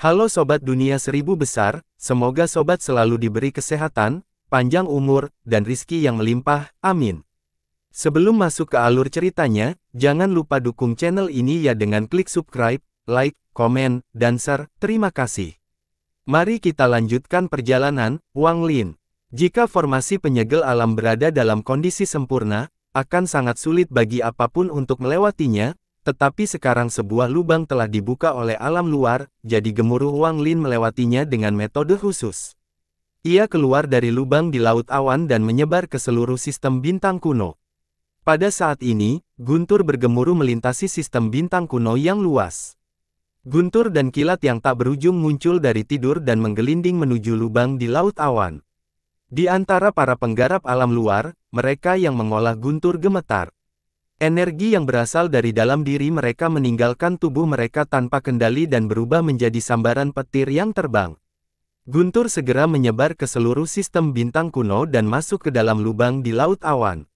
Halo Sobat Dunia Seribu Besar, semoga Sobat selalu diberi kesehatan, panjang umur, dan rizki yang melimpah, amin. Sebelum masuk ke alur ceritanya, jangan lupa dukung channel ini ya dengan klik subscribe, like, komen, dan share, terima kasih. Mari kita lanjutkan perjalanan, Wang Lin. Jika formasi penyegel alam berada dalam kondisi sempurna, akan sangat sulit bagi apapun untuk melewatinya, tetapi sekarang sebuah lubang telah dibuka oleh alam luar, jadi gemuruh Wang Lin melewatinya dengan metode khusus. Ia keluar dari lubang di laut awan dan menyebar ke seluruh sistem bintang kuno. Pada saat ini, guntur bergemuruh melintasi sistem bintang kuno yang luas. Guntur dan kilat yang tak berujung muncul dari tidur dan menggelinding menuju lubang di laut awan. Di antara para penggarap alam luar, mereka yang mengolah guntur gemetar. Energi yang berasal dari dalam diri mereka meninggalkan tubuh mereka tanpa kendali dan berubah menjadi sambaran petir yang terbang. Guntur segera menyebar ke seluruh sistem bintang kuno dan masuk ke dalam lubang di Laut Awan.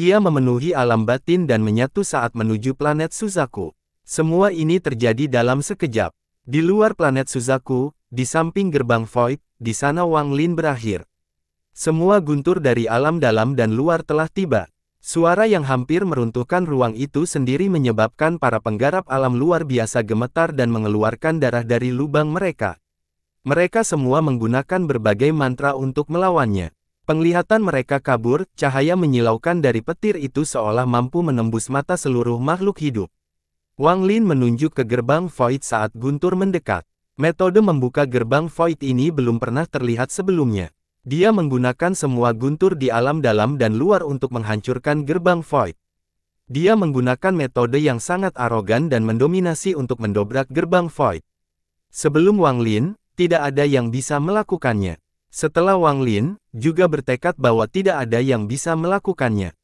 Ia memenuhi alam batin dan menyatu saat menuju planet Suzaku. Semua ini terjadi dalam sekejap. Di luar planet Suzaku, di samping gerbang Void, di sana Wang Lin berakhir. Semua guntur dari alam dalam dan luar telah tiba. Suara yang hampir meruntuhkan ruang itu sendiri menyebabkan para penggarap alam luar biasa gemetar dan mengeluarkan darah dari lubang mereka. Mereka semua menggunakan berbagai mantra untuk melawannya. Penglihatan mereka kabur, cahaya menyilaukan dari petir itu seolah mampu menembus mata seluruh makhluk hidup. Wang Lin menunjuk ke gerbang void saat guntur mendekat. Metode membuka gerbang void ini belum pernah terlihat sebelumnya. Dia menggunakan semua guntur di alam dalam dan luar untuk menghancurkan gerbang void. Dia menggunakan metode yang sangat arogan dan mendominasi untuk mendobrak gerbang void. Sebelum Wang Lin, tidak ada yang bisa melakukannya. Setelah Wang Lin, juga bertekad bahwa tidak ada yang bisa melakukannya.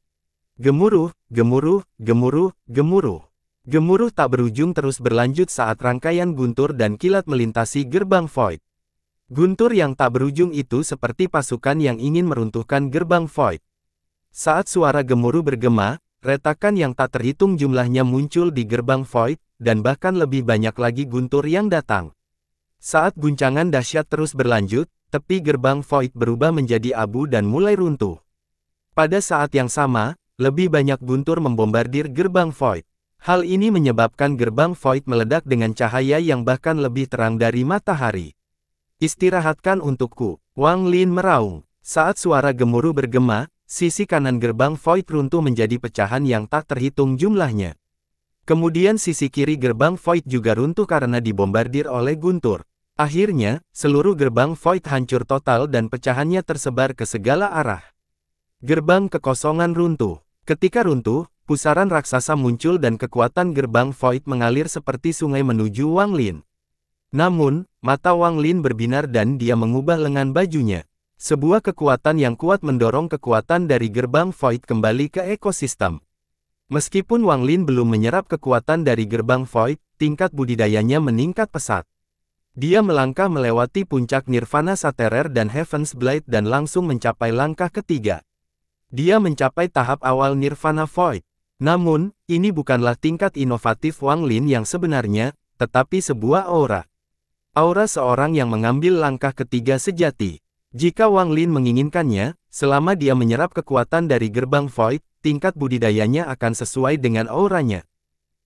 Gemuruh, gemuruh, gemuruh, gemuruh. Gemuruh tak berujung terus berlanjut saat rangkaian guntur dan kilat melintasi gerbang void. Guntur yang tak berujung itu seperti pasukan yang ingin meruntuhkan gerbang void. Saat suara gemuruh bergema, retakan yang tak terhitung jumlahnya muncul di gerbang void, dan bahkan lebih banyak lagi guntur yang datang. Saat guncangan dahsyat terus berlanjut, tepi gerbang void berubah menjadi abu dan mulai runtuh. Pada saat yang sama, lebih banyak guntur membombardir gerbang void. Hal ini menyebabkan gerbang void meledak dengan cahaya yang bahkan lebih terang dari matahari. Istirahatkan untukku. Wang Lin meraung. Saat suara gemuruh bergema, sisi kanan gerbang void runtuh menjadi pecahan yang tak terhitung jumlahnya. Kemudian sisi kiri gerbang void juga runtuh karena dibombardir oleh guntur. Akhirnya, seluruh gerbang void hancur total dan pecahannya tersebar ke segala arah. Gerbang kekosongan runtuh. Ketika runtuh, pusaran raksasa muncul dan kekuatan gerbang void mengalir seperti sungai menuju Wang Lin. Namun, mata Wang Lin berbinar dan dia mengubah lengan bajunya. Sebuah kekuatan yang kuat mendorong kekuatan dari gerbang void kembali ke ekosistem. Meskipun Wang Lin belum menyerap kekuatan dari gerbang void, tingkat budidayanya meningkat pesat. Dia melangkah melewati puncak Nirvana Saterer dan Heaven's Blade dan langsung mencapai langkah ketiga. Dia mencapai tahap awal Nirvana Void. Namun, ini bukanlah tingkat inovatif Wang Lin yang sebenarnya, tetapi sebuah aura. Aura seorang yang mengambil langkah ketiga sejati. Jika Wang Lin menginginkannya, selama dia menyerap kekuatan dari gerbang void, tingkat budidayanya akan sesuai dengan auranya.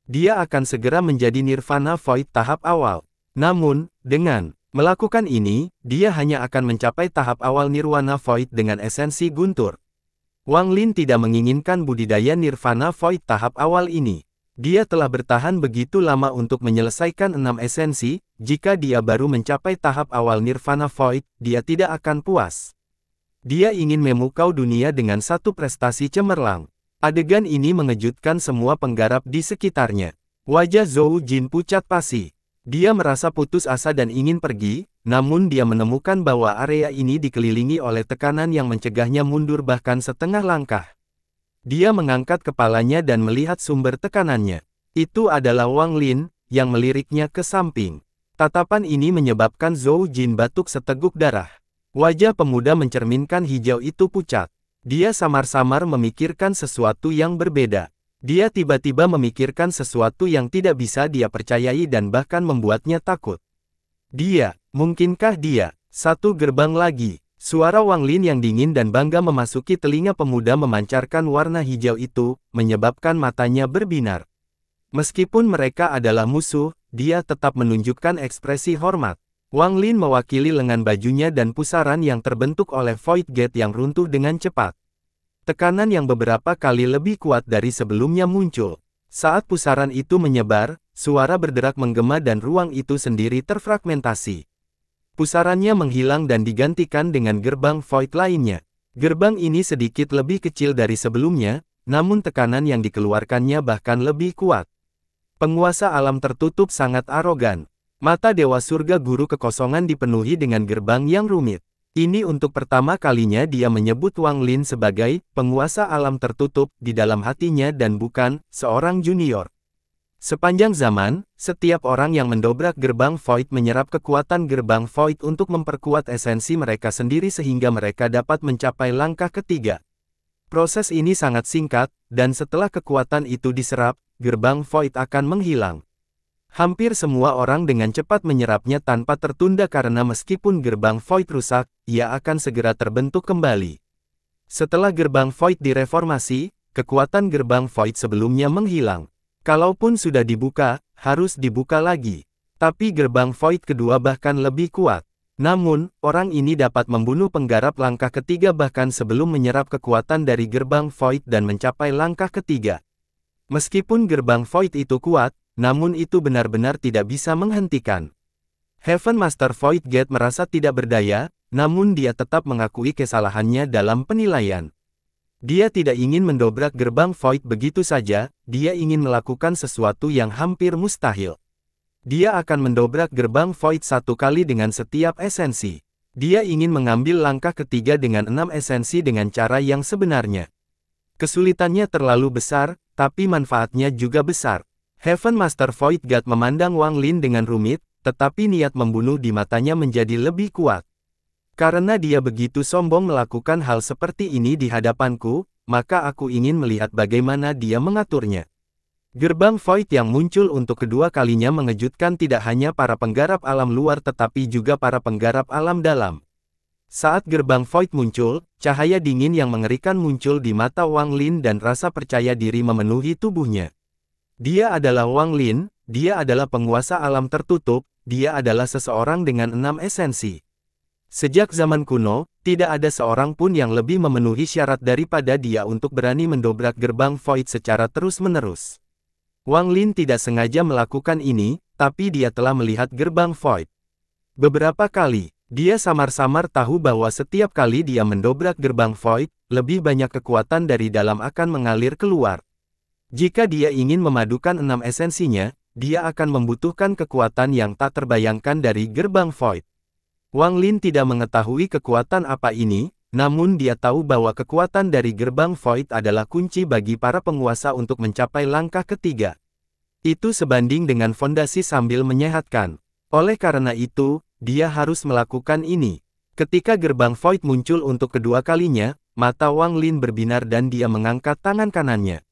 Dia akan segera menjadi nirvana void tahap awal. Namun, dengan melakukan ini, dia hanya akan mencapai tahap awal nirwana void dengan esensi guntur. Wang Lin tidak menginginkan budidaya nirvana void tahap awal ini. Dia telah bertahan begitu lama untuk menyelesaikan enam esensi, jika dia baru mencapai tahap awal Nirvana Void, dia tidak akan puas. Dia ingin memukau dunia dengan satu prestasi cemerlang. Adegan ini mengejutkan semua penggarap di sekitarnya. Wajah Zhou Jin pucat pasi. Dia merasa putus asa dan ingin pergi, namun dia menemukan bahwa area ini dikelilingi oleh tekanan yang mencegahnya mundur bahkan setengah langkah. Dia mengangkat kepalanya dan melihat sumber tekanannya. Itu adalah Wang Lin, yang meliriknya ke samping. Tatapan ini menyebabkan Zhou Jin batuk seteguk darah. Wajah pemuda mencerminkan hijau itu pucat. Dia samar-samar memikirkan sesuatu yang berbeda. Dia tiba-tiba memikirkan sesuatu yang tidak bisa dia percayai dan bahkan membuatnya takut. Dia, mungkinkah dia, satu gerbang lagi, Suara Wang Lin yang dingin dan bangga memasuki telinga pemuda memancarkan warna hijau itu, menyebabkan matanya berbinar. Meskipun mereka adalah musuh, dia tetap menunjukkan ekspresi hormat. Wang Lin mewakili lengan bajunya dan pusaran yang terbentuk oleh void gate yang runtuh dengan cepat. Tekanan yang beberapa kali lebih kuat dari sebelumnya muncul. Saat pusaran itu menyebar, suara berderak menggema dan ruang itu sendiri terfragmentasi. Pusarannya menghilang dan digantikan dengan gerbang void lainnya. Gerbang ini sedikit lebih kecil dari sebelumnya, namun tekanan yang dikeluarkannya bahkan lebih kuat. Penguasa alam tertutup sangat arogan. Mata Dewa Surga Guru kekosongan dipenuhi dengan gerbang yang rumit. Ini untuk pertama kalinya dia menyebut Wang Lin sebagai penguasa alam tertutup di dalam hatinya dan bukan seorang junior. Sepanjang zaman, setiap orang yang mendobrak gerbang void menyerap kekuatan gerbang void untuk memperkuat esensi mereka sendiri sehingga mereka dapat mencapai langkah ketiga. Proses ini sangat singkat, dan setelah kekuatan itu diserap, gerbang void akan menghilang. Hampir semua orang dengan cepat menyerapnya tanpa tertunda karena meskipun gerbang void rusak, ia akan segera terbentuk kembali. Setelah gerbang void direformasi, kekuatan gerbang void sebelumnya menghilang. Kalaupun sudah dibuka, harus dibuka lagi. Tapi gerbang void kedua bahkan lebih kuat. Namun, orang ini dapat membunuh penggarap langkah ketiga bahkan sebelum menyerap kekuatan dari gerbang void dan mencapai langkah ketiga. Meskipun gerbang void itu kuat, namun itu benar-benar tidak bisa menghentikan. Heaven Master Void Gate merasa tidak berdaya, namun dia tetap mengakui kesalahannya dalam penilaian. Dia tidak ingin mendobrak gerbang void begitu saja, dia ingin melakukan sesuatu yang hampir mustahil. Dia akan mendobrak gerbang void satu kali dengan setiap esensi. Dia ingin mengambil langkah ketiga dengan enam esensi dengan cara yang sebenarnya. Kesulitannya terlalu besar, tapi manfaatnya juga besar. Heaven Master Void God memandang Wang Lin dengan rumit, tetapi niat membunuh di matanya menjadi lebih kuat. Karena dia begitu sombong melakukan hal seperti ini di hadapanku, maka aku ingin melihat bagaimana dia mengaturnya. Gerbang Void yang muncul untuk kedua kalinya mengejutkan tidak hanya para penggarap alam luar tetapi juga para penggarap alam dalam. Saat gerbang Void muncul, cahaya dingin yang mengerikan muncul di mata Wang Lin dan rasa percaya diri memenuhi tubuhnya. Dia adalah Wang Lin, dia adalah penguasa alam tertutup, dia adalah seseorang dengan enam esensi. Sejak zaman kuno, tidak ada seorang pun yang lebih memenuhi syarat daripada dia untuk berani mendobrak gerbang void secara terus-menerus. Wang Lin tidak sengaja melakukan ini, tapi dia telah melihat gerbang void. Beberapa kali, dia samar-samar tahu bahwa setiap kali dia mendobrak gerbang void, lebih banyak kekuatan dari dalam akan mengalir keluar. Jika dia ingin memadukan enam esensinya, dia akan membutuhkan kekuatan yang tak terbayangkan dari gerbang void. Wang Lin tidak mengetahui kekuatan apa ini, namun dia tahu bahwa kekuatan dari gerbang void adalah kunci bagi para penguasa untuk mencapai langkah ketiga. Itu sebanding dengan fondasi sambil menyehatkan. Oleh karena itu, dia harus melakukan ini. Ketika gerbang void muncul untuk kedua kalinya, mata Wang Lin berbinar dan dia mengangkat tangan kanannya.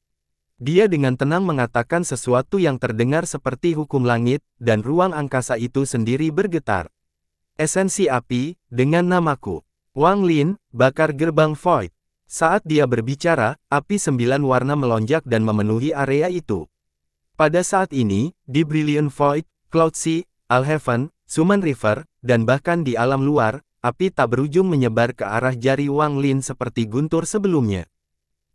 Dia dengan tenang mengatakan sesuatu yang terdengar seperti hukum langit, dan ruang angkasa itu sendiri bergetar. Esensi api, dengan namaku. Wang Lin, bakar gerbang void. Saat dia berbicara, api sembilan warna melonjak dan memenuhi area itu. Pada saat ini, di Brilliant Void, Cloud Sea, Alheaven, Suman River, dan bahkan di alam luar, api tak berujung menyebar ke arah jari Wang Lin seperti guntur sebelumnya.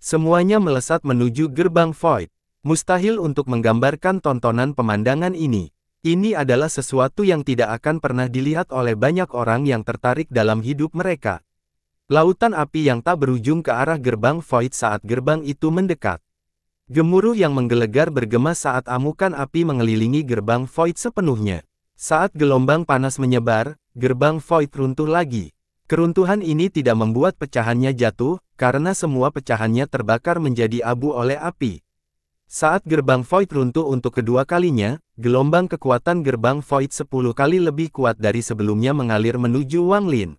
Semuanya melesat menuju gerbang Void. Mustahil untuk menggambarkan tontonan pemandangan ini. Ini adalah sesuatu yang tidak akan pernah dilihat oleh banyak orang yang tertarik dalam hidup mereka. Lautan api yang tak berujung ke arah gerbang void saat gerbang itu mendekat. Gemuruh yang menggelegar bergema saat amukan api mengelilingi gerbang void sepenuhnya. Saat gelombang panas menyebar, gerbang void runtuh lagi. Keruntuhan ini tidak membuat pecahannya jatuh, karena semua pecahannya terbakar menjadi abu oleh api. Saat gerbang Void runtuh untuk kedua kalinya, gelombang kekuatan gerbang Void 10 kali lebih kuat dari sebelumnya mengalir menuju Wang Lin.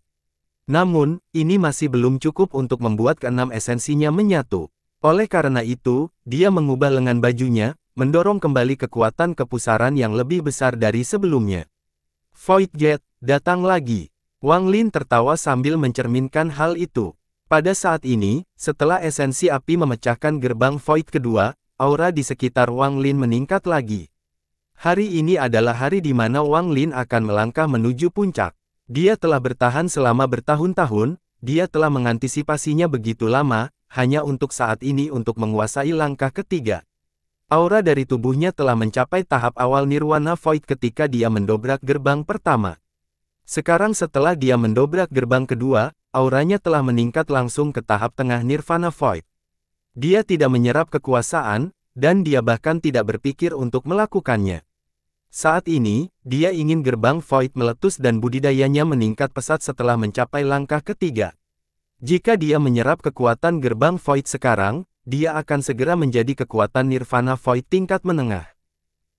Namun, ini masih belum cukup untuk membuat keenam esensinya menyatu. Oleh karena itu, dia mengubah lengan bajunya, mendorong kembali kekuatan kepusaran yang lebih besar dari sebelumnya. Void Jet, datang lagi. Wang Lin tertawa sambil mencerminkan hal itu. Pada saat ini, setelah esensi api memecahkan gerbang Void kedua, aura di sekitar Wang Lin meningkat lagi. Hari ini adalah hari di mana Wang Lin akan melangkah menuju puncak. Dia telah bertahan selama bertahun-tahun, dia telah mengantisipasinya begitu lama, hanya untuk saat ini untuk menguasai langkah ketiga. Aura dari tubuhnya telah mencapai tahap awal Nirwana Void ketika dia mendobrak gerbang pertama. Sekarang setelah dia mendobrak gerbang kedua, auranya telah meningkat langsung ke tahap tengah Nirvana Void. Dia tidak menyerap kekuasaan, dan dia bahkan tidak berpikir untuk melakukannya. Saat ini, dia ingin gerbang void meletus dan budidayanya meningkat pesat setelah mencapai langkah ketiga. Jika dia menyerap kekuatan gerbang void sekarang, dia akan segera menjadi kekuatan nirvana void tingkat menengah.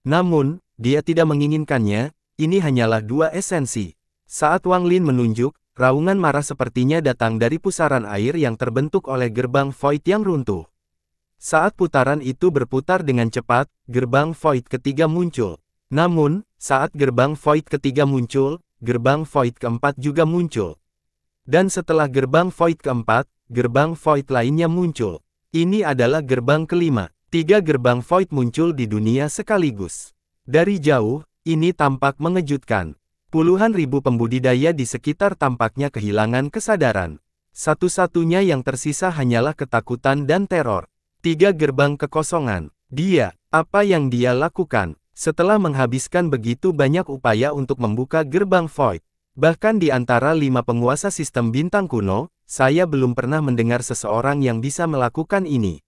Namun, dia tidak menginginkannya, ini hanyalah dua esensi. Saat Wang Lin menunjuk, Raungan marah sepertinya datang dari pusaran air yang terbentuk oleh gerbang void yang runtuh. Saat putaran itu berputar dengan cepat, gerbang void ketiga muncul. Namun, saat gerbang void ketiga muncul, gerbang void keempat juga muncul. Dan setelah gerbang void keempat, gerbang void lainnya muncul. Ini adalah gerbang kelima. Tiga gerbang void muncul di dunia sekaligus. Dari jauh, ini tampak mengejutkan. Puluhan ribu pembudidaya di sekitar tampaknya kehilangan kesadaran. Satu-satunya yang tersisa hanyalah ketakutan dan teror. Tiga gerbang kekosongan. Dia, apa yang dia lakukan, setelah menghabiskan begitu banyak upaya untuk membuka gerbang void. Bahkan di antara lima penguasa sistem bintang kuno, saya belum pernah mendengar seseorang yang bisa melakukan ini.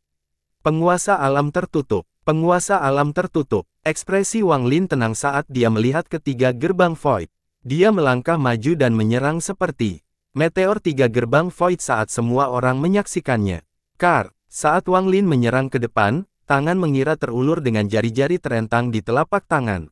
Penguasa alam tertutup. Penguasa alam tertutup. Ekspresi Wang Lin tenang saat dia melihat ketiga gerbang void. Dia melangkah maju dan menyerang seperti meteor tiga gerbang void saat semua orang menyaksikannya. Kar, saat Wang Lin menyerang ke depan, tangan mengira terulur dengan jari-jari terentang di telapak tangan.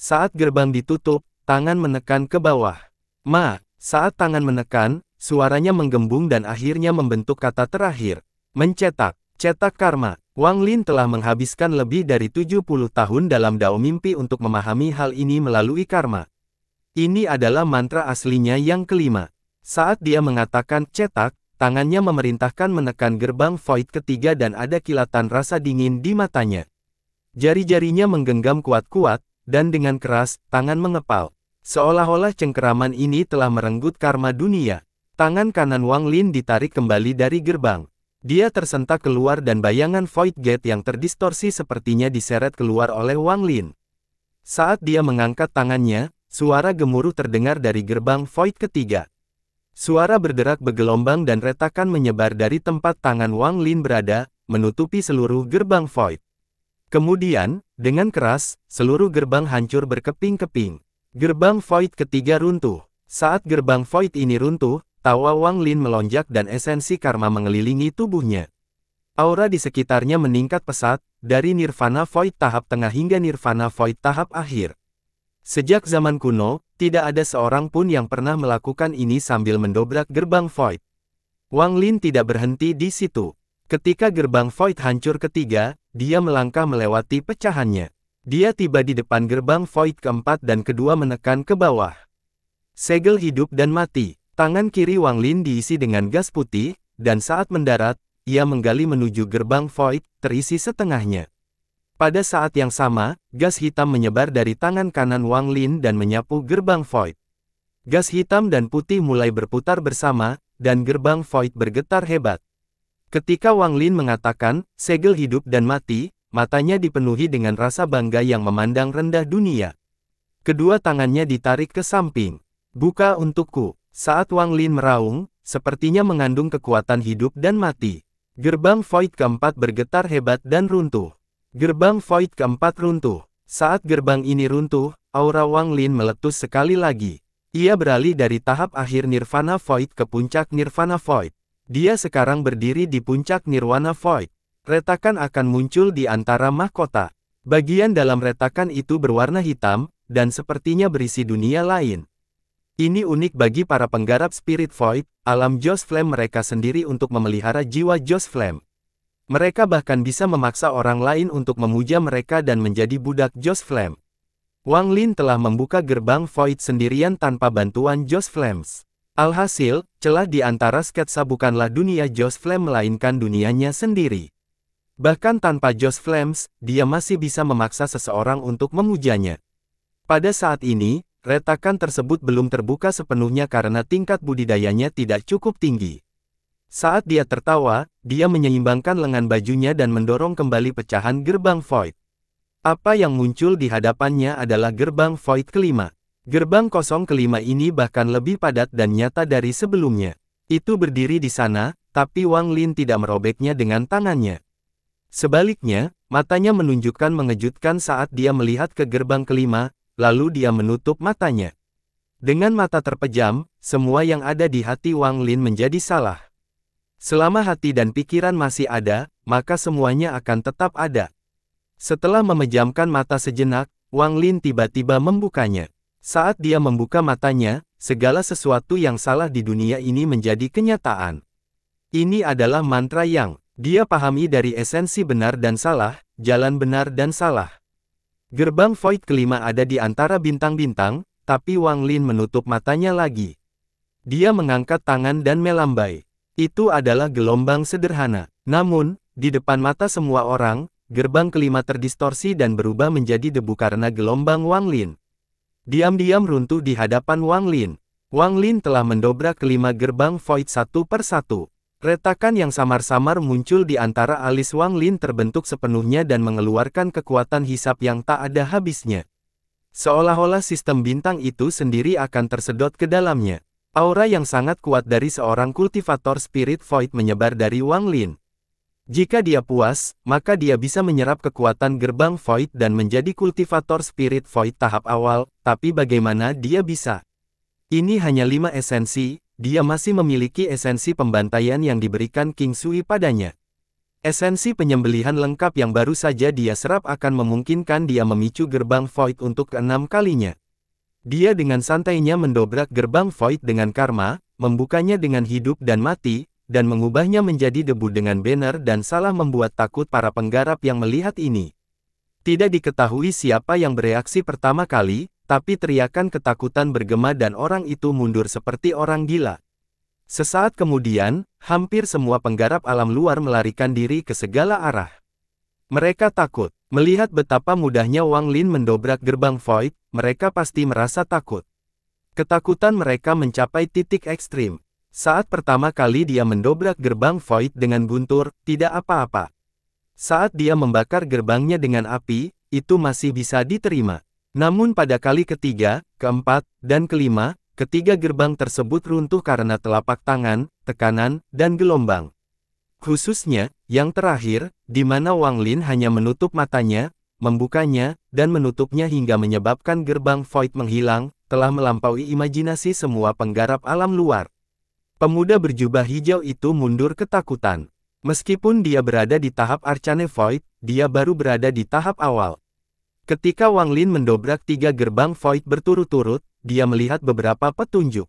Saat gerbang ditutup, tangan menekan ke bawah. Ma, saat tangan menekan, suaranya menggembung dan akhirnya membentuk kata terakhir. Mencetak, cetak karma. Wang Lin telah menghabiskan lebih dari 70 tahun dalam dao mimpi untuk memahami hal ini melalui karma. Ini adalah mantra aslinya yang kelima. Saat dia mengatakan cetak, tangannya memerintahkan menekan gerbang void ketiga dan ada kilatan rasa dingin di matanya. Jari-jarinya menggenggam kuat-kuat, dan dengan keras, tangan mengepal. Seolah-olah cengkeraman ini telah merenggut karma dunia. Tangan kanan Wang Lin ditarik kembali dari gerbang. Dia tersentak keluar dan bayangan Void Gate yang terdistorsi sepertinya diseret keluar oleh Wang Lin. Saat dia mengangkat tangannya, Suara gemuruh terdengar dari gerbang void ketiga. Suara berderak bergelombang dan retakan menyebar dari tempat tangan Wang Lin berada, menutupi seluruh gerbang void. Kemudian, dengan keras, seluruh gerbang hancur berkeping-keping. Gerbang void ketiga runtuh. Saat gerbang void ini runtuh, tawa Wang Lin melonjak dan esensi karma mengelilingi tubuhnya. Aura di sekitarnya meningkat pesat, dari nirvana void tahap tengah hingga nirvana void tahap akhir. Sejak zaman kuno, tidak ada seorang pun yang pernah melakukan ini sambil mendobrak gerbang void. Wang Lin tidak berhenti di situ. Ketika gerbang void hancur ketiga, dia melangkah melewati pecahannya. Dia tiba di depan gerbang void keempat dan kedua menekan ke bawah. Segel hidup dan mati. Tangan kiri Wang Lin diisi dengan gas putih, dan saat mendarat, ia menggali menuju gerbang void, terisi setengahnya. Pada saat yang sama, gas hitam menyebar dari tangan kanan Wang Lin dan menyapu gerbang void. Gas hitam dan putih mulai berputar bersama, dan gerbang void bergetar hebat. Ketika Wang Lin mengatakan, segel hidup dan mati, matanya dipenuhi dengan rasa bangga yang memandang rendah dunia. Kedua tangannya ditarik ke samping. Buka untukku. Saat Wang Lin meraung, sepertinya mengandung kekuatan hidup dan mati. Gerbang void keempat bergetar hebat dan runtuh. Gerbang Void keempat runtuh. Saat gerbang ini runtuh, aura Wang Lin meletus sekali lagi. Ia beralih dari tahap akhir Nirvana Void ke puncak Nirvana Void. Dia sekarang berdiri di puncak Nirvana Void. Retakan akan muncul di antara mahkota. Bagian dalam retakan itu berwarna hitam, dan sepertinya berisi dunia lain. Ini unik bagi para penggarap Spirit Void, alam Joss Flame mereka sendiri untuk memelihara jiwa Joss Flame. Mereka bahkan bisa memaksa orang lain untuk memuja mereka dan menjadi budak Josh Flam. Wang Lin telah membuka gerbang void sendirian tanpa bantuan Josh Flams. Alhasil, celah di antara sketsa bukanlah dunia Josh Flam melainkan dunianya sendiri. Bahkan tanpa Josh Flams, dia masih bisa memaksa seseorang untuk memujanya. Pada saat ini, retakan tersebut belum terbuka sepenuhnya karena tingkat budidayanya tidak cukup tinggi. Saat dia tertawa, dia menyeimbangkan lengan bajunya dan mendorong kembali pecahan gerbang void. Apa yang muncul di hadapannya adalah gerbang void kelima. Gerbang kosong kelima ini bahkan lebih padat dan nyata dari sebelumnya. Itu berdiri di sana, tapi Wang Lin tidak merobeknya dengan tangannya. Sebaliknya, matanya menunjukkan mengejutkan saat dia melihat ke gerbang kelima, lalu dia menutup matanya. Dengan mata terpejam, semua yang ada di hati Wang Lin menjadi salah. Selama hati dan pikiran masih ada, maka semuanya akan tetap ada. Setelah memejamkan mata sejenak, Wang Lin tiba-tiba membukanya. Saat dia membuka matanya, segala sesuatu yang salah di dunia ini menjadi kenyataan. Ini adalah mantra yang dia pahami dari esensi benar dan salah, jalan benar dan salah. Gerbang void kelima ada di antara bintang-bintang, tapi Wang Lin menutup matanya lagi. Dia mengangkat tangan dan melambai. Itu adalah gelombang sederhana. Namun, di depan mata semua orang, gerbang kelima terdistorsi dan berubah menjadi debu karena gelombang Wang Lin. Diam-diam runtuh di hadapan Wang Lin. Wang Lin telah mendobrak kelima gerbang void satu per satu. Retakan yang samar-samar muncul di antara alis Wang Lin terbentuk sepenuhnya dan mengeluarkan kekuatan hisap yang tak ada habisnya. Seolah-olah sistem bintang itu sendiri akan tersedot ke dalamnya. Aura yang sangat kuat dari seorang kultivator Spirit Void menyebar dari Wang Lin. Jika dia puas, maka dia bisa menyerap kekuatan gerbang Void dan menjadi kultivator Spirit Void tahap awal, tapi bagaimana dia bisa? Ini hanya lima esensi, dia masih memiliki esensi pembantaian yang diberikan King Sui padanya. Esensi penyembelihan lengkap yang baru saja dia serap akan memungkinkan dia memicu gerbang Void untuk keenam kalinya. Dia dengan santainya mendobrak gerbang void dengan karma, membukanya dengan hidup dan mati, dan mengubahnya menjadi debu dengan banner dan salah membuat takut para penggarap yang melihat ini. Tidak diketahui siapa yang bereaksi pertama kali, tapi teriakan ketakutan bergema dan orang itu mundur seperti orang gila. Sesaat kemudian, hampir semua penggarap alam luar melarikan diri ke segala arah. Mereka takut. Melihat betapa mudahnya Wang Lin mendobrak gerbang void, mereka pasti merasa takut. Ketakutan mereka mencapai titik ekstrim. Saat pertama kali dia mendobrak gerbang void dengan guntur, tidak apa-apa. Saat dia membakar gerbangnya dengan api, itu masih bisa diterima. Namun pada kali ketiga, keempat, dan kelima, ketiga gerbang tersebut runtuh karena telapak tangan, tekanan, dan gelombang. Khususnya, yang terakhir, di mana Wang Lin hanya menutup matanya, membukanya, dan menutupnya hingga menyebabkan gerbang void menghilang, telah melampaui imajinasi semua penggarap alam luar. Pemuda berjubah hijau itu mundur ketakutan. Meskipun dia berada di tahap Arcane Void, dia baru berada di tahap awal. Ketika Wang Lin mendobrak tiga gerbang Void berturut-turut, dia melihat beberapa petunjuk.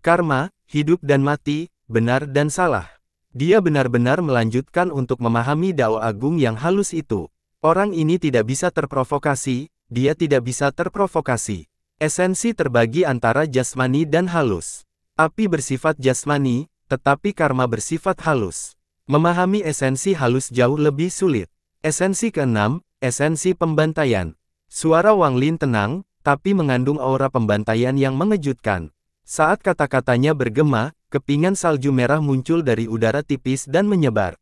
Karma, hidup dan mati, benar dan salah. Dia benar-benar melanjutkan untuk memahami Dao agung yang halus itu. Orang ini tidak bisa terprovokasi, dia tidak bisa terprovokasi. Esensi terbagi antara jasmani dan halus. Api bersifat jasmani, tetapi karma bersifat halus. Memahami esensi halus jauh lebih sulit. Esensi keenam, esensi pembantaian. Suara Wang Lin tenang, tapi mengandung aura pembantaian yang mengejutkan. Saat kata-katanya bergema, kepingan salju merah muncul dari udara tipis dan menyebar.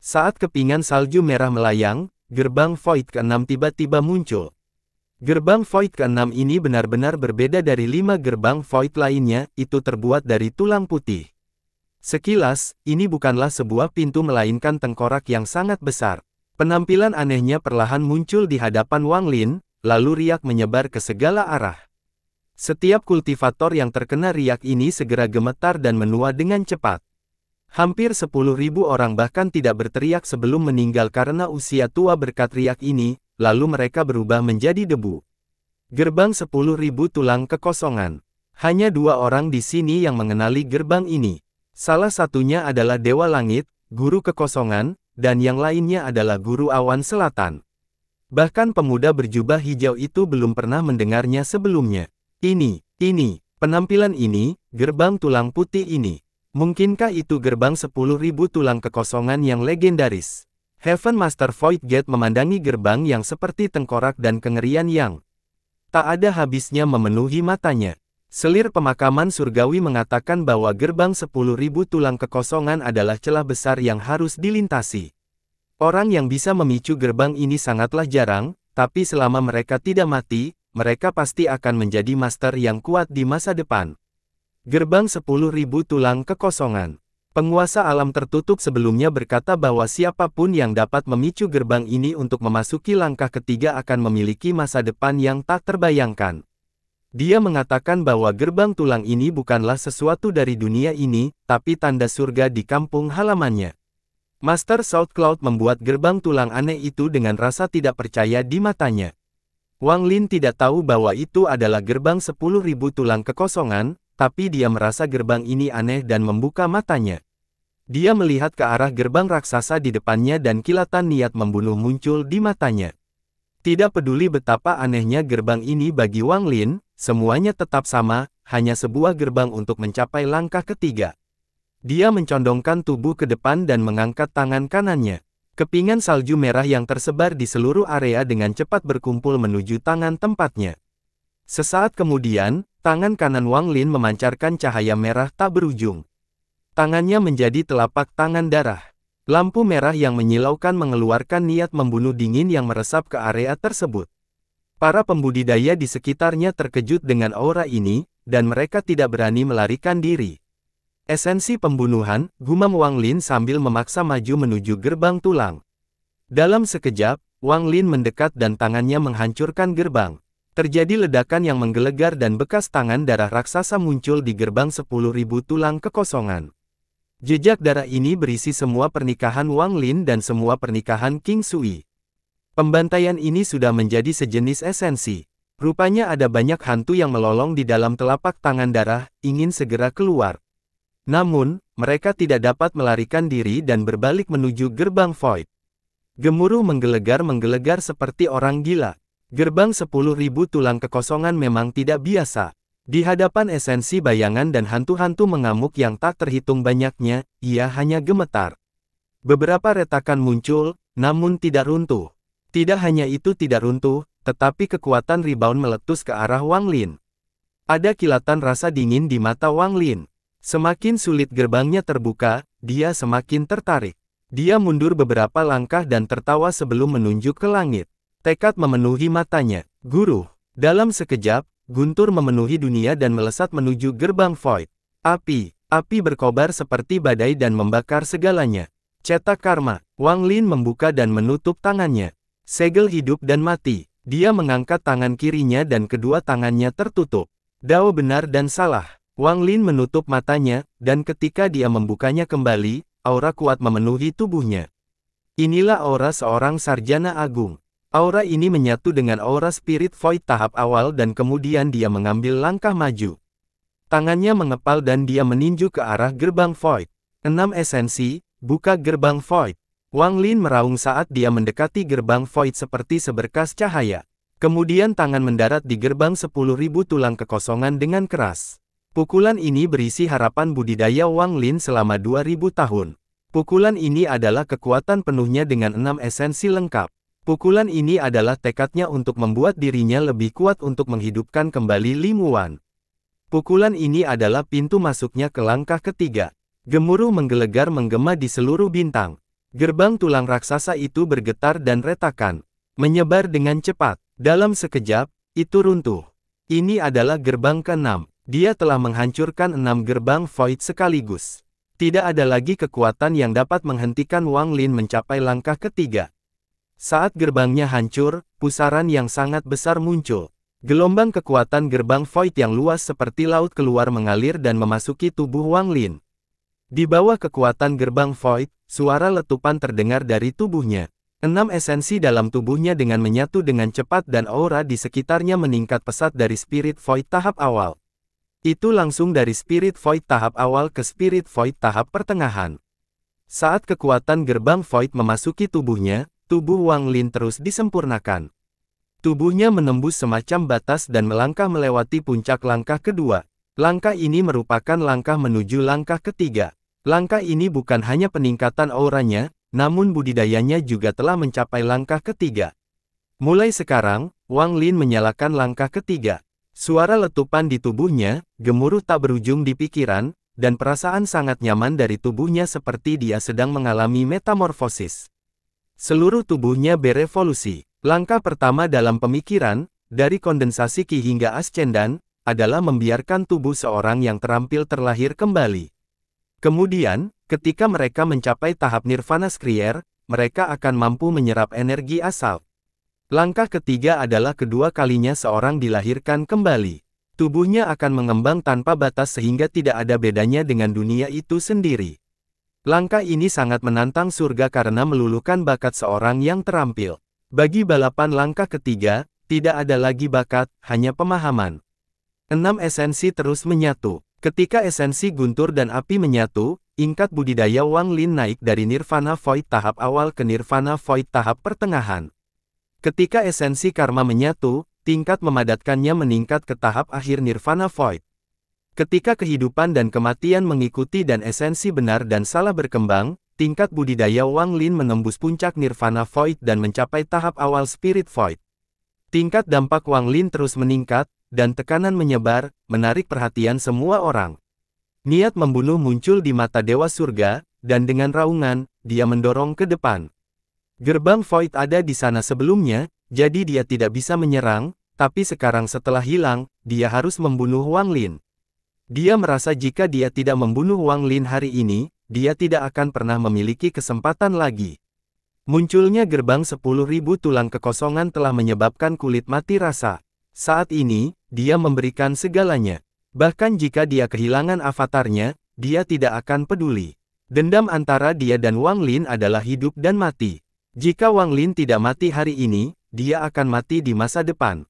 Saat kepingan salju merah melayang, gerbang void ke-6 tiba-tiba muncul. Gerbang void ke-6 ini benar-benar berbeda dari lima gerbang void lainnya, itu terbuat dari tulang putih. Sekilas, ini bukanlah sebuah pintu melainkan tengkorak yang sangat besar. Penampilan anehnya perlahan muncul di hadapan Wang Lin, lalu riak menyebar ke segala arah. Setiap kultivator yang terkena riak ini segera gemetar dan menua dengan cepat. Hampir 10.000 orang bahkan tidak berteriak sebelum meninggal karena usia tua berkat riak ini, lalu mereka berubah menjadi debu. Gerbang 10.000 tulang kekosongan. Hanya dua orang di sini yang mengenali gerbang ini. Salah satunya adalah Dewa Langit, Guru Kekosongan, dan yang lainnya adalah Guru Awan Selatan. Bahkan pemuda berjubah hijau itu belum pernah mendengarnya sebelumnya. Ini, ini, penampilan ini, gerbang tulang putih ini. Mungkinkah itu gerbang 10.000 tulang kekosongan yang legendaris? Heaven Master Void Gate memandangi gerbang yang seperti tengkorak dan kengerian yang tak ada habisnya memenuhi matanya. Selir pemakaman surgawi mengatakan bahwa gerbang 10.000 tulang kekosongan adalah celah besar yang harus dilintasi. Orang yang bisa memicu gerbang ini sangatlah jarang, tapi selama mereka tidak mati, mereka pasti akan menjadi master yang kuat di masa depan. Gerbang 10.000 tulang kekosongan. Penguasa alam tertutup sebelumnya berkata bahwa siapapun yang dapat memicu gerbang ini untuk memasuki langkah ketiga akan memiliki masa depan yang tak terbayangkan. Dia mengatakan bahwa gerbang tulang ini bukanlah sesuatu dari dunia ini, tapi tanda surga di kampung halamannya. Master South Cloud membuat gerbang tulang aneh itu dengan rasa tidak percaya di matanya. Wang Lin tidak tahu bahwa itu adalah gerbang sepuluh ribu tulang kekosongan, tapi dia merasa gerbang ini aneh dan membuka matanya. Dia melihat ke arah gerbang raksasa di depannya dan kilatan niat membunuh muncul di matanya. Tidak peduli betapa anehnya gerbang ini bagi Wang Lin, semuanya tetap sama, hanya sebuah gerbang untuk mencapai langkah ketiga. Dia mencondongkan tubuh ke depan dan mengangkat tangan kanannya. Kepingan salju merah yang tersebar di seluruh area dengan cepat berkumpul menuju tangan tempatnya. Sesaat kemudian, tangan kanan Wang Lin memancarkan cahaya merah tak berujung. Tangannya menjadi telapak tangan darah. Lampu merah yang menyilaukan mengeluarkan niat membunuh dingin yang meresap ke area tersebut. Para pembudidaya di sekitarnya terkejut dengan aura ini, dan mereka tidak berani melarikan diri. Esensi pembunuhan, gumam Wang Lin sambil memaksa maju menuju gerbang tulang. Dalam sekejap, Wang Lin mendekat dan tangannya menghancurkan gerbang. Terjadi ledakan yang menggelegar dan bekas tangan darah raksasa muncul di gerbang 10.000 tulang kekosongan. Jejak darah ini berisi semua pernikahan Wang Lin dan semua pernikahan King Sui. Pembantaian ini sudah menjadi sejenis esensi. Rupanya ada banyak hantu yang melolong di dalam telapak tangan darah, ingin segera keluar. Namun, mereka tidak dapat melarikan diri dan berbalik menuju gerbang void. Gemuruh menggelegar-menggelegar seperti orang gila. Gerbang 10.000 tulang kekosongan memang tidak biasa. Di hadapan esensi bayangan dan hantu-hantu mengamuk yang tak terhitung banyaknya, ia hanya gemetar. Beberapa retakan muncul, namun tidak runtuh. Tidak hanya itu tidak runtuh, tetapi kekuatan rebound meletus ke arah Wang Lin. Ada kilatan rasa dingin di mata Wang Lin. Semakin sulit gerbangnya terbuka, dia semakin tertarik. Dia mundur beberapa langkah dan tertawa sebelum menunjuk ke langit. Tekad memenuhi matanya. Guru. Dalam sekejap, guntur memenuhi dunia dan melesat menuju gerbang void. Api. Api berkobar seperti badai dan membakar segalanya. Cetak karma. Wang Lin membuka dan menutup tangannya. Segel hidup dan mati. Dia mengangkat tangan kirinya dan kedua tangannya tertutup. Dao benar dan salah. Wang Lin menutup matanya, dan ketika dia membukanya kembali, aura kuat memenuhi tubuhnya. Inilah aura seorang sarjana agung. Aura ini menyatu dengan aura spirit void tahap awal dan kemudian dia mengambil langkah maju. Tangannya mengepal dan dia meninju ke arah gerbang void. Enam esensi, buka gerbang void. Wang Lin meraung saat dia mendekati gerbang void seperti seberkas cahaya. Kemudian tangan mendarat di gerbang sepuluh ribu tulang kekosongan dengan keras. Pukulan ini berisi harapan budidaya Wang Lin selama 2000 tahun. Pukulan ini adalah kekuatan penuhnya dengan enam esensi lengkap. Pukulan ini adalah tekadnya untuk membuat dirinya lebih kuat untuk menghidupkan kembali Limuan. Pukulan ini adalah pintu masuknya ke langkah ketiga. Gemuruh menggelegar menggema di seluruh bintang. Gerbang tulang raksasa itu bergetar dan retakan. Menyebar dengan cepat. Dalam sekejap, itu runtuh. Ini adalah gerbang keenam. Dia telah menghancurkan enam gerbang void sekaligus. Tidak ada lagi kekuatan yang dapat menghentikan Wang Lin mencapai langkah ketiga. Saat gerbangnya hancur, pusaran yang sangat besar muncul. Gelombang kekuatan gerbang void yang luas seperti laut keluar mengalir dan memasuki tubuh Wang Lin. Di bawah kekuatan gerbang void, suara letupan terdengar dari tubuhnya. Enam esensi dalam tubuhnya dengan menyatu dengan cepat dan aura di sekitarnya meningkat pesat dari spirit void tahap awal. Itu langsung dari Spirit Void tahap awal ke Spirit Void tahap pertengahan. Saat kekuatan gerbang Void memasuki tubuhnya, tubuh Wang Lin terus disempurnakan. Tubuhnya menembus semacam batas dan melangkah melewati puncak langkah kedua. Langkah ini merupakan langkah menuju langkah ketiga. Langkah ini bukan hanya peningkatan auranya, namun budidayanya juga telah mencapai langkah ketiga. Mulai sekarang, Wang Lin menyalakan langkah ketiga. Suara letupan di tubuhnya, gemuruh tak berujung di pikiran, dan perasaan sangat nyaman dari tubuhnya seperti dia sedang mengalami metamorfosis. Seluruh tubuhnya berevolusi. Langkah pertama dalam pemikiran, dari kondensasi ki hingga ascendan, adalah membiarkan tubuh seorang yang terampil terlahir kembali. Kemudian, ketika mereka mencapai tahap nirvana skrier, mereka akan mampu menyerap energi asal. Langkah ketiga adalah kedua kalinya seorang dilahirkan kembali. Tubuhnya akan mengembang tanpa batas sehingga tidak ada bedanya dengan dunia itu sendiri. Langkah ini sangat menantang surga karena meluluhkan bakat seorang yang terampil. Bagi balapan langkah ketiga, tidak ada lagi bakat, hanya pemahaman. Enam Esensi terus menyatu. Ketika esensi guntur dan api menyatu, ingkat budidaya Wang Lin naik dari nirvana void tahap awal ke nirvana void tahap pertengahan. Ketika esensi karma menyatu, tingkat memadatkannya meningkat ke tahap akhir nirvana void. Ketika kehidupan dan kematian mengikuti dan esensi benar dan salah berkembang, tingkat budidaya Wang Lin menembus puncak nirvana void dan mencapai tahap awal spirit void. Tingkat dampak Wang Lin terus meningkat, dan tekanan menyebar, menarik perhatian semua orang. Niat membunuh muncul di mata Dewa Surga, dan dengan raungan, dia mendorong ke depan. Gerbang Void ada di sana sebelumnya, jadi dia tidak bisa menyerang, tapi sekarang setelah hilang, dia harus membunuh Wang Lin. Dia merasa jika dia tidak membunuh Wang Lin hari ini, dia tidak akan pernah memiliki kesempatan lagi. Munculnya gerbang 10.000 tulang kekosongan telah menyebabkan kulit mati rasa. Saat ini, dia memberikan segalanya. Bahkan jika dia kehilangan avatarnya, dia tidak akan peduli. Dendam antara dia dan Wang Lin adalah hidup dan mati. Jika Wang Lin tidak mati hari ini, dia akan mati di masa depan.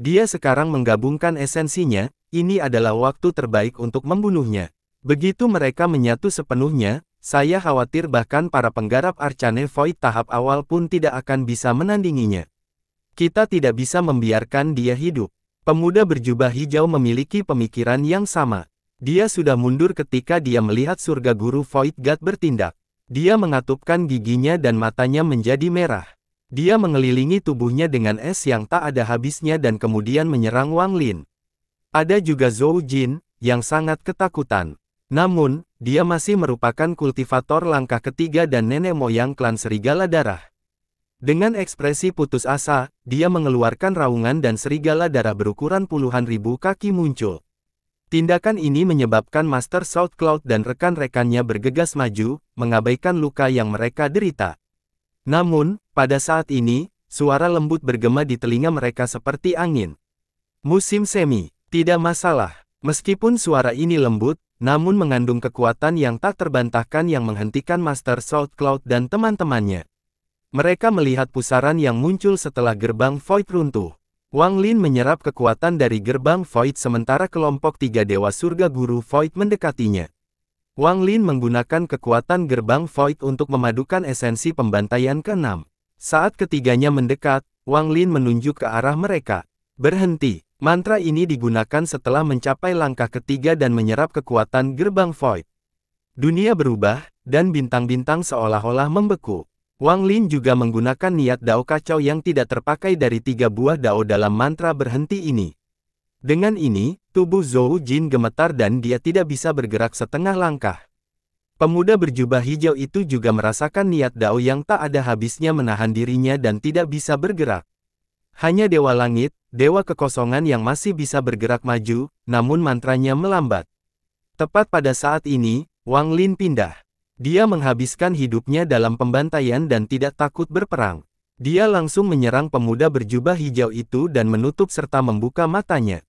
Dia sekarang menggabungkan esensinya, ini adalah waktu terbaik untuk membunuhnya. Begitu mereka menyatu sepenuhnya, saya khawatir bahkan para penggarap Arcane Void tahap awal pun tidak akan bisa menandinginya. Kita tidak bisa membiarkan dia hidup. Pemuda berjubah hijau memiliki pemikiran yang sama. Dia sudah mundur ketika dia melihat surga guru Void God bertindak. Dia mengatupkan giginya dan matanya menjadi merah. Dia mengelilingi tubuhnya dengan es yang tak ada habisnya dan kemudian menyerang Wang Lin. Ada juga Zhou Jin, yang sangat ketakutan. Namun, dia masih merupakan kultivator langkah ketiga dan nenek moyang klan serigala darah. Dengan ekspresi putus asa, dia mengeluarkan raungan dan serigala darah berukuran puluhan ribu kaki muncul. Tindakan ini menyebabkan Master Cloud dan rekan-rekannya bergegas maju, mengabaikan luka yang mereka derita. Namun, pada saat ini, suara lembut bergema di telinga mereka seperti angin. Musim semi, tidak masalah. Meskipun suara ini lembut, namun mengandung kekuatan yang tak terbantahkan yang menghentikan Master Cloud dan teman-temannya. Mereka melihat pusaran yang muncul setelah gerbang Void runtuh. Wang Lin menyerap kekuatan dari gerbang Void sementara kelompok tiga Dewa Surga Guru Void mendekatinya. Wang Lin menggunakan kekuatan gerbang Void untuk memadukan esensi pembantaian keenam. Saat ketiganya mendekat, Wang Lin menunjuk ke arah mereka. Berhenti. Mantra ini digunakan setelah mencapai langkah ketiga dan menyerap kekuatan gerbang Void. Dunia berubah, dan bintang-bintang seolah-olah membeku. Wang Lin juga menggunakan niat dao kacau yang tidak terpakai dari tiga buah dao dalam mantra berhenti ini. Dengan ini, tubuh Zhou Jin gemetar dan dia tidak bisa bergerak setengah langkah. Pemuda berjubah hijau itu juga merasakan niat dao yang tak ada habisnya menahan dirinya dan tidak bisa bergerak. Hanya Dewa Langit, Dewa Kekosongan yang masih bisa bergerak maju, namun mantranya melambat. Tepat pada saat ini, Wang Lin pindah. Dia menghabiskan hidupnya dalam pembantaian dan tidak takut berperang. Dia langsung menyerang pemuda berjubah hijau itu dan menutup serta membuka matanya.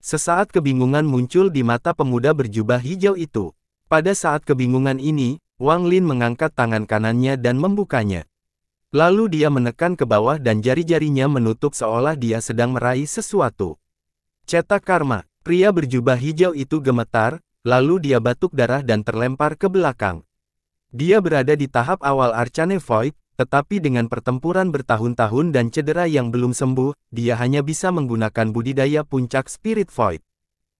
Sesaat kebingungan muncul di mata pemuda berjubah hijau itu. Pada saat kebingungan ini, Wang Lin mengangkat tangan kanannya dan membukanya. Lalu dia menekan ke bawah dan jari-jarinya menutup seolah dia sedang meraih sesuatu. Cetak karma, pria berjubah hijau itu gemetar, lalu dia batuk darah dan terlempar ke belakang. Dia berada di tahap awal Arcane Void, tetapi dengan pertempuran bertahun-tahun dan cedera yang belum sembuh, dia hanya bisa menggunakan budidaya puncak Spirit Void.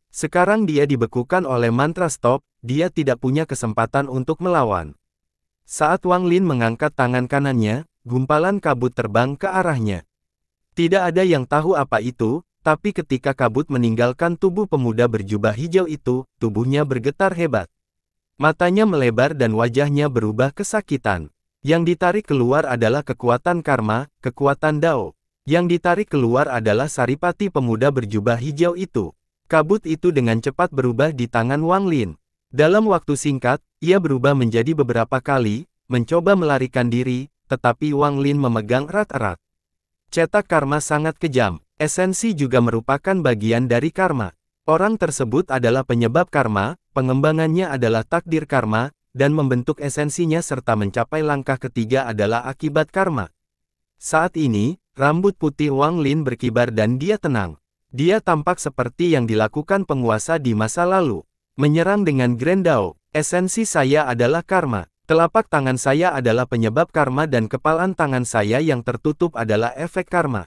Sekarang dia dibekukan oleh mantra stop, dia tidak punya kesempatan untuk melawan. Saat Wang Lin mengangkat tangan kanannya, gumpalan kabut terbang ke arahnya. Tidak ada yang tahu apa itu, tapi ketika kabut meninggalkan tubuh pemuda berjubah hijau itu, tubuhnya bergetar hebat. Matanya melebar dan wajahnya berubah kesakitan. Yang ditarik keluar adalah kekuatan karma, kekuatan dao. Yang ditarik keluar adalah saripati pemuda berjubah hijau itu. Kabut itu dengan cepat berubah di tangan Wang Lin. Dalam waktu singkat, ia berubah menjadi beberapa kali, mencoba melarikan diri, tetapi Wang Lin memegang erat-erat. Cetak karma sangat kejam, esensi juga merupakan bagian dari karma. Orang tersebut adalah penyebab karma, pengembangannya adalah takdir karma, dan membentuk esensinya serta mencapai langkah ketiga adalah akibat karma. Saat ini, rambut putih Wang Lin berkibar dan dia tenang. Dia tampak seperti yang dilakukan penguasa di masa lalu. Menyerang dengan grandao. esensi saya adalah karma. Telapak tangan saya adalah penyebab karma dan kepalan tangan saya yang tertutup adalah efek karma.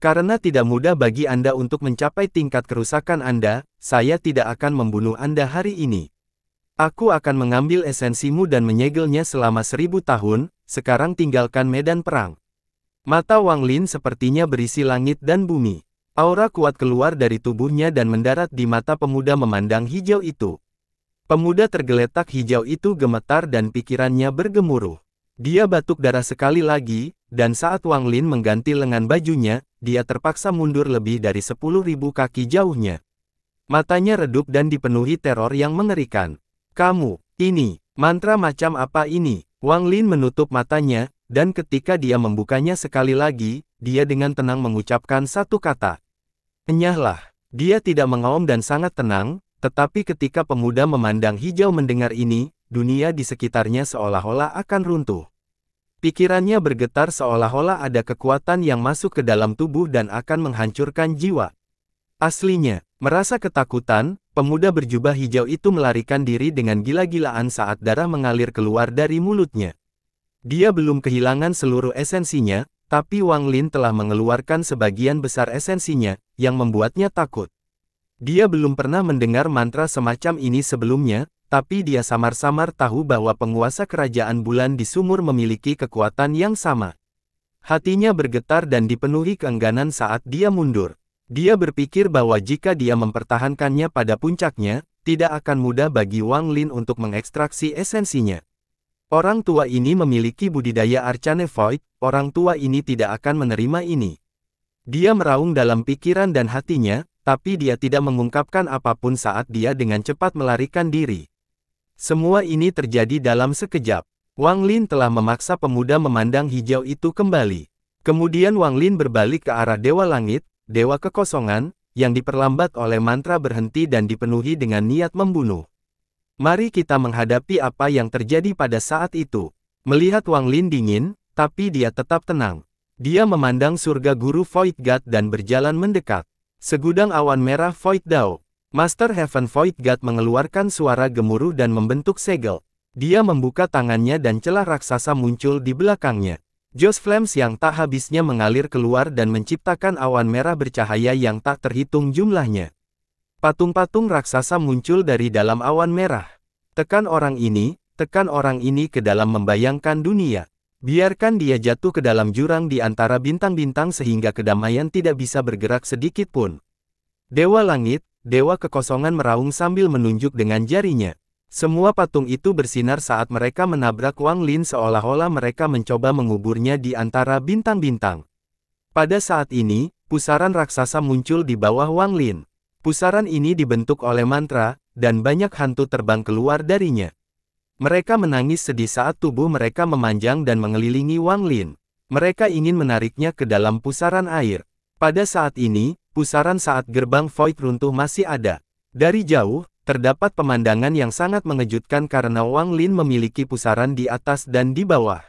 Karena tidak mudah bagi Anda untuk mencapai tingkat kerusakan Anda, saya tidak akan membunuh Anda hari ini. Aku akan mengambil esensimu dan menyegelnya selama seribu tahun, sekarang tinggalkan medan perang. Mata Wang Lin sepertinya berisi langit dan bumi. Aura kuat keluar dari tubuhnya dan mendarat di mata pemuda memandang hijau itu. Pemuda tergeletak hijau itu gemetar dan pikirannya bergemuruh. Dia batuk darah sekali lagi, dan saat Wang Lin mengganti lengan bajunya, dia terpaksa mundur lebih dari sepuluh ribu kaki jauhnya. Matanya redup dan dipenuhi teror yang mengerikan. Kamu, ini, mantra macam apa ini? Wang Lin menutup matanya, dan ketika dia membukanya sekali lagi, dia dengan tenang mengucapkan satu kata. Enyahlah. Dia tidak mengaum dan sangat tenang, tetapi ketika pemuda memandang hijau mendengar ini, dunia di sekitarnya seolah-olah akan runtuh. Pikirannya bergetar seolah-olah ada kekuatan yang masuk ke dalam tubuh dan akan menghancurkan jiwa. Aslinya, merasa ketakutan, pemuda berjubah hijau itu melarikan diri dengan gila-gilaan saat darah mengalir keluar dari mulutnya. Dia belum kehilangan seluruh esensinya, tapi Wang Lin telah mengeluarkan sebagian besar esensinya, yang membuatnya takut. Dia belum pernah mendengar mantra semacam ini sebelumnya, tapi dia samar-samar tahu bahwa penguasa kerajaan bulan di sumur memiliki kekuatan yang sama. Hatinya bergetar dan dipenuhi keengganan saat dia mundur. Dia berpikir bahwa jika dia mempertahankannya pada puncaknya, tidak akan mudah bagi Wang Lin untuk mengekstraksi esensinya. Orang tua ini memiliki budidaya Arcane Void, orang tua ini tidak akan menerima ini. Dia meraung dalam pikiran dan hatinya, tapi dia tidak mengungkapkan apapun saat dia dengan cepat melarikan diri. Semua ini terjadi dalam sekejap. Wang Lin telah memaksa pemuda memandang hijau itu kembali. Kemudian Wang Lin berbalik ke arah Dewa Langit, Dewa Kekosongan, yang diperlambat oleh mantra berhenti dan dipenuhi dengan niat membunuh. Mari kita menghadapi apa yang terjadi pada saat itu. Melihat Wang Lin dingin, tapi dia tetap tenang. Dia memandang surga guru Void God dan berjalan mendekat. Segudang awan merah Void Dao. Master Heaven Void God mengeluarkan suara gemuruh dan membentuk segel. Dia membuka tangannya dan celah raksasa muncul di belakangnya. Joss Flames yang tak habisnya mengalir keluar dan menciptakan awan merah bercahaya yang tak terhitung jumlahnya. Patung-patung raksasa muncul dari dalam awan merah. Tekan orang ini, tekan orang ini ke dalam membayangkan dunia. Biarkan dia jatuh ke dalam jurang di antara bintang-bintang sehingga kedamaian tidak bisa bergerak sedikit pun. Dewa Langit, Dewa kekosongan meraung sambil menunjuk dengan jarinya. Semua patung itu bersinar saat mereka menabrak Wang Lin seolah-olah mereka mencoba menguburnya di antara bintang-bintang. Pada saat ini, pusaran raksasa muncul di bawah Wang Lin. Pusaran ini dibentuk oleh mantra, dan banyak hantu terbang keluar darinya. Mereka menangis sedih saat tubuh mereka memanjang dan mengelilingi Wang Lin. Mereka ingin menariknya ke dalam pusaran air. Pada saat ini, Pusaran saat gerbang void runtuh masih ada. Dari jauh, terdapat pemandangan yang sangat mengejutkan karena Wang Lin memiliki pusaran di atas dan di bawah.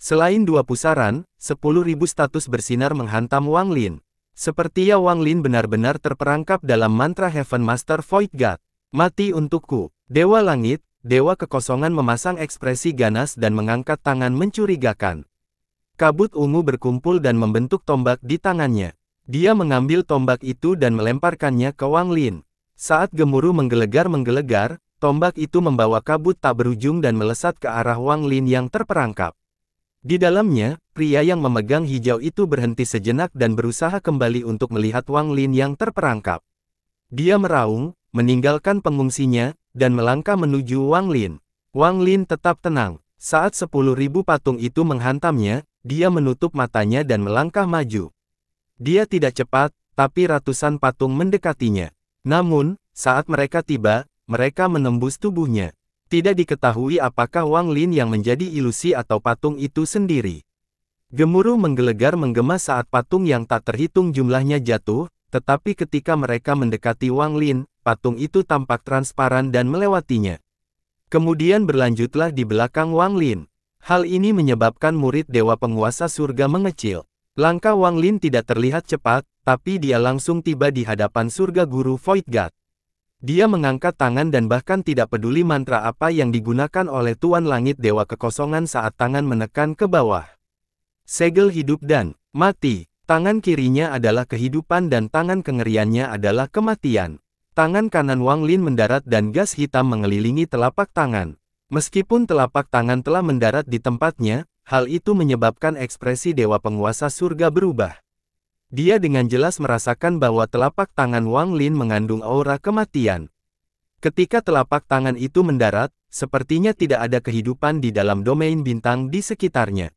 Selain dua pusaran, 10.000 status bersinar menghantam Wang Lin. Sepertinya Wang Lin benar-benar terperangkap dalam mantra Heaven Master Void God. Mati untukku. Dewa Langit, Dewa Kekosongan memasang ekspresi ganas dan mengangkat tangan mencurigakan. Kabut ungu berkumpul dan membentuk tombak di tangannya. Dia mengambil tombak itu dan melemparkannya ke Wang Lin. Saat gemuruh menggelegar-menggelegar, tombak itu membawa kabut tak berujung dan melesat ke arah Wang Lin yang terperangkap. Di dalamnya, pria yang memegang hijau itu berhenti sejenak dan berusaha kembali untuk melihat Wang Lin yang terperangkap. Dia meraung, meninggalkan pengungsinya, dan melangkah menuju Wang Lin. Wang Lin tetap tenang. Saat sepuluh ribu patung itu menghantamnya, dia menutup matanya dan melangkah maju. Dia tidak cepat, tapi ratusan patung mendekatinya. Namun, saat mereka tiba, mereka menembus tubuhnya. Tidak diketahui apakah Wang Lin yang menjadi ilusi atau patung itu sendiri. Gemuruh menggelegar menggema saat patung yang tak terhitung jumlahnya jatuh, tetapi ketika mereka mendekati Wang Lin, patung itu tampak transparan dan melewatinya. Kemudian berlanjutlah di belakang Wang Lin. Hal ini menyebabkan murid Dewa Penguasa Surga mengecil. Langkah Wang Lin tidak terlihat cepat, tapi dia langsung tiba di hadapan surga guru Void God. Dia mengangkat tangan dan bahkan tidak peduli mantra apa yang digunakan oleh Tuan Langit Dewa Kekosongan saat tangan menekan ke bawah. Segel hidup dan mati. Tangan kirinya adalah kehidupan dan tangan kengeriannya adalah kematian. Tangan kanan Wang Lin mendarat dan gas hitam mengelilingi telapak tangan. Meskipun telapak tangan telah mendarat di tempatnya, Hal itu menyebabkan ekspresi Dewa Penguasa Surga berubah. Dia dengan jelas merasakan bahwa telapak tangan Wang Lin mengandung aura kematian. Ketika telapak tangan itu mendarat, sepertinya tidak ada kehidupan di dalam domain bintang di sekitarnya.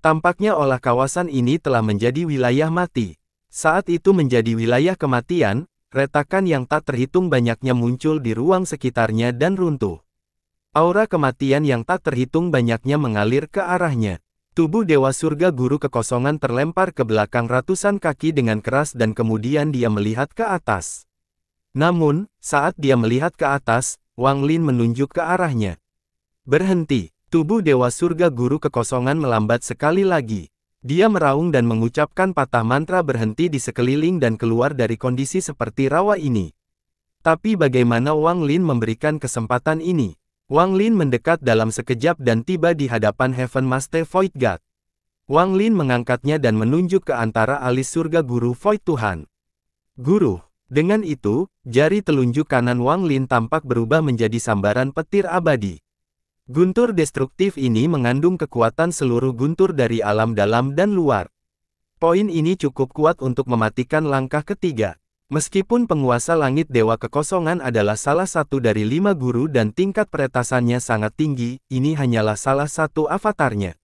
Tampaknya olah kawasan ini telah menjadi wilayah mati. Saat itu menjadi wilayah kematian, retakan yang tak terhitung banyaknya muncul di ruang sekitarnya dan runtuh. Aura kematian yang tak terhitung banyaknya mengalir ke arahnya. Tubuh Dewa Surga Guru kekosongan terlempar ke belakang ratusan kaki dengan keras dan kemudian dia melihat ke atas. Namun, saat dia melihat ke atas, Wang Lin menunjuk ke arahnya. Berhenti, tubuh Dewa Surga Guru kekosongan melambat sekali lagi. Dia meraung dan mengucapkan patah mantra berhenti di sekeliling dan keluar dari kondisi seperti rawa ini. Tapi bagaimana Wang Lin memberikan kesempatan ini? Wang Lin mendekat dalam sekejap dan tiba di hadapan Heaven Master Void God. Wang Lin mengangkatnya dan menunjuk ke antara alis surga guru Void Tuhan. Guru, dengan itu, jari telunjuk kanan Wang Lin tampak berubah menjadi sambaran petir abadi. Guntur destruktif ini mengandung kekuatan seluruh guntur dari alam dalam dan luar. Poin ini cukup kuat untuk mematikan langkah ketiga. Meskipun penguasa langit Dewa Kekosongan adalah salah satu dari lima guru dan tingkat peretasannya sangat tinggi, ini hanyalah salah satu avatarnya.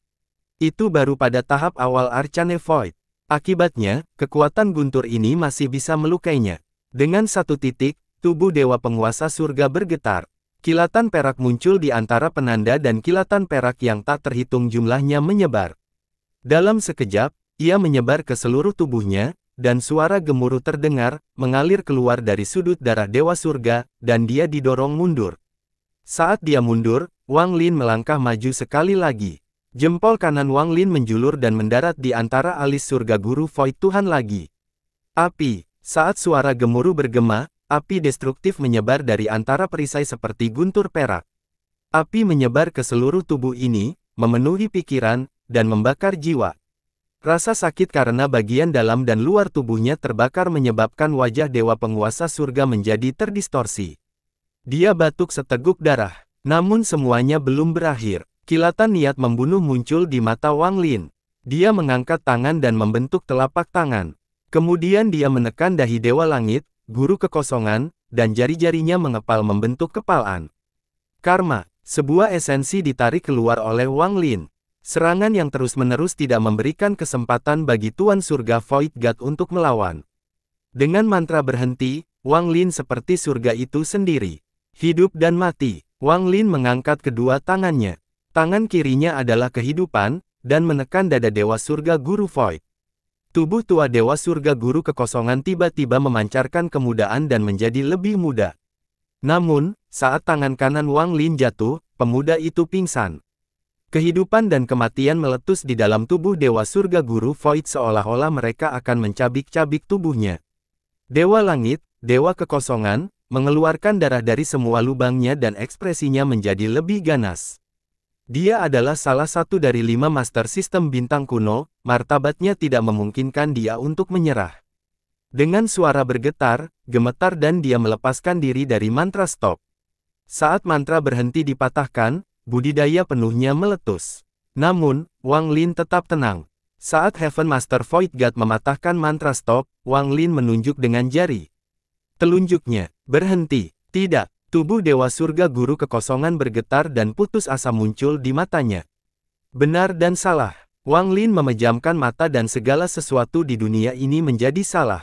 Itu baru pada tahap awal Arcane Void. Akibatnya, kekuatan guntur ini masih bisa melukainya. Dengan satu titik, tubuh Dewa Penguasa Surga bergetar. Kilatan perak muncul di antara penanda dan kilatan perak yang tak terhitung jumlahnya menyebar. Dalam sekejap, ia menyebar ke seluruh tubuhnya, dan suara gemuruh terdengar, mengalir keluar dari sudut darah Dewa Surga, dan dia didorong mundur. Saat dia mundur, Wang Lin melangkah maju sekali lagi. Jempol kanan Wang Lin menjulur dan mendarat di antara alis surga guru Void Tuhan lagi. Api, saat suara gemuruh bergema, api destruktif menyebar dari antara perisai seperti guntur perak. Api menyebar ke seluruh tubuh ini, memenuhi pikiran, dan membakar jiwa. Rasa sakit karena bagian dalam dan luar tubuhnya terbakar menyebabkan wajah dewa penguasa surga menjadi terdistorsi. Dia batuk seteguk darah, namun semuanya belum berakhir. Kilatan niat membunuh muncul di mata Wang Lin. Dia mengangkat tangan dan membentuk telapak tangan. Kemudian dia menekan dahi dewa langit, guru kekosongan, dan jari-jarinya mengepal membentuk kepalan. Karma, sebuah esensi ditarik keluar oleh Wang Lin. Serangan yang terus-menerus tidak memberikan kesempatan bagi Tuan Surga Void God untuk melawan. Dengan mantra berhenti, Wang Lin seperti surga itu sendiri. Hidup dan mati, Wang Lin mengangkat kedua tangannya. Tangan kirinya adalah kehidupan, dan menekan dada Dewa Surga Guru Void. Tubuh tua Dewa Surga Guru kekosongan tiba-tiba memancarkan kemudaan dan menjadi lebih muda. Namun, saat tangan kanan Wang Lin jatuh, pemuda itu pingsan. Kehidupan dan kematian meletus di dalam tubuh Dewa Surga Guru Void seolah-olah mereka akan mencabik-cabik tubuhnya. Dewa Langit, Dewa Kekosongan, mengeluarkan darah dari semua lubangnya dan ekspresinya menjadi lebih ganas. Dia adalah salah satu dari lima master sistem bintang kuno, martabatnya tidak memungkinkan dia untuk menyerah. Dengan suara bergetar, gemetar dan dia melepaskan diri dari mantra stop. Saat mantra berhenti dipatahkan, budidaya penuhnya meletus. Namun, Wang Lin tetap tenang. Saat Heaven Master Void God mematahkan mantra stop, Wang Lin menunjuk dengan jari. Telunjuknya, berhenti, tidak, tubuh Dewa Surga Guru kekosongan bergetar dan putus asa muncul di matanya. Benar dan salah, Wang Lin memejamkan mata dan segala sesuatu di dunia ini menjadi salah.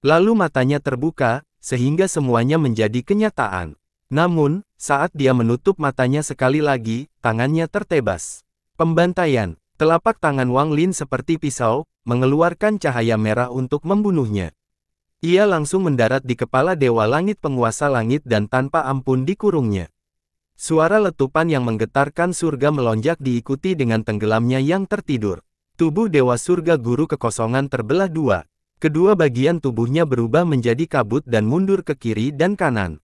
Lalu matanya terbuka, sehingga semuanya menjadi kenyataan. Namun, saat dia menutup matanya sekali lagi, tangannya tertebas. Pembantaian, telapak tangan Wang Lin seperti pisau, mengeluarkan cahaya merah untuk membunuhnya. Ia langsung mendarat di kepala Dewa Langit Penguasa Langit dan tanpa ampun dikurungnya. Suara letupan yang menggetarkan surga melonjak diikuti dengan tenggelamnya yang tertidur. Tubuh Dewa Surga Guru kekosongan terbelah dua. Kedua bagian tubuhnya berubah menjadi kabut dan mundur ke kiri dan kanan.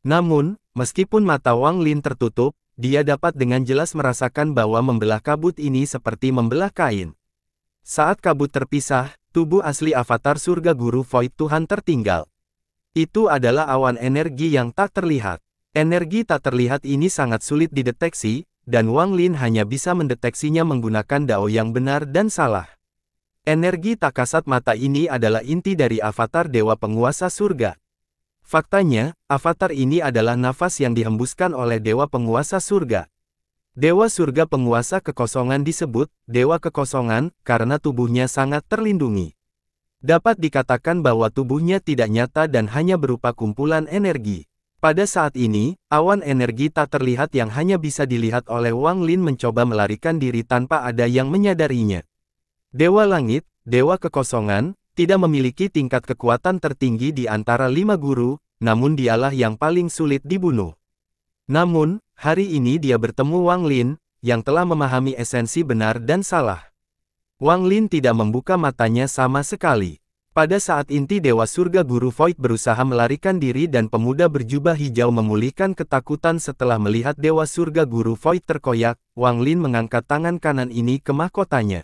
Namun, meskipun mata Wang Lin tertutup, dia dapat dengan jelas merasakan bahwa membelah kabut ini seperti membelah kain. Saat kabut terpisah, tubuh asli avatar surga guru Void Tuhan tertinggal. Itu adalah awan energi yang tak terlihat. Energi tak terlihat ini sangat sulit dideteksi, dan Wang Lin hanya bisa mendeteksinya menggunakan dao yang benar dan salah. Energi tak kasat mata ini adalah inti dari avatar Dewa Penguasa Surga. Faktanya, avatar ini adalah nafas yang dihembuskan oleh Dewa Penguasa Surga. Dewa Surga Penguasa Kekosongan disebut Dewa Kekosongan karena tubuhnya sangat terlindungi. Dapat dikatakan bahwa tubuhnya tidak nyata dan hanya berupa kumpulan energi. Pada saat ini, awan energi tak terlihat yang hanya bisa dilihat oleh Wang Lin mencoba melarikan diri tanpa ada yang menyadarinya. Dewa Langit, Dewa Kekosongan, tidak memiliki tingkat kekuatan tertinggi di antara lima guru, namun dialah yang paling sulit dibunuh. Namun, hari ini dia bertemu Wang Lin, yang telah memahami esensi benar dan salah. Wang Lin tidak membuka matanya sama sekali. Pada saat inti Dewa Surga Guru Void berusaha melarikan diri dan pemuda berjubah hijau memulihkan ketakutan setelah melihat Dewa Surga Guru Void terkoyak, Wang Lin mengangkat tangan kanan ini ke mahkotanya.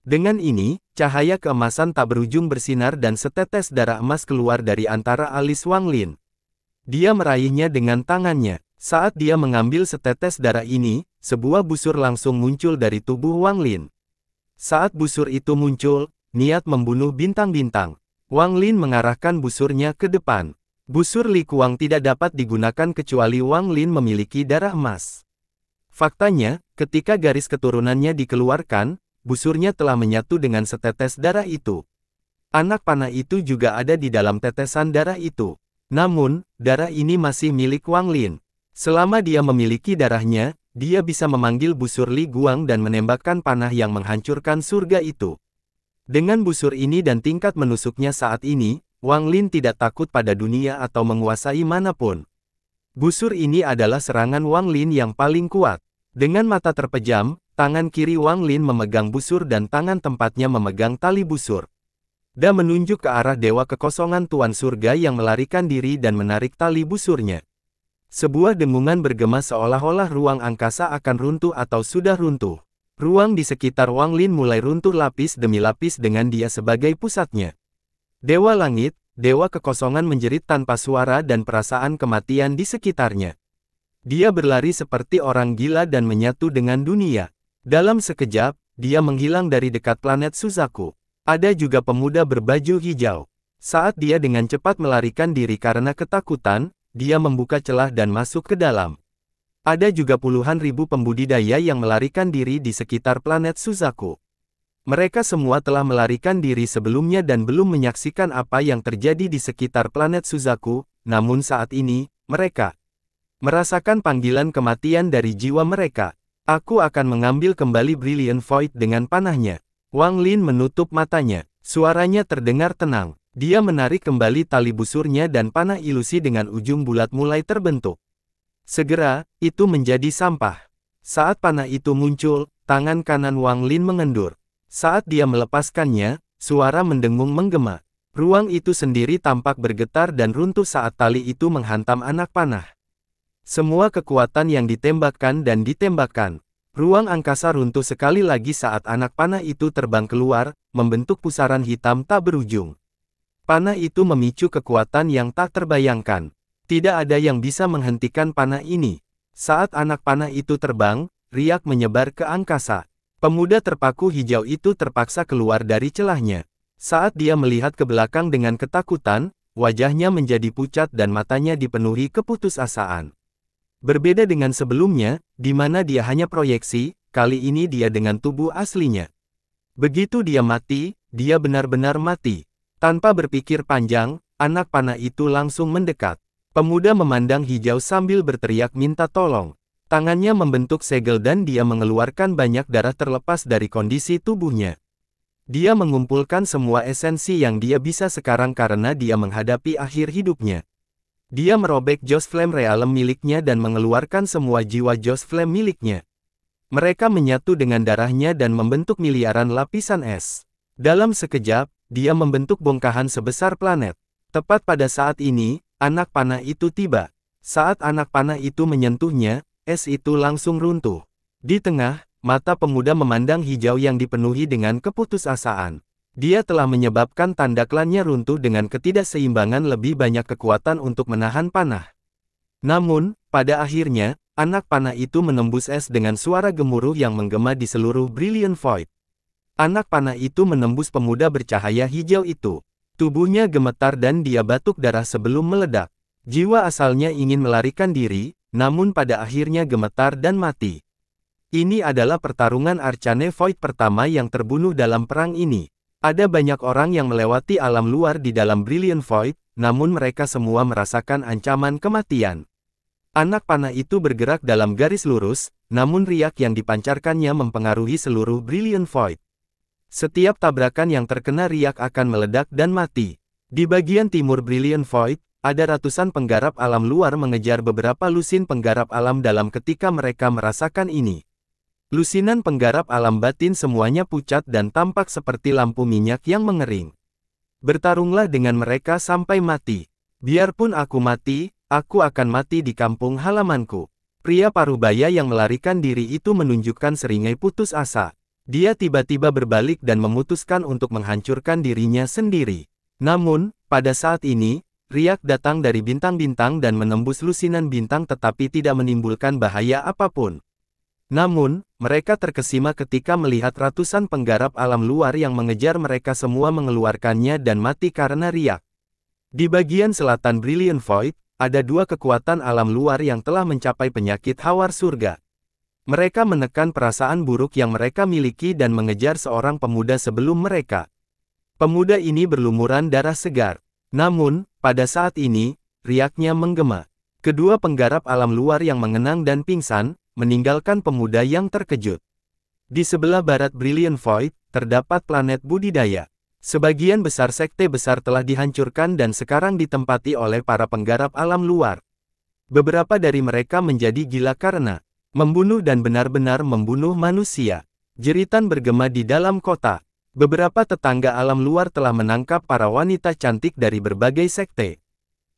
Dengan ini, cahaya keemasan tak berujung bersinar dan setetes darah emas keluar dari antara alis Wang Lin. Dia meraihnya dengan tangannya. Saat dia mengambil setetes darah ini, sebuah busur langsung muncul dari tubuh Wang Lin. Saat busur itu muncul, niat membunuh bintang-bintang. Wang Lin mengarahkan busurnya ke depan. Busur Li Kuang tidak dapat digunakan kecuali Wang Lin memiliki darah emas. Faktanya, ketika garis keturunannya dikeluarkan, busurnya telah menyatu dengan setetes darah itu. Anak panah itu juga ada di dalam tetesan darah itu. Namun, darah ini masih milik Wang Lin. Selama dia memiliki darahnya, dia bisa memanggil busur Li Guang dan menembakkan panah yang menghancurkan surga itu. Dengan busur ini dan tingkat menusuknya saat ini, Wang Lin tidak takut pada dunia atau menguasai manapun. Busur ini adalah serangan Wang Lin yang paling kuat. Dengan mata terpejam, Tangan kiri Wang Lin memegang busur dan tangan tempatnya memegang tali busur. Da menunjuk ke arah dewa kekosongan Tuan Surga yang melarikan diri dan menarik tali busurnya. Sebuah dengungan bergema seolah-olah ruang angkasa akan runtuh atau sudah runtuh. Ruang di sekitar Wang Lin mulai runtuh lapis demi lapis dengan dia sebagai pusatnya. Dewa langit, dewa kekosongan menjerit tanpa suara dan perasaan kematian di sekitarnya. Dia berlari seperti orang gila dan menyatu dengan dunia. Dalam sekejap, dia menghilang dari dekat planet Suzaku. Ada juga pemuda berbaju hijau. Saat dia dengan cepat melarikan diri karena ketakutan, dia membuka celah dan masuk ke dalam. Ada juga puluhan ribu pembudidaya yang melarikan diri di sekitar planet Suzaku. Mereka semua telah melarikan diri sebelumnya dan belum menyaksikan apa yang terjadi di sekitar planet Suzaku, namun saat ini, mereka merasakan panggilan kematian dari jiwa mereka. Aku akan mengambil kembali Brilliant Void dengan panahnya. Wang Lin menutup matanya. Suaranya terdengar tenang. Dia menarik kembali tali busurnya dan panah ilusi dengan ujung bulat mulai terbentuk. Segera, itu menjadi sampah. Saat panah itu muncul, tangan kanan Wang Lin mengendur. Saat dia melepaskannya, suara mendengung menggema. Ruang itu sendiri tampak bergetar dan runtuh saat tali itu menghantam anak panah. Semua kekuatan yang ditembakkan dan ditembakkan. Ruang angkasa runtuh sekali lagi saat anak panah itu terbang keluar, membentuk pusaran hitam tak berujung. Panah itu memicu kekuatan yang tak terbayangkan. Tidak ada yang bisa menghentikan panah ini. Saat anak panah itu terbang, riak menyebar ke angkasa. Pemuda terpaku hijau itu terpaksa keluar dari celahnya. Saat dia melihat ke belakang dengan ketakutan, wajahnya menjadi pucat dan matanya dipenuhi keputusasaan. Berbeda dengan sebelumnya, di mana dia hanya proyeksi, kali ini dia dengan tubuh aslinya. Begitu dia mati, dia benar-benar mati. Tanpa berpikir panjang, anak panah itu langsung mendekat. Pemuda memandang hijau sambil berteriak minta tolong. Tangannya membentuk segel dan dia mengeluarkan banyak darah terlepas dari kondisi tubuhnya. Dia mengumpulkan semua esensi yang dia bisa sekarang karena dia menghadapi akhir hidupnya. Dia merobek Joss Flame Realm miliknya dan mengeluarkan semua jiwa Joss Flame miliknya. Mereka menyatu dengan darahnya dan membentuk miliaran lapisan es. Dalam sekejap, dia membentuk bongkahan sebesar planet. Tepat pada saat ini, anak panah itu tiba. Saat anak panah itu menyentuhnya, es itu langsung runtuh. Di tengah, mata pemuda memandang hijau yang dipenuhi dengan keputusasaan. Dia telah menyebabkan tanda tandaklannya runtuh dengan ketidakseimbangan lebih banyak kekuatan untuk menahan panah. Namun, pada akhirnya, anak panah itu menembus es dengan suara gemuruh yang menggema di seluruh Brilliant Void. Anak panah itu menembus pemuda bercahaya hijau itu. Tubuhnya gemetar dan dia batuk darah sebelum meledak. Jiwa asalnya ingin melarikan diri, namun pada akhirnya gemetar dan mati. Ini adalah pertarungan Arcane Void pertama yang terbunuh dalam perang ini. Ada banyak orang yang melewati alam luar di dalam Brilliant Void, namun mereka semua merasakan ancaman kematian. Anak panah itu bergerak dalam garis lurus, namun riak yang dipancarkannya mempengaruhi seluruh Brilliant Void. Setiap tabrakan yang terkena riak akan meledak dan mati. Di bagian timur Brilliant Void, ada ratusan penggarap alam luar mengejar beberapa lusin penggarap alam dalam ketika mereka merasakan ini. Lusinan penggarap alam batin semuanya pucat dan tampak seperti lampu minyak yang mengering. Bertarunglah dengan mereka sampai mati. Biarpun aku mati, aku akan mati di kampung halamanku. Pria parubaya yang melarikan diri itu menunjukkan seringai putus asa. Dia tiba-tiba berbalik dan memutuskan untuk menghancurkan dirinya sendiri. Namun, pada saat ini, riak datang dari bintang-bintang dan menembus lusinan bintang tetapi tidak menimbulkan bahaya apapun. Namun, mereka terkesima ketika melihat ratusan penggarap alam luar yang mengejar mereka semua mengeluarkannya dan mati karena riak. Di bagian selatan Brilliant Void, ada dua kekuatan alam luar yang telah mencapai penyakit hawar surga. Mereka menekan perasaan buruk yang mereka miliki dan mengejar seorang pemuda sebelum mereka. Pemuda ini berlumuran darah segar. Namun, pada saat ini, riaknya menggema. Kedua penggarap alam luar yang mengenang dan pingsan, meninggalkan pemuda yang terkejut. Di sebelah barat Brilliant Void, terdapat planet budidaya. Sebagian besar sekte besar telah dihancurkan dan sekarang ditempati oleh para penggarap alam luar. Beberapa dari mereka menjadi gila karena membunuh dan benar-benar membunuh manusia. Jeritan bergema di dalam kota. Beberapa tetangga alam luar telah menangkap para wanita cantik dari berbagai sekte.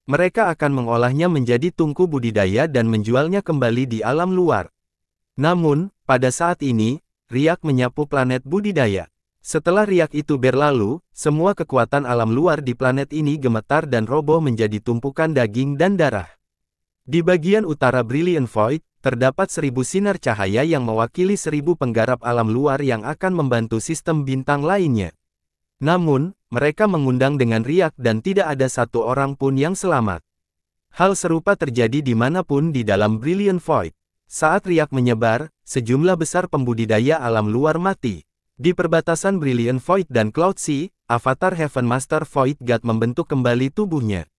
Mereka akan mengolahnya menjadi tungku budidaya dan menjualnya kembali di alam luar. Namun, pada saat ini, Riak menyapu planet budidaya. Setelah riak itu berlalu, semua kekuatan alam luar di planet ini gemetar dan roboh menjadi tumpukan daging dan darah. Di bagian utara Brilliant Void, terdapat seribu sinar cahaya yang mewakili seribu penggarap alam luar yang akan membantu sistem bintang lainnya. Namun, mereka mengundang dengan riak dan tidak ada satu orang pun yang selamat. Hal serupa terjadi di dimanapun di dalam Brilliant Void. Saat riak menyebar, sejumlah besar pembudidaya alam luar mati. Di perbatasan Brilliant Void dan Cloud Sea, avatar Heaven Master Void God membentuk kembali tubuhnya.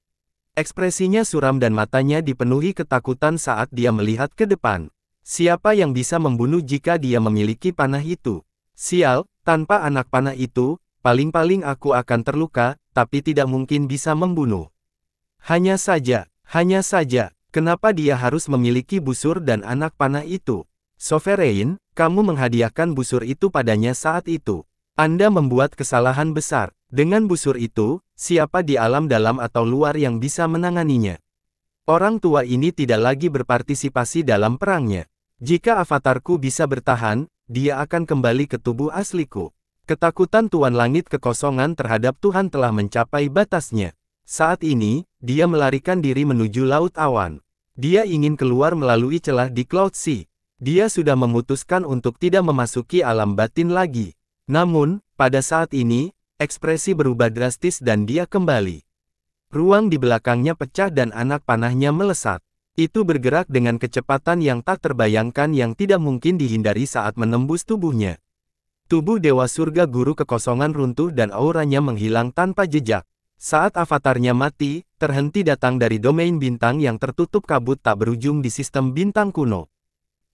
Ekspresinya suram dan matanya dipenuhi ketakutan saat dia melihat ke depan. Siapa yang bisa membunuh jika dia memiliki panah itu? Sial, tanpa anak panah itu, Paling-paling aku akan terluka, tapi tidak mungkin bisa membunuh. Hanya saja, hanya saja, kenapa dia harus memiliki busur dan anak panah itu? Sovereign, kamu menghadiahkan busur itu padanya saat itu. Anda membuat kesalahan besar. Dengan busur itu, siapa di alam dalam atau luar yang bisa menanganinya? Orang tua ini tidak lagi berpartisipasi dalam perangnya. Jika avatarku bisa bertahan, dia akan kembali ke tubuh asliku. Ketakutan Tuan Langit kekosongan terhadap Tuhan telah mencapai batasnya. Saat ini, dia melarikan diri menuju Laut Awan. Dia ingin keluar melalui celah di Cloud Sea. Dia sudah memutuskan untuk tidak memasuki alam batin lagi. Namun, pada saat ini, ekspresi berubah drastis dan dia kembali. Ruang di belakangnya pecah dan anak panahnya melesat. Itu bergerak dengan kecepatan yang tak terbayangkan yang tidak mungkin dihindari saat menembus tubuhnya. Tubuh Dewa Surga Guru kekosongan runtuh dan auranya menghilang tanpa jejak. Saat avatarnya mati, terhenti datang dari domain bintang yang tertutup kabut tak berujung di sistem bintang kuno.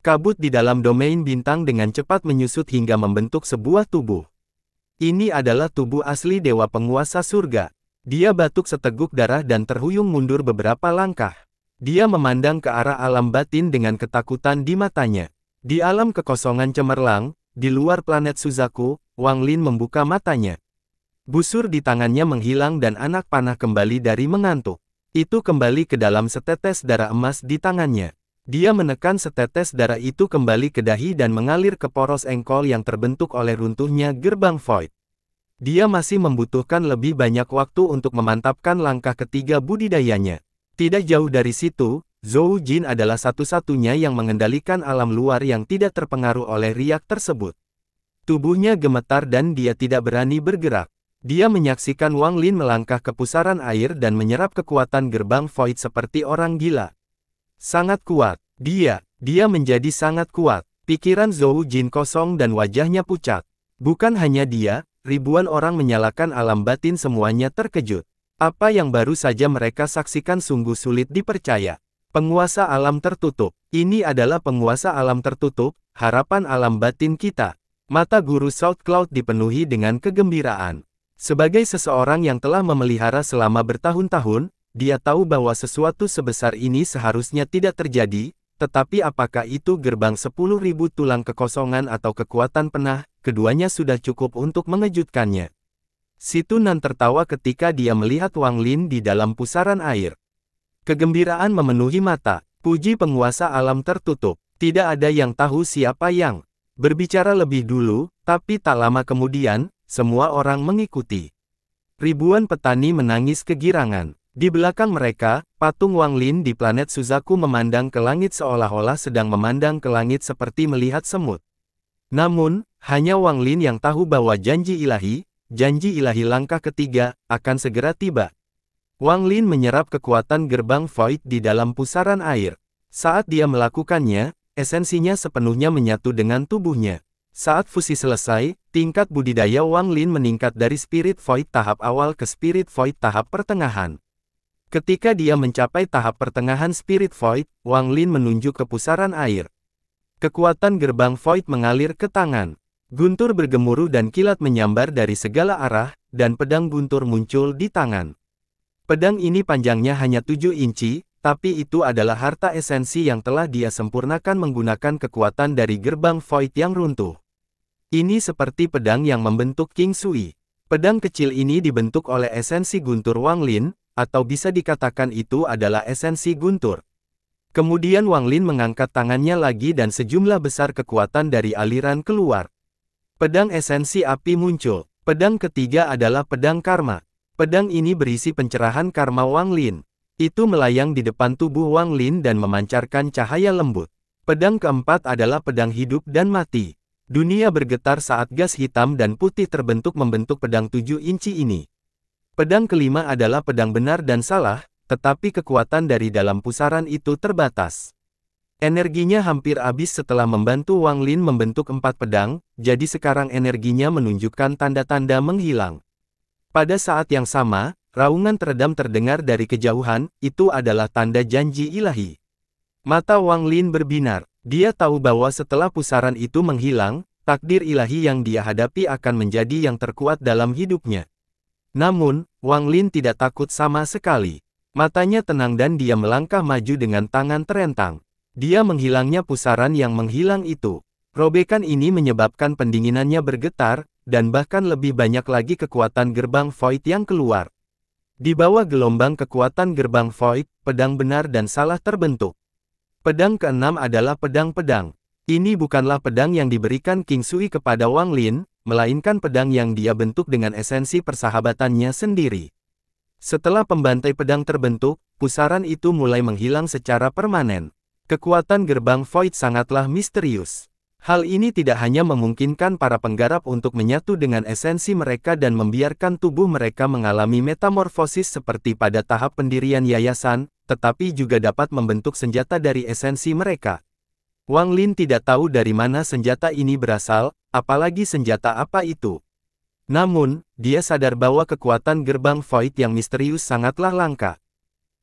Kabut di dalam domain bintang dengan cepat menyusut hingga membentuk sebuah tubuh. Ini adalah tubuh asli Dewa Penguasa Surga. Dia batuk seteguk darah dan terhuyung mundur beberapa langkah. Dia memandang ke arah alam batin dengan ketakutan di matanya. Di alam kekosongan cemerlang, di luar planet Suzaku, Wang Lin membuka matanya. Busur di tangannya menghilang dan anak panah kembali dari mengantuk. Itu kembali ke dalam setetes darah emas di tangannya. Dia menekan setetes darah itu kembali ke dahi dan mengalir ke poros engkol yang terbentuk oleh runtuhnya gerbang void. Dia masih membutuhkan lebih banyak waktu untuk memantapkan langkah ketiga budidayanya. Tidak jauh dari situ, Zhou Jin adalah satu-satunya yang mengendalikan alam luar yang tidak terpengaruh oleh riak tersebut. Tubuhnya gemetar dan dia tidak berani bergerak. Dia menyaksikan Wang Lin melangkah ke pusaran air dan menyerap kekuatan gerbang void seperti orang gila. Sangat kuat. Dia, dia menjadi sangat kuat. Pikiran Zhou Jin kosong dan wajahnya pucat. Bukan hanya dia, ribuan orang menyalakan alam batin semuanya terkejut. Apa yang baru saja mereka saksikan sungguh sulit dipercaya. Penguasa alam tertutup. Ini adalah penguasa alam tertutup, harapan alam batin kita. Mata guru South Cloud dipenuhi dengan kegembiraan. Sebagai seseorang yang telah memelihara selama bertahun-tahun, dia tahu bahwa sesuatu sebesar ini seharusnya tidak terjadi, tetapi apakah itu gerbang 10.000 tulang kekosongan atau kekuatan penah, keduanya sudah cukup untuk mengejutkannya. Situ Nan tertawa ketika dia melihat Wang Lin di dalam pusaran air. Kegembiraan memenuhi mata, puji penguasa alam tertutup, tidak ada yang tahu siapa yang berbicara lebih dulu, tapi tak lama kemudian, semua orang mengikuti. Ribuan petani menangis kegirangan. Di belakang mereka, patung Wang Lin di planet Suzaku memandang ke langit seolah-olah sedang memandang ke langit seperti melihat semut. Namun, hanya Wang Lin yang tahu bahwa janji ilahi, janji ilahi langkah ketiga, akan segera tiba. Wang Lin menyerap kekuatan gerbang void di dalam pusaran air. Saat dia melakukannya, esensinya sepenuhnya menyatu dengan tubuhnya. Saat fusi selesai, tingkat budidaya Wang Lin meningkat dari spirit void tahap awal ke spirit void tahap pertengahan. Ketika dia mencapai tahap pertengahan Spirit Void, Wang Lin menunjuk ke pusaran air. Kekuatan gerbang Void mengalir ke tangan. Guntur bergemuruh dan kilat menyambar dari segala arah, dan pedang guntur muncul di tangan. Pedang ini panjangnya hanya 7 inci, tapi itu adalah harta esensi yang telah dia sempurnakan menggunakan kekuatan dari gerbang void yang runtuh. Ini seperti pedang yang membentuk King Sui. Pedang kecil ini dibentuk oleh esensi guntur Wang Lin, atau bisa dikatakan itu adalah esensi guntur. Kemudian Wang Lin mengangkat tangannya lagi dan sejumlah besar kekuatan dari aliran keluar. Pedang esensi api muncul. Pedang ketiga adalah pedang karma. Pedang ini berisi pencerahan karma Wang Lin. Itu melayang di depan tubuh Wang Lin dan memancarkan cahaya lembut. Pedang keempat adalah pedang hidup dan mati. Dunia bergetar saat gas hitam dan putih terbentuk membentuk pedang tujuh inci ini. Pedang kelima adalah pedang benar dan salah, tetapi kekuatan dari dalam pusaran itu terbatas. Energinya hampir habis setelah membantu Wang Lin membentuk empat pedang, jadi sekarang energinya menunjukkan tanda-tanda menghilang. Pada saat yang sama, raungan teredam terdengar dari kejauhan, itu adalah tanda janji ilahi. Mata Wang Lin berbinar. Dia tahu bahwa setelah pusaran itu menghilang, takdir ilahi yang dia hadapi akan menjadi yang terkuat dalam hidupnya. Namun, Wang Lin tidak takut sama sekali. Matanya tenang dan dia melangkah maju dengan tangan terentang. Dia menghilangnya pusaran yang menghilang itu. Robekan ini menyebabkan pendinginannya bergetar, dan bahkan lebih banyak lagi kekuatan gerbang void yang keluar. Di bawah gelombang kekuatan gerbang void, pedang benar dan salah terbentuk. Pedang keenam adalah pedang-pedang. Ini bukanlah pedang yang diberikan King Sui kepada Wang Lin, melainkan pedang yang dia bentuk dengan esensi persahabatannya sendiri. Setelah pembantai pedang terbentuk, pusaran itu mulai menghilang secara permanen. Kekuatan gerbang void sangatlah misterius. Hal ini tidak hanya memungkinkan para penggarap untuk menyatu dengan esensi mereka dan membiarkan tubuh mereka mengalami metamorfosis seperti pada tahap pendirian yayasan, tetapi juga dapat membentuk senjata dari esensi mereka. Wang Lin tidak tahu dari mana senjata ini berasal, apalagi senjata apa itu. Namun, dia sadar bahwa kekuatan gerbang void yang misterius sangatlah langka.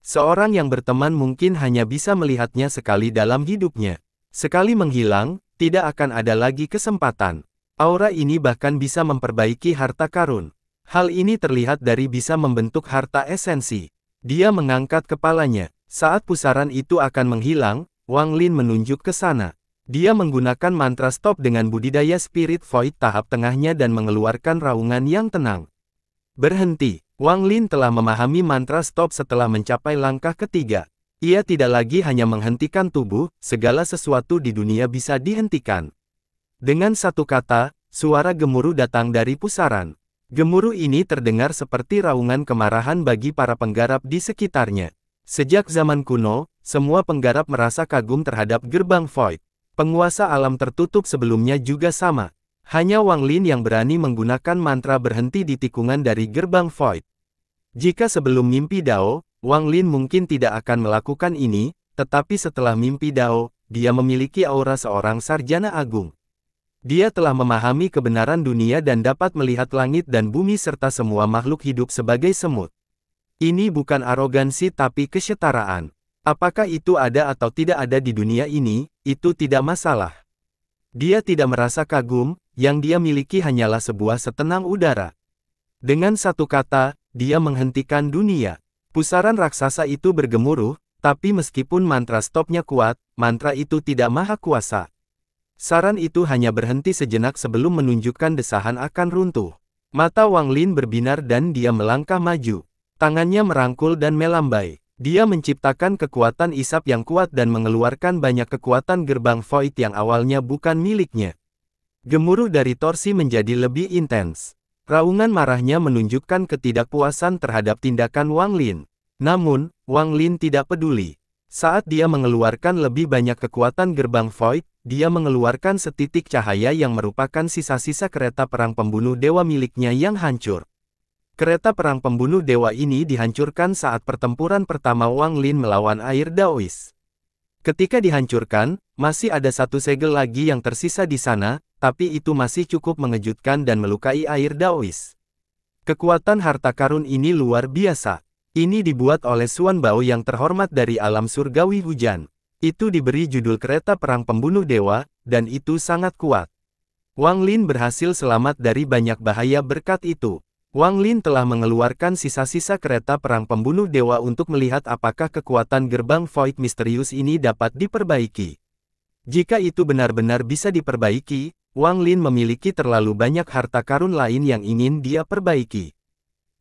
Seorang yang berteman mungkin hanya bisa melihatnya sekali dalam hidupnya. Sekali menghilang, tidak akan ada lagi kesempatan. Aura ini bahkan bisa memperbaiki harta karun. Hal ini terlihat dari bisa membentuk harta esensi. Dia mengangkat kepalanya. Saat pusaran itu akan menghilang, Wang Lin menunjuk ke sana. Dia menggunakan mantra stop dengan budidaya spirit void tahap tengahnya dan mengeluarkan raungan yang tenang. Berhenti, Wang Lin telah memahami mantra stop setelah mencapai langkah ketiga. Ia tidak lagi hanya menghentikan tubuh, segala sesuatu di dunia bisa dihentikan. Dengan satu kata, suara gemuruh datang dari pusaran. Gemuruh ini terdengar seperti raungan kemarahan bagi para penggarap di sekitarnya. Sejak zaman kuno, semua penggarap merasa kagum terhadap gerbang void. Penguasa alam tertutup sebelumnya juga sama. Hanya Wang Lin yang berani menggunakan mantra berhenti di tikungan dari gerbang void. Jika sebelum mimpi Dao, Wang Lin mungkin tidak akan melakukan ini, tetapi setelah mimpi Dao, dia memiliki aura seorang sarjana agung. Dia telah memahami kebenaran dunia dan dapat melihat langit dan bumi serta semua makhluk hidup sebagai semut. Ini bukan arogansi tapi kesetaraan. Apakah itu ada atau tidak ada di dunia ini, itu tidak masalah. Dia tidak merasa kagum, yang dia miliki hanyalah sebuah setenang udara. Dengan satu kata, dia menghentikan dunia. Pusaran raksasa itu bergemuruh, tapi meskipun mantra stopnya kuat, mantra itu tidak maha kuasa. Saran itu hanya berhenti sejenak sebelum menunjukkan desahan akan runtuh. Mata Wang Lin berbinar dan dia melangkah maju. Tangannya merangkul dan melambai. Dia menciptakan kekuatan isap yang kuat dan mengeluarkan banyak kekuatan gerbang void yang awalnya bukan miliknya. Gemuruh dari torsi menjadi lebih intens. Raungan marahnya menunjukkan ketidakpuasan terhadap tindakan Wang Lin. Namun, Wang Lin tidak peduli. Saat dia mengeluarkan lebih banyak kekuatan gerbang void, dia mengeluarkan setitik cahaya yang merupakan sisa-sisa kereta perang pembunuh dewa miliknya yang hancur. Kereta perang pembunuh dewa ini dihancurkan saat pertempuran pertama Wang Lin melawan air Daois. Ketika dihancurkan, masih ada satu segel lagi yang tersisa di sana, tapi itu masih cukup mengejutkan dan melukai air Daois. Kekuatan harta karun ini luar biasa. Ini dibuat oleh Suan Bao yang terhormat dari alam surgawi hujan. Itu diberi judul kereta perang pembunuh dewa, dan itu sangat kuat. Wang Lin berhasil selamat dari banyak bahaya berkat itu. Wang Lin telah mengeluarkan sisa-sisa kereta perang pembunuh dewa untuk melihat apakah kekuatan gerbang void misterius ini dapat diperbaiki. Jika itu benar-benar bisa diperbaiki, Wang Lin memiliki terlalu banyak harta karun lain yang ingin dia perbaiki.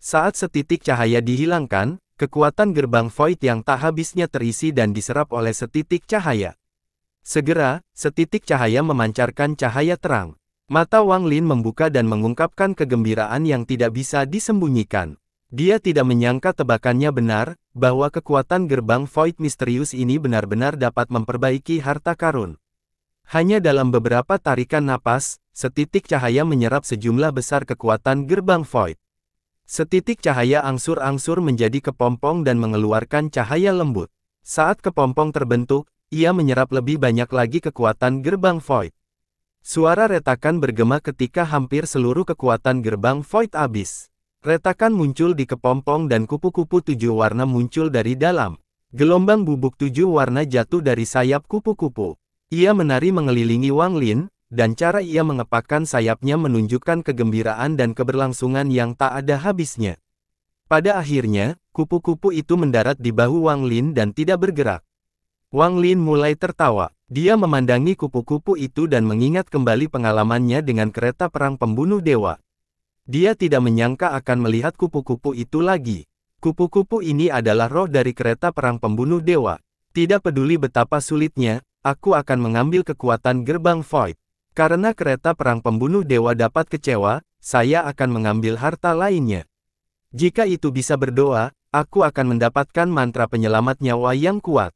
Saat setitik cahaya dihilangkan, kekuatan gerbang void yang tak habisnya terisi dan diserap oleh setitik cahaya. Segera, setitik cahaya memancarkan cahaya terang. Mata Wang Lin membuka dan mengungkapkan kegembiraan yang tidak bisa disembunyikan. Dia tidak menyangka tebakannya benar, bahwa kekuatan gerbang void misterius ini benar-benar dapat memperbaiki harta karun. Hanya dalam beberapa tarikan napas, setitik cahaya menyerap sejumlah besar kekuatan gerbang void. Setitik cahaya angsur-angsur menjadi kepompong dan mengeluarkan cahaya lembut. Saat kepompong terbentuk, ia menyerap lebih banyak lagi kekuatan gerbang void. Suara retakan bergema ketika hampir seluruh kekuatan gerbang void habis. Retakan muncul di kepompong dan kupu-kupu tujuh warna muncul dari dalam. Gelombang bubuk tujuh warna jatuh dari sayap kupu-kupu. Ia menari mengelilingi Wang Lin, dan cara ia mengepakkan sayapnya menunjukkan kegembiraan dan keberlangsungan yang tak ada habisnya. Pada akhirnya, kupu-kupu itu mendarat di bahu Wang Lin dan tidak bergerak. Wang Lin mulai tertawa. Dia memandangi kupu-kupu itu dan mengingat kembali pengalamannya dengan kereta perang pembunuh dewa. Dia tidak menyangka akan melihat kupu-kupu itu lagi. Kupu-kupu ini adalah roh dari kereta perang pembunuh dewa. Tidak peduli betapa sulitnya, aku akan mengambil kekuatan gerbang void. Karena kereta perang pembunuh dewa dapat kecewa, saya akan mengambil harta lainnya. Jika itu bisa berdoa, aku akan mendapatkan mantra penyelamat nyawa yang kuat.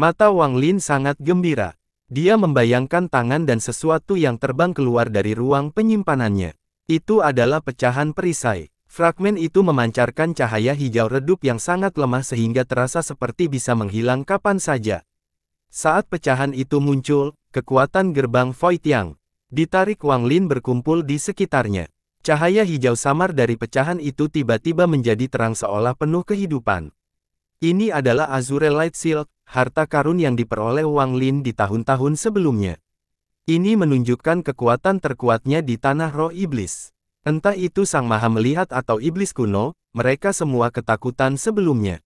Mata Wang Lin sangat gembira. Dia membayangkan tangan dan sesuatu yang terbang keluar dari ruang penyimpanannya. Itu adalah pecahan perisai. Fragmen itu memancarkan cahaya hijau redup yang sangat lemah sehingga terasa seperti bisa menghilang kapan saja. Saat pecahan itu muncul, kekuatan gerbang Void yang ditarik Wang Lin berkumpul di sekitarnya. Cahaya hijau samar dari pecahan itu tiba-tiba menjadi terang seolah penuh kehidupan. Ini adalah Azure Light Silk, harta karun yang diperoleh Wang Lin di tahun-tahun sebelumnya. Ini menunjukkan kekuatan terkuatnya di tanah roh iblis. Entah itu Sang Maha Melihat atau Iblis kuno, mereka semua ketakutan sebelumnya.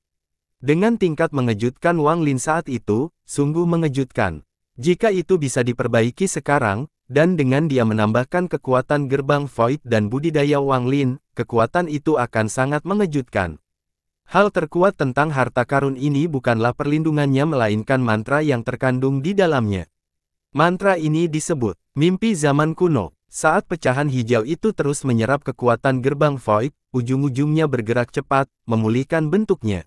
Dengan tingkat mengejutkan Wang Lin saat itu, sungguh mengejutkan. Jika itu bisa diperbaiki sekarang, dan dengan dia menambahkan kekuatan gerbang void dan budidaya Wang Lin, kekuatan itu akan sangat mengejutkan. Hal terkuat tentang harta karun ini bukanlah perlindungannya melainkan mantra yang terkandung di dalamnya. Mantra ini disebut mimpi zaman kuno. Saat pecahan hijau itu terus menyerap kekuatan gerbang void, ujung-ujungnya bergerak cepat, memulihkan bentuknya.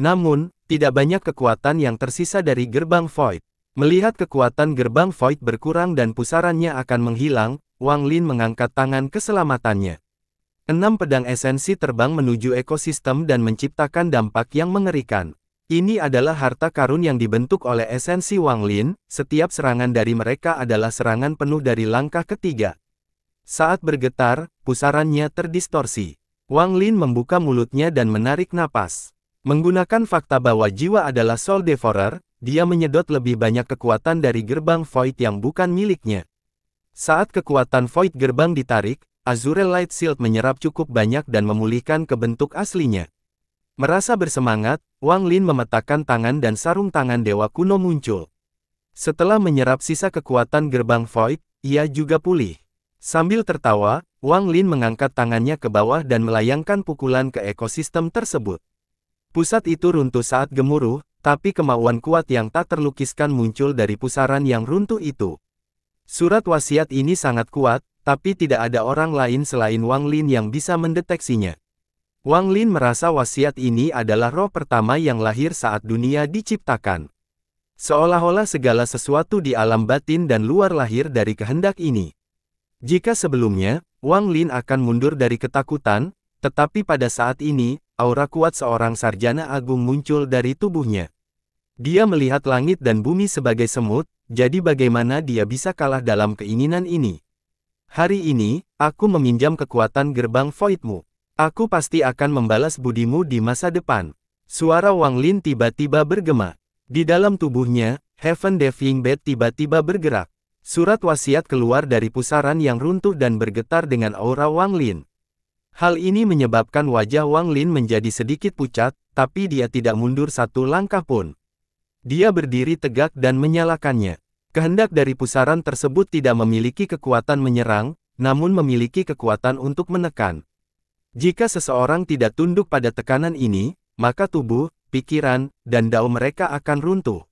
Namun, tidak banyak kekuatan yang tersisa dari gerbang void. Melihat kekuatan gerbang void berkurang dan pusarannya akan menghilang, Wang Lin mengangkat tangan keselamatannya. Enam pedang esensi terbang menuju ekosistem dan menciptakan dampak yang mengerikan. Ini adalah harta karun yang dibentuk oleh esensi Wang Lin, setiap serangan dari mereka adalah serangan penuh dari langkah ketiga. Saat bergetar, pusarannya terdistorsi. Wang Lin membuka mulutnya dan menarik napas. Menggunakan fakta bahwa jiwa adalah soul devourer, dia menyedot lebih banyak kekuatan dari gerbang void yang bukan miliknya. Saat kekuatan void gerbang ditarik, Azure Light Shield menyerap cukup banyak dan memulihkan ke bentuk aslinya. Merasa bersemangat, Wang Lin memetakan tangan dan sarung tangan dewa kuno muncul. Setelah menyerap sisa kekuatan gerbang void, ia juga pulih. Sambil tertawa, Wang Lin mengangkat tangannya ke bawah dan melayangkan pukulan ke ekosistem tersebut. Pusat itu runtuh saat gemuruh, tapi kemauan kuat yang tak terlukiskan muncul dari pusaran yang runtuh itu. Surat wasiat ini sangat kuat, tapi tidak ada orang lain selain Wang Lin yang bisa mendeteksinya. Wang Lin merasa wasiat ini adalah roh pertama yang lahir saat dunia diciptakan. Seolah-olah segala sesuatu di alam batin dan luar lahir dari kehendak ini. Jika sebelumnya, Wang Lin akan mundur dari ketakutan, tetapi pada saat ini, aura kuat seorang sarjana agung muncul dari tubuhnya. Dia melihat langit dan bumi sebagai semut, jadi bagaimana dia bisa kalah dalam keinginan ini? Hari ini, aku meminjam kekuatan gerbang voidmu. Aku pasti akan membalas budimu di masa depan. Suara Wang Lin tiba-tiba bergema. Di dalam tubuhnya, Heaven Defying Bed tiba-tiba bergerak. Surat wasiat keluar dari pusaran yang runtuh dan bergetar dengan aura Wang Lin. Hal ini menyebabkan wajah Wang Lin menjadi sedikit pucat, tapi dia tidak mundur satu langkah pun. Dia berdiri tegak dan menyalakannya. Kehendak dari pusaran tersebut tidak memiliki kekuatan menyerang, namun memiliki kekuatan untuk menekan. Jika seseorang tidak tunduk pada tekanan ini, maka tubuh, pikiran, dan dao mereka akan runtuh.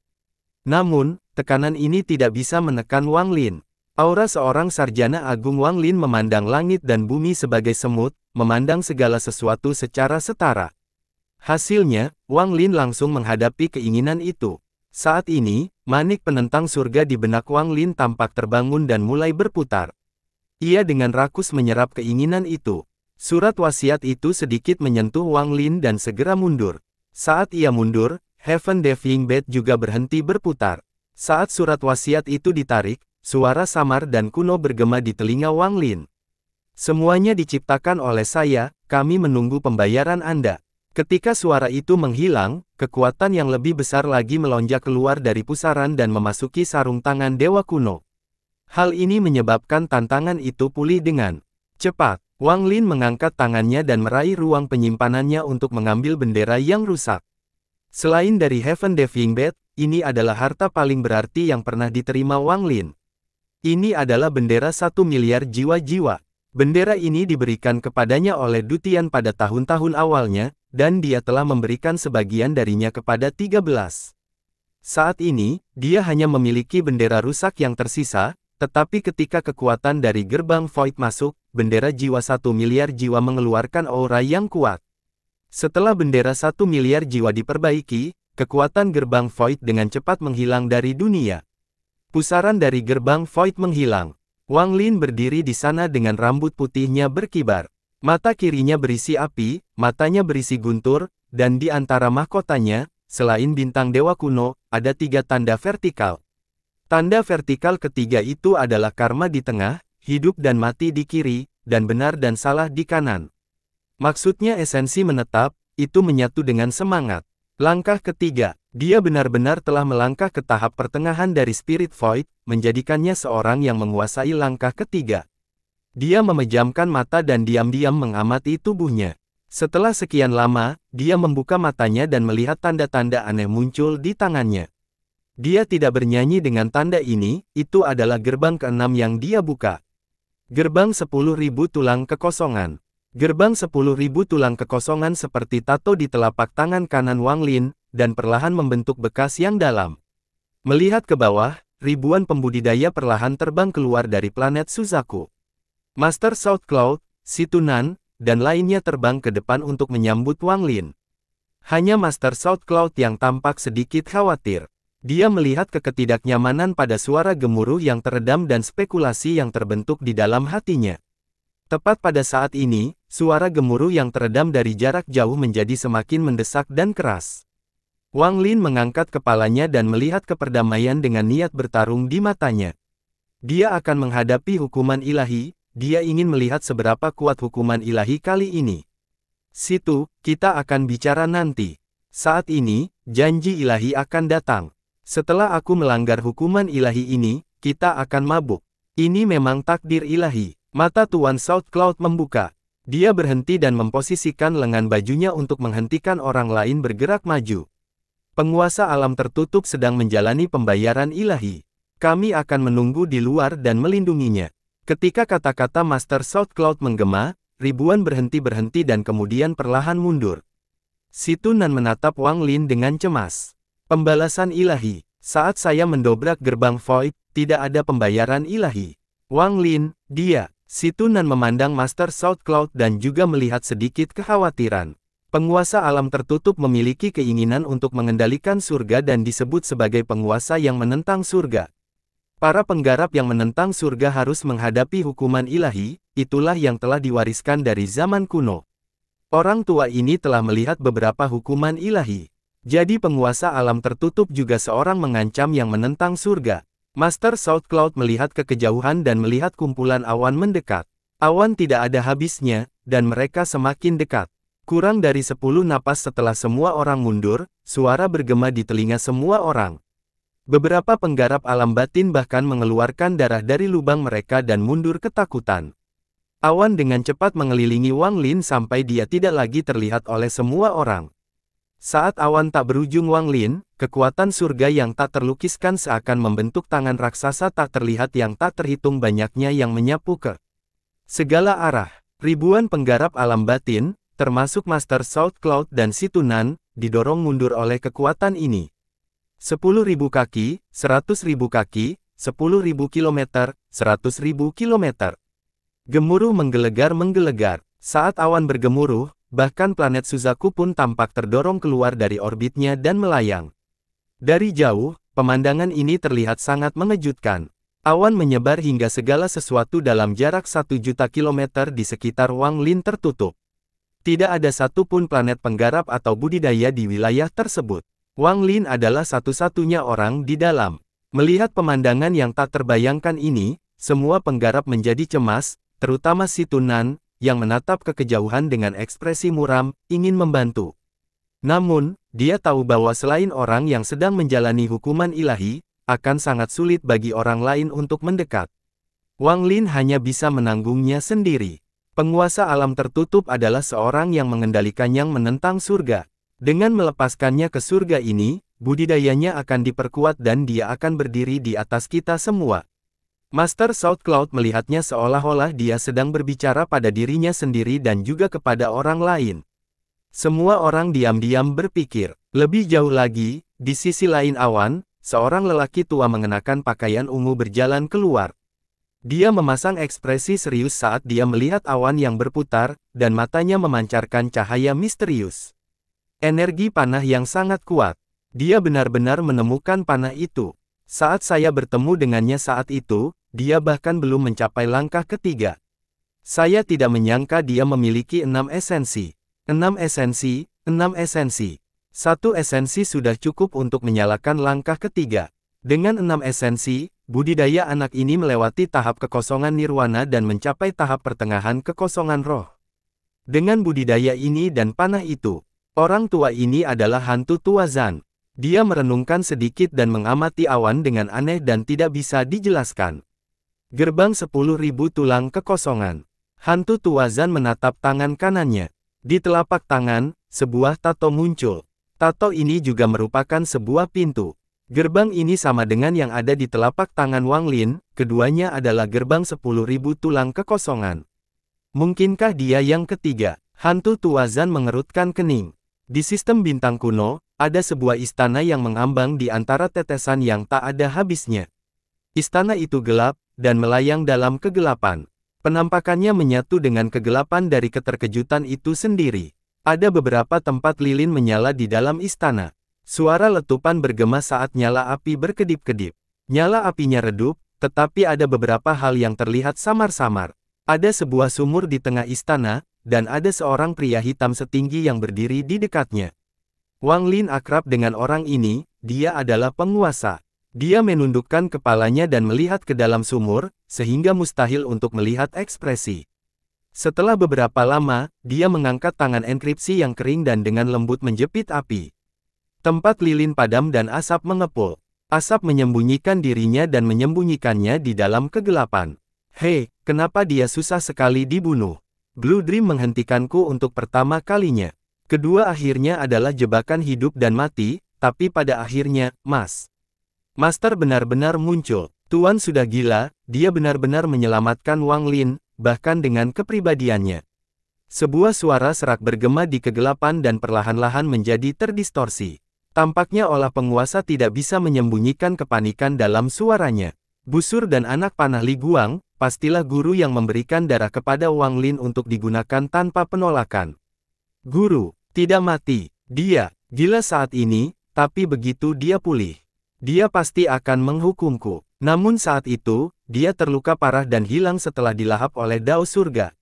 Namun, tekanan ini tidak bisa menekan Wang Lin. Aura seorang sarjana agung Wang Lin memandang langit dan bumi sebagai semut, memandang segala sesuatu secara setara. Hasilnya, Wang Lin langsung menghadapi keinginan itu. Saat ini, manik penentang surga di benak Wang Lin tampak terbangun dan mulai berputar. Ia dengan rakus menyerap keinginan itu. Surat wasiat itu sedikit menyentuh Wang Lin dan segera mundur. Saat ia mundur, Heaven Deving Bed juga berhenti berputar. Saat surat wasiat itu ditarik, suara samar dan kuno bergema di telinga Wang Lin. Semuanya diciptakan oleh saya, kami menunggu pembayaran Anda. Ketika suara itu menghilang, kekuatan yang lebih besar lagi melonjak keluar dari pusaran dan memasuki sarung tangan Dewa Kuno. Hal ini menyebabkan tantangan itu pulih dengan cepat. Wang Lin mengangkat tangannya dan meraih ruang penyimpanannya untuk mengambil bendera yang rusak. Selain dari Heaven Diving Bed, ini adalah harta paling berarti yang pernah diterima Wang Lin. Ini adalah bendera satu miliar jiwa-jiwa. Bendera ini diberikan kepadanya oleh Dutian pada tahun-tahun awalnya, dan dia telah memberikan sebagian darinya kepada 13. Saat ini, dia hanya memiliki bendera rusak yang tersisa, tetapi ketika kekuatan dari gerbang Void masuk, bendera jiwa satu miliar jiwa mengeluarkan aura yang kuat. Setelah bendera satu miliar jiwa diperbaiki, kekuatan gerbang Void dengan cepat menghilang dari dunia. Pusaran dari gerbang Void menghilang. Wang Lin berdiri di sana dengan rambut putihnya berkibar. Mata kirinya berisi api, matanya berisi guntur, dan di antara mahkotanya, selain bintang dewa kuno, ada tiga tanda vertikal. Tanda vertikal ketiga itu adalah karma di tengah, hidup dan mati di kiri, dan benar dan salah di kanan. Maksudnya esensi menetap, itu menyatu dengan semangat. Langkah ketiga, dia benar-benar telah melangkah ke tahap pertengahan dari spirit void, menjadikannya seorang yang menguasai langkah ketiga. Dia memejamkan mata dan diam-diam mengamati tubuhnya. Setelah sekian lama, dia membuka matanya dan melihat tanda-tanda aneh muncul di tangannya. Dia tidak bernyanyi dengan tanda ini, itu adalah gerbang keenam yang dia buka. Gerbang sepuluh ribu tulang kekosongan. Gerbang sepuluh ribu tulang kekosongan seperti tato di telapak tangan kanan Wang Lin, dan perlahan membentuk bekas yang dalam. Melihat ke bawah, ribuan pembudidaya perlahan terbang keluar dari planet Suzaku. Master South Cloud, Situnan, dan lainnya terbang ke depan untuk menyambut Wang Lin. Hanya Master South Cloud yang tampak sedikit khawatir. Dia melihat keketidaknyamanan pada suara gemuruh yang teredam dan spekulasi yang terbentuk di dalam hatinya. Tepat pada saat ini, suara gemuruh yang teredam dari jarak jauh menjadi semakin mendesak dan keras. Wang Lin mengangkat kepalanya dan melihat keperdamaian dengan niat bertarung di matanya. Dia akan menghadapi hukuman ilahi, dia ingin melihat seberapa kuat hukuman ilahi kali ini. Situ, kita akan bicara nanti. Saat ini, janji ilahi akan datang. Setelah aku melanggar hukuman ilahi ini, kita akan mabuk. Ini memang takdir ilahi. Mata Tuan South Cloud membuka. Dia berhenti dan memposisikan lengan bajunya untuk menghentikan orang lain bergerak maju. Penguasa alam tertutup sedang menjalani pembayaran ilahi. Kami akan menunggu di luar dan melindunginya. Ketika kata-kata Master South Cloud menggema, ribuan berhenti-berhenti dan kemudian perlahan mundur. Situnan menatap Wang Lin dengan cemas. Pembalasan ilahi. Saat saya mendobrak gerbang void, tidak ada pembayaran ilahi. Wang Lin, dia, Situnan memandang Master South Cloud dan juga melihat sedikit kekhawatiran. Penguasa alam tertutup memiliki keinginan untuk mengendalikan surga dan disebut sebagai penguasa yang menentang surga. Para penggarap yang menentang surga harus menghadapi hukuman ilahi, itulah yang telah diwariskan dari zaman kuno. Orang tua ini telah melihat beberapa hukuman ilahi. Jadi penguasa alam tertutup juga seorang mengancam yang menentang surga. Master South Cloud melihat ke kejauhan dan melihat kumpulan awan mendekat. Awan tidak ada habisnya, dan mereka semakin dekat. Kurang dari sepuluh napas setelah semua orang mundur, suara bergema di telinga semua orang. Beberapa penggarap alam batin bahkan mengeluarkan darah dari lubang mereka dan mundur ketakutan. Awan dengan cepat mengelilingi Wang Lin sampai dia tidak lagi terlihat oleh semua orang. Saat awan tak berujung Wang Lin, kekuatan surga yang tak terlukiskan seakan membentuk tangan raksasa tak terlihat yang tak terhitung banyaknya yang menyapu ke segala arah. Ribuan penggarap alam batin, termasuk Master South Cloud dan Situnan, didorong mundur oleh kekuatan ini. 10.000 kaki, 100.000 kaki, 10.000 kilometer, 100.000 kilometer. Gemuruh menggelegar-menggelegar. Saat awan bergemuruh, Bahkan planet Suzaku pun tampak terdorong keluar dari orbitnya dan melayang. Dari jauh, pemandangan ini terlihat sangat mengejutkan. Awan menyebar hingga segala sesuatu dalam jarak satu juta kilometer di sekitar Wang Lin tertutup. Tidak ada satu pun planet penggarap atau budidaya di wilayah tersebut. Wang Lin adalah satu-satunya orang di dalam. Melihat pemandangan yang tak terbayangkan ini, semua penggarap menjadi cemas, terutama si Tunan, yang menatap ke kejauhan dengan ekspresi muram, ingin membantu. Namun, dia tahu bahwa selain orang yang sedang menjalani hukuman ilahi, akan sangat sulit bagi orang lain untuk mendekat. Wang Lin hanya bisa menanggungnya sendiri. Penguasa alam tertutup adalah seorang yang mengendalikan yang menentang surga. Dengan melepaskannya ke surga ini, budidayanya akan diperkuat dan dia akan berdiri di atas kita semua. Master South Cloud melihatnya seolah-olah dia sedang berbicara pada dirinya sendiri dan juga kepada orang lain. Semua orang diam-diam berpikir. Lebih jauh lagi, di sisi lain awan, seorang lelaki tua mengenakan pakaian ungu berjalan keluar. Dia memasang ekspresi serius saat dia melihat awan yang berputar, dan matanya memancarkan cahaya misterius. Energi panah yang sangat kuat. Dia benar-benar menemukan panah itu. Saat saya bertemu dengannya saat itu, dia bahkan belum mencapai langkah ketiga. Saya tidak menyangka dia memiliki enam esensi. Enam esensi, enam esensi. Satu esensi sudah cukup untuk menyalakan langkah ketiga. Dengan enam esensi, budidaya anak ini melewati tahap kekosongan nirwana dan mencapai tahap pertengahan kekosongan roh. Dengan budidaya ini dan panah itu, orang tua ini adalah hantu tua Zan. Dia merenungkan sedikit dan mengamati awan dengan aneh dan tidak bisa dijelaskan. Gerbang 10.000 tulang kekosongan. Hantu tua Zan menatap tangan kanannya. Di telapak tangan, sebuah tato muncul. Tato ini juga merupakan sebuah pintu. Gerbang ini sama dengan yang ada di telapak tangan Wang Lin, keduanya adalah gerbang 10.000 tulang kekosongan. Mungkinkah dia yang ketiga? Hantu tua Zan mengerutkan kening. Di sistem bintang kuno, ada sebuah istana yang mengambang di antara tetesan yang tak ada habisnya. Istana itu gelap, dan melayang dalam kegelapan. Penampakannya menyatu dengan kegelapan dari keterkejutan itu sendiri. Ada beberapa tempat lilin menyala di dalam istana. Suara letupan bergema saat nyala api berkedip-kedip. Nyala apinya redup, tetapi ada beberapa hal yang terlihat samar-samar. Ada sebuah sumur di tengah istana, dan ada seorang pria hitam setinggi yang berdiri di dekatnya. Wang Lin akrab dengan orang ini, dia adalah penguasa. Dia menundukkan kepalanya dan melihat ke dalam sumur, sehingga mustahil untuk melihat ekspresi. Setelah beberapa lama, dia mengangkat tangan enkripsi yang kering dan dengan lembut menjepit api. Tempat lilin padam dan asap mengepul. Asap menyembunyikan dirinya dan menyembunyikannya di dalam kegelapan. Hei, kenapa dia susah sekali dibunuh? Blue Dream menghentikanku untuk pertama kalinya. Kedua akhirnya adalah jebakan hidup dan mati, tapi pada akhirnya, Mas. Master benar-benar muncul. Tuan sudah gila, dia benar-benar menyelamatkan Wang Lin, bahkan dengan kepribadiannya. Sebuah suara serak bergema di kegelapan dan perlahan-lahan menjadi terdistorsi. Tampaknya olah penguasa tidak bisa menyembunyikan kepanikan dalam suaranya. Busur dan anak panah Li Guang, pastilah guru yang memberikan darah kepada Wang Lin untuk digunakan tanpa penolakan. Guru, tidak mati, dia, gila saat ini, tapi begitu dia pulih. Dia pasti akan menghukumku. Namun saat itu, dia terluka parah dan hilang setelah dilahap oleh dao surga.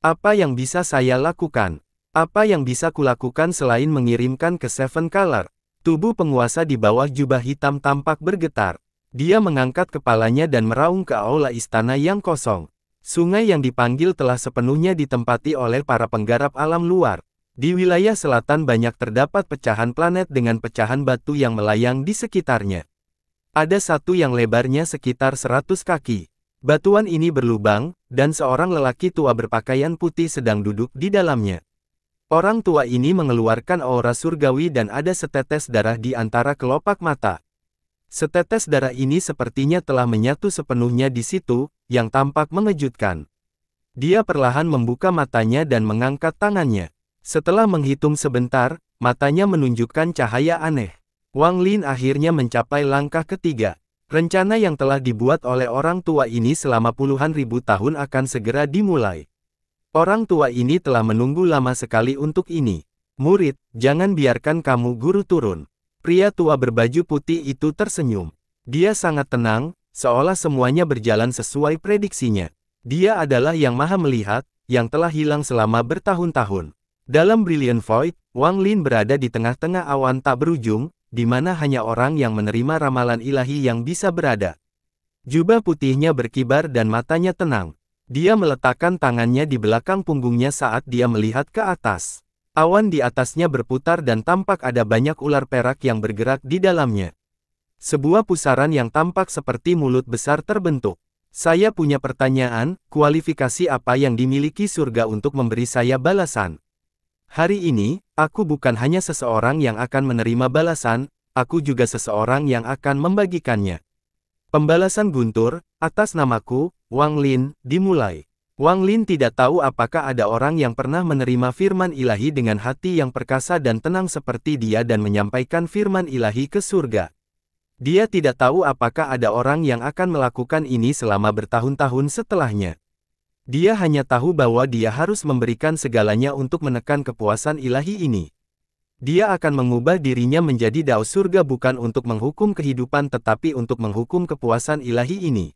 Apa yang bisa saya lakukan? Apa yang bisa kulakukan selain mengirimkan ke Seven Color? Tubuh penguasa di bawah jubah hitam tampak bergetar. Dia mengangkat kepalanya dan meraung ke aula istana yang kosong. Sungai yang dipanggil telah sepenuhnya ditempati oleh para penggarap alam luar. Di wilayah selatan banyak terdapat pecahan planet dengan pecahan batu yang melayang di sekitarnya. Ada satu yang lebarnya sekitar 100 kaki. Batuan ini berlubang, dan seorang lelaki tua berpakaian putih sedang duduk di dalamnya. Orang tua ini mengeluarkan aura surgawi dan ada setetes darah di antara kelopak mata. Setetes darah ini sepertinya telah menyatu sepenuhnya di situ, yang tampak mengejutkan. Dia perlahan membuka matanya dan mengangkat tangannya. Setelah menghitung sebentar, matanya menunjukkan cahaya aneh. Wang Lin akhirnya mencapai langkah ketiga. Rencana yang telah dibuat oleh orang tua ini selama puluhan ribu tahun akan segera dimulai. Orang tua ini telah menunggu lama sekali untuk ini. Murid, jangan biarkan kamu guru turun. Pria tua berbaju putih itu tersenyum. Dia sangat tenang, seolah semuanya berjalan sesuai prediksinya. Dia adalah yang maha melihat, yang telah hilang selama bertahun-tahun. Dalam Brilliant Void, Wang Lin berada di tengah-tengah awan tak berujung, di mana hanya orang yang menerima ramalan ilahi yang bisa berada. Jubah putihnya berkibar dan matanya tenang. Dia meletakkan tangannya di belakang punggungnya saat dia melihat ke atas. Awan di atasnya berputar dan tampak ada banyak ular perak yang bergerak di dalamnya. Sebuah pusaran yang tampak seperti mulut besar terbentuk. Saya punya pertanyaan, kualifikasi apa yang dimiliki surga untuk memberi saya balasan? Hari ini, aku bukan hanya seseorang yang akan menerima balasan, aku juga seseorang yang akan membagikannya. Pembalasan guntur, atas namaku, Wang Lin, dimulai. Wang Lin tidak tahu apakah ada orang yang pernah menerima firman ilahi dengan hati yang perkasa dan tenang seperti dia dan menyampaikan firman ilahi ke surga. Dia tidak tahu apakah ada orang yang akan melakukan ini selama bertahun-tahun setelahnya. Dia hanya tahu bahwa dia harus memberikan segalanya untuk menekan kepuasan ilahi ini. Dia akan mengubah dirinya menjadi dao surga bukan untuk menghukum kehidupan tetapi untuk menghukum kepuasan ilahi ini.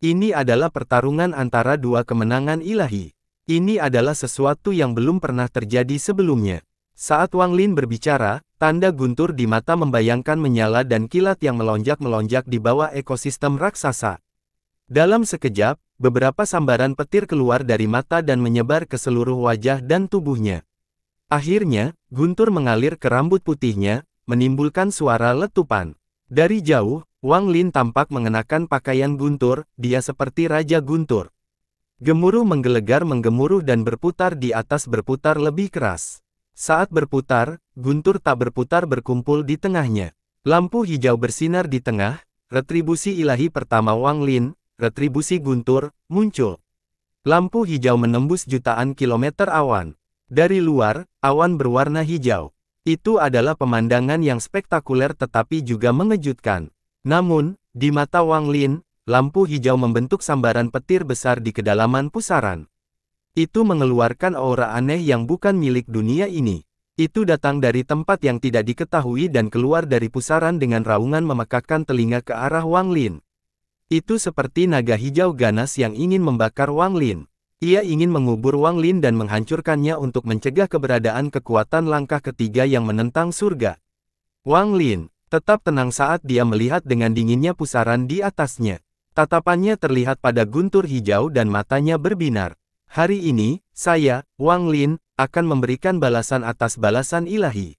Ini adalah pertarungan antara dua kemenangan ilahi. Ini adalah sesuatu yang belum pernah terjadi sebelumnya. Saat Wang Lin berbicara, tanda guntur di mata membayangkan menyala dan kilat yang melonjak-melonjak di bawah ekosistem raksasa. Dalam sekejap, beberapa sambaran petir keluar dari mata dan menyebar ke seluruh wajah dan tubuhnya. Akhirnya, guntur mengalir ke rambut putihnya, menimbulkan suara letupan. Dari jauh, Wang Lin tampak mengenakan pakaian guntur, dia seperti Raja Guntur. Gemuruh menggelegar menggemuruh dan berputar di atas berputar lebih keras. Saat berputar, guntur tak berputar berkumpul di tengahnya. Lampu hijau bersinar di tengah, retribusi ilahi pertama Wang Lin, retribusi guntur, muncul. Lampu hijau menembus jutaan kilometer awan. Dari luar, awan berwarna hijau. Itu adalah pemandangan yang spektakuler tetapi juga mengejutkan. Namun, di mata Wang Lin, lampu hijau membentuk sambaran petir besar di kedalaman pusaran. Itu mengeluarkan aura aneh yang bukan milik dunia ini. Itu datang dari tempat yang tidak diketahui dan keluar dari pusaran dengan raungan memekakkan telinga ke arah Wang Lin. Itu seperti naga hijau ganas yang ingin membakar Wang Lin. Ia ingin mengubur Wang Lin dan menghancurkannya untuk mencegah keberadaan kekuatan langkah ketiga yang menentang surga. Wang Lin, tetap tenang saat dia melihat dengan dinginnya pusaran di atasnya. Tatapannya terlihat pada guntur hijau dan matanya berbinar. Hari ini, saya, Wang Lin, akan memberikan balasan atas balasan ilahi.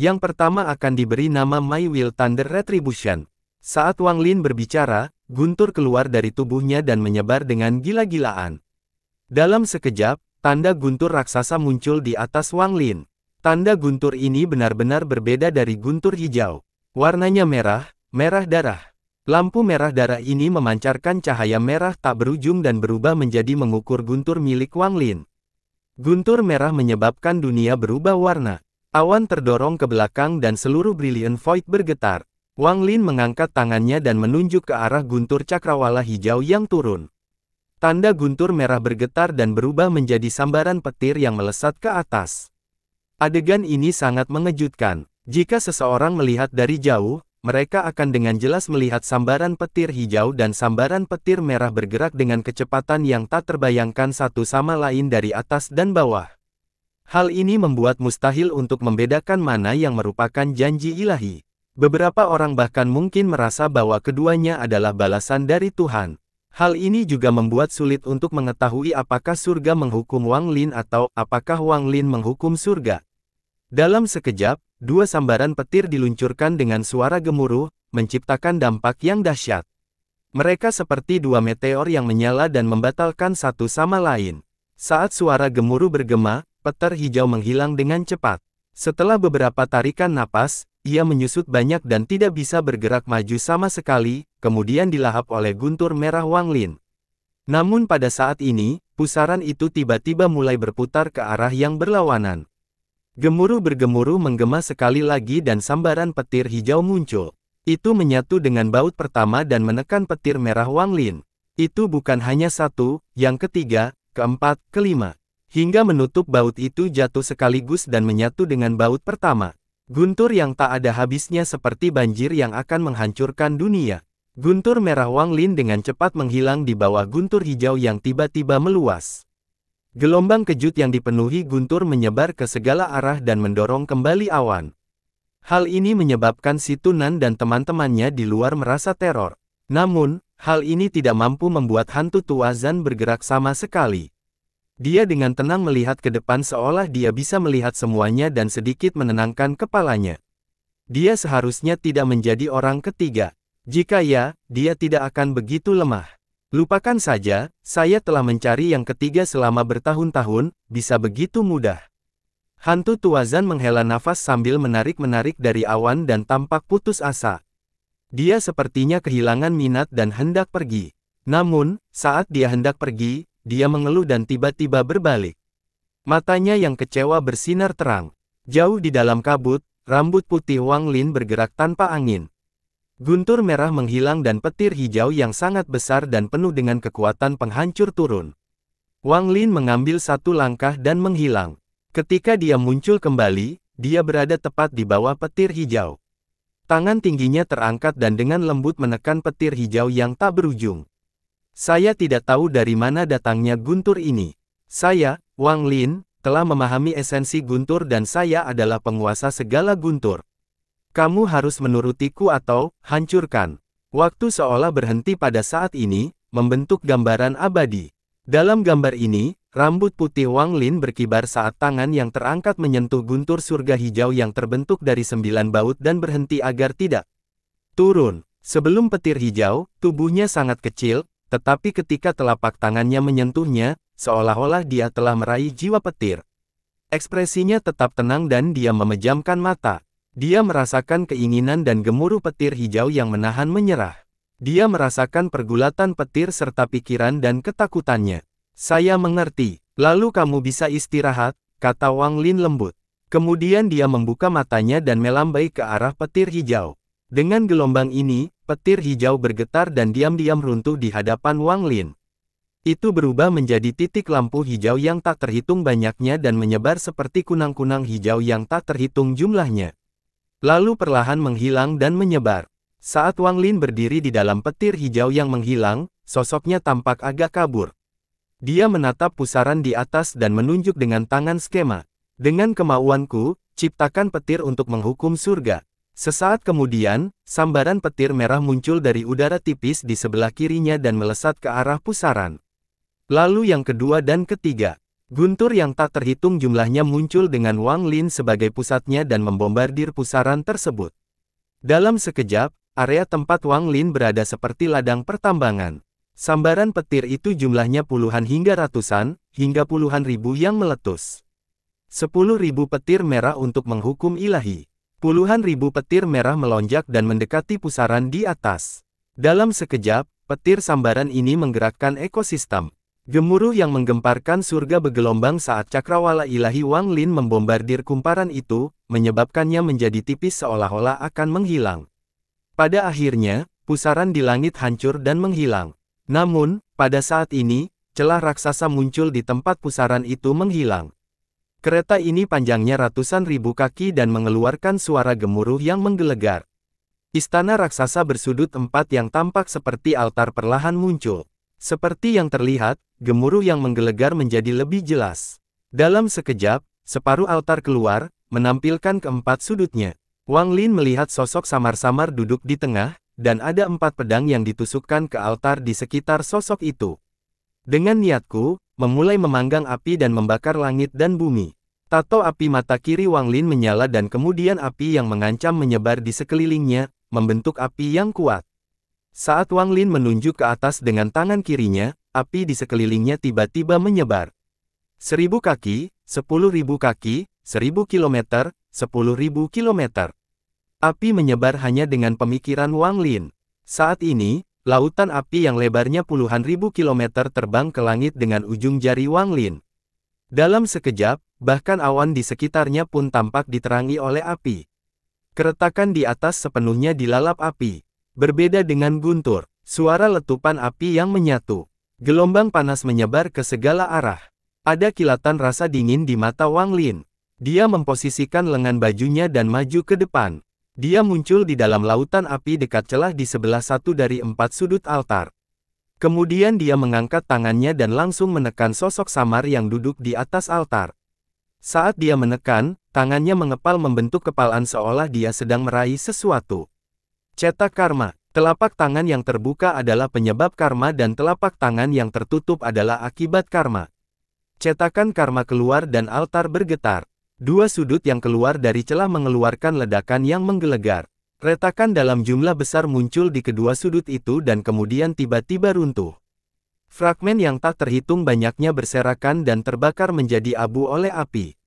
Yang pertama akan diberi nama My Will Thunder Retribution. Saat Wang Lin berbicara, guntur keluar dari tubuhnya dan menyebar dengan gila-gilaan. Dalam sekejap, tanda guntur raksasa muncul di atas Wang Lin. Tanda guntur ini benar-benar berbeda dari guntur hijau. Warnanya merah, merah darah. Lampu merah darah ini memancarkan cahaya merah tak berujung dan berubah menjadi mengukur guntur milik Wang Lin. Guntur merah menyebabkan dunia berubah warna. Awan terdorong ke belakang dan seluruh Brilliant Void bergetar. Wang Lin mengangkat tangannya dan menunjuk ke arah guntur cakrawala hijau yang turun. Tanda guntur merah bergetar dan berubah menjadi sambaran petir yang melesat ke atas. Adegan ini sangat mengejutkan. Jika seseorang melihat dari jauh, mereka akan dengan jelas melihat sambaran petir hijau dan sambaran petir merah bergerak dengan kecepatan yang tak terbayangkan satu sama lain dari atas dan bawah. Hal ini membuat mustahil untuk membedakan mana yang merupakan janji ilahi. Beberapa orang bahkan mungkin merasa bahwa keduanya adalah balasan dari Tuhan. Hal ini juga membuat sulit untuk mengetahui apakah surga menghukum Wang Lin atau apakah Wang Lin menghukum surga. Dalam sekejap, dua sambaran petir diluncurkan dengan suara gemuruh, menciptakan dampak yang dahsyat. Mereka seperti dua meteor yang menyala dan membatalkan satu sama lain. Saat suara gemuruh bergema, petir hijau menghilang dengan cepat. Setelah beberapa tarikan napas, ia menyusut banyak dan tidak bisa bergerak maju sama sekali, kemudian dilahap oleh guntur merah Wang Lin. Namun pada saat ini, pusaran itu tiba-tiba mulai berputar ke arah yang berlawanan. Gemuruh bergemuruh menggema sekali lagi dan sambaran petir hijau muncul. Itu menyatu dengan baut pertama dan menekan petir merah Wang Lin. Itu bukan hanya satu, yang ketiga, keempat, kelima. Hingga menutup baut itu jatuh sekaligus dan menyatu dengan baut pertama. Guntur yang tak ada habisnya seperti banjir yang akan menghancurkan dunia. Guntur merah Wang Lin dengan cepat menghilang di bawah guntur hijau yang tiba-tiba meluas. Gelombang kejut yang dipenuhi guntur menyebar ke segala arah dan mendorong kembali awan. Hal ini menyebabkan si Tunan dan teman-temannya di luar merasa teror. Namun, hal ini tidak mampu membuat hantu tua Zan bergerak sama sekali. Dia dengan tenang melihat ke depan seolah dia bisa melihat semuanya dan sedikit menenangkan kepalanya. Dia seharusnya tidak menjadi orang ketiga. Jika ya, dia tidak akan begitu lemah. Lupakan saja, saya telah mencari yang ketiga selama bertahun-tahun, bisa begitu mudah. Hantu Tuazan menghela nafas sambil menarik-menarik dari awan dan tampak putus asa. Dia sepertinya kehilangan minat dan hendak pergi. Namun, saat dia hendak pergi, dia mengeluh dan tiba-tiba berbalik. Matanya yang kecewa bersinar terang. Jauh di dalam kabut, rambut putih Wang Lin bergerak tanpa angin. Guntur merah menghilang dan petir hijau yang sangat besar dan penuh dengan kekuatan penghancur turun. Wang Lin mengambil satu langkah dan menghilang. Ketika dia muncul kembali, dia berada tepat di bawah petir hijau. Tangan tingginya terangkat dan dengan lembut menekan petir hijau yang tak berujung. Saya tidak tahu dari mana datangnya guntur ini. Saya, Wang Lin, telah memahami esensi guntur dan saya adalah penguasa segala guntur. Kamu harus menurutiku atau, hancurkan. Waktu seolah berhenti pada saat ini, membentuk gambaran abadi. Dalam gambar ini, rambut putih Wang Lin berkibar saat tangan yang terangkat menyentuh guntur surga hijau yang terbentuk dari sembilan baut dan berhenti agar tidak turun. Sebelum petir hijau, tubuhnya sangat kecil, tetapi ketika telapak tangannya menyentuhnya, seolah-olah dia telah meraih jiwa petir. Ekspresinya tetap tenang dan dia memejamkan mata. Dia merasakan keinginan dan gemuruh petir hijau yang menahan menyerah. Dia merasakan pergulatan petir serta pikiran dan ketakutannya. Saya mengerti. Lalu kamu bisa istirahat, kata Wang Lin lembut. Kemudian dia membuka matanya dan melambai ke arah petir hijau. Dengan gelombang ini, petir hijau bergetar dan diam-diam runtuh di hadapan Wang Lin. Itu berubah menjadi titik lampu hijau yang tak terhitung banyaknya dan menyebar seperti kunang-kunang hijau yang tak terhitung jumlahnya. Lalu perlahan menghilang dan menyebar. Saat Wang Lin berdiri di dalam petir hijau yang menghilang, sosoknya tampak agak kabur. Dia menatap pusaran di atas dan menunjuk dengan tangan skema. Dengan kemauanku, ciptakan petir untuk menghukum surga. Sesaat kemudian, sambaran petir merah muncul dari udara tipis di sebelah kirinya dan melesat ke arah pusaran. Lalu yang kedua dan ketiga, guntur yang tak terhitung jumlahnya muncul dengan Wang Lin sebagai pusatnya dan membombardir pusaran tersebut. Dalam sekejap, area tempat Wang Lin berada seperti ladang pertambangan. Sambaran petir itu jumlahnya puluhan hingga ratusan, hingga puluhan ribu yang meletus. Sepuluh ribu petir merah untuk menghukum ilahi. Puluhan ribu petir merah melonjak dan mendekati pusaran di atas. Dalam sekejap, petir sambaran ini menggerakkan ekosistem. Gemuruh yang menggemparkan surga bergelombang saat cakrawala ilahi Wang Lin membombardir kumparan itu, menyebabkannya menjadi tipis seolah-olah akan menghilang. Pada akhirnya, pusaran di langit hancur dan menghilang. Namun, pada saat ini, celah raksasa muncul di tempat pusaran itu menghilang. Kereta ini panjangnya ratusan ribu kaki dan mengeluarkan suara gemuruh yang menggelegar. Istana raksasa bersudut empat yang tampak seperti altar perlahan muncul. Seperti yang terlihat, gemuruh yang menggelegar menjadi lebih jelas. Dalam sekejap, separuh altar keluar, menampilkan keempat sudutnya. Wang Lin melihat sosok samar-samar duduk di tengah, dan ada empat pedang yang ditusukkan ke altar di sekitar sosok itu. Dengan niatku, memulai memanggang api dan membakar langit dan bumi. Tato api mata kiri Wang Lin menyala dan kemudian api yang mengancam menyebar di sekelilingnya, membentuk api yang kuat. Saat Wang Lin menunjuk ke atas dengan tangan kirinya, api di sekelilingnya tiba-tiba menyebar. Seribu kaki, sepuluh ribu kaki, seribu kilometer, sepuluh ribu kilometer. Api menyebar hanya dengan pemikiran Wang Lin. Saat ini, Lautan api yang lebarnya puluhan ribu kilometer terbang ke langit dengan ujung jari Wang Lin. Dalam sekejap, bahkan awan di sekitarnya pun tampak diterangi oleh api. Keretakan di atas sepenuhnya dilalap api. Berbeda dengan guntur, suara letupan api yang menyatu. Gelombang panas menyebar ke segala arah. Ada kilatan rasa dingin di mata Wang Lin. Dia memposisikan lengan bajunya dan maju ke depan. Dia muncul di dalam lautan api dekat celah di sebelah satu dari empat sudut altar. Kemudian dia mengangkat tangannya dan langsung menekan sosok samar yang duduk di atas altar. Saat dia menekan, tangannya mengepal membentuk kepalan seolah dia sedang meraih sesuatu. Cetak karma. Telapak tangan yang terbuka adalah penyebab karma dan telapak tangan yang tertutup adalah akibat karma. Cetakan karma keluar dan altar bergetar. Dua sudut yang keluar dari celah mengeluarkan ledakan yang menggelegar. Retakan dalam jumlah besar muncul di kedua sudut itu dan kemudian tiba-tiba runtuh. Fragmen yang tak terhitung banyaknya berserakan dan terbakar menjadi abu oleh api.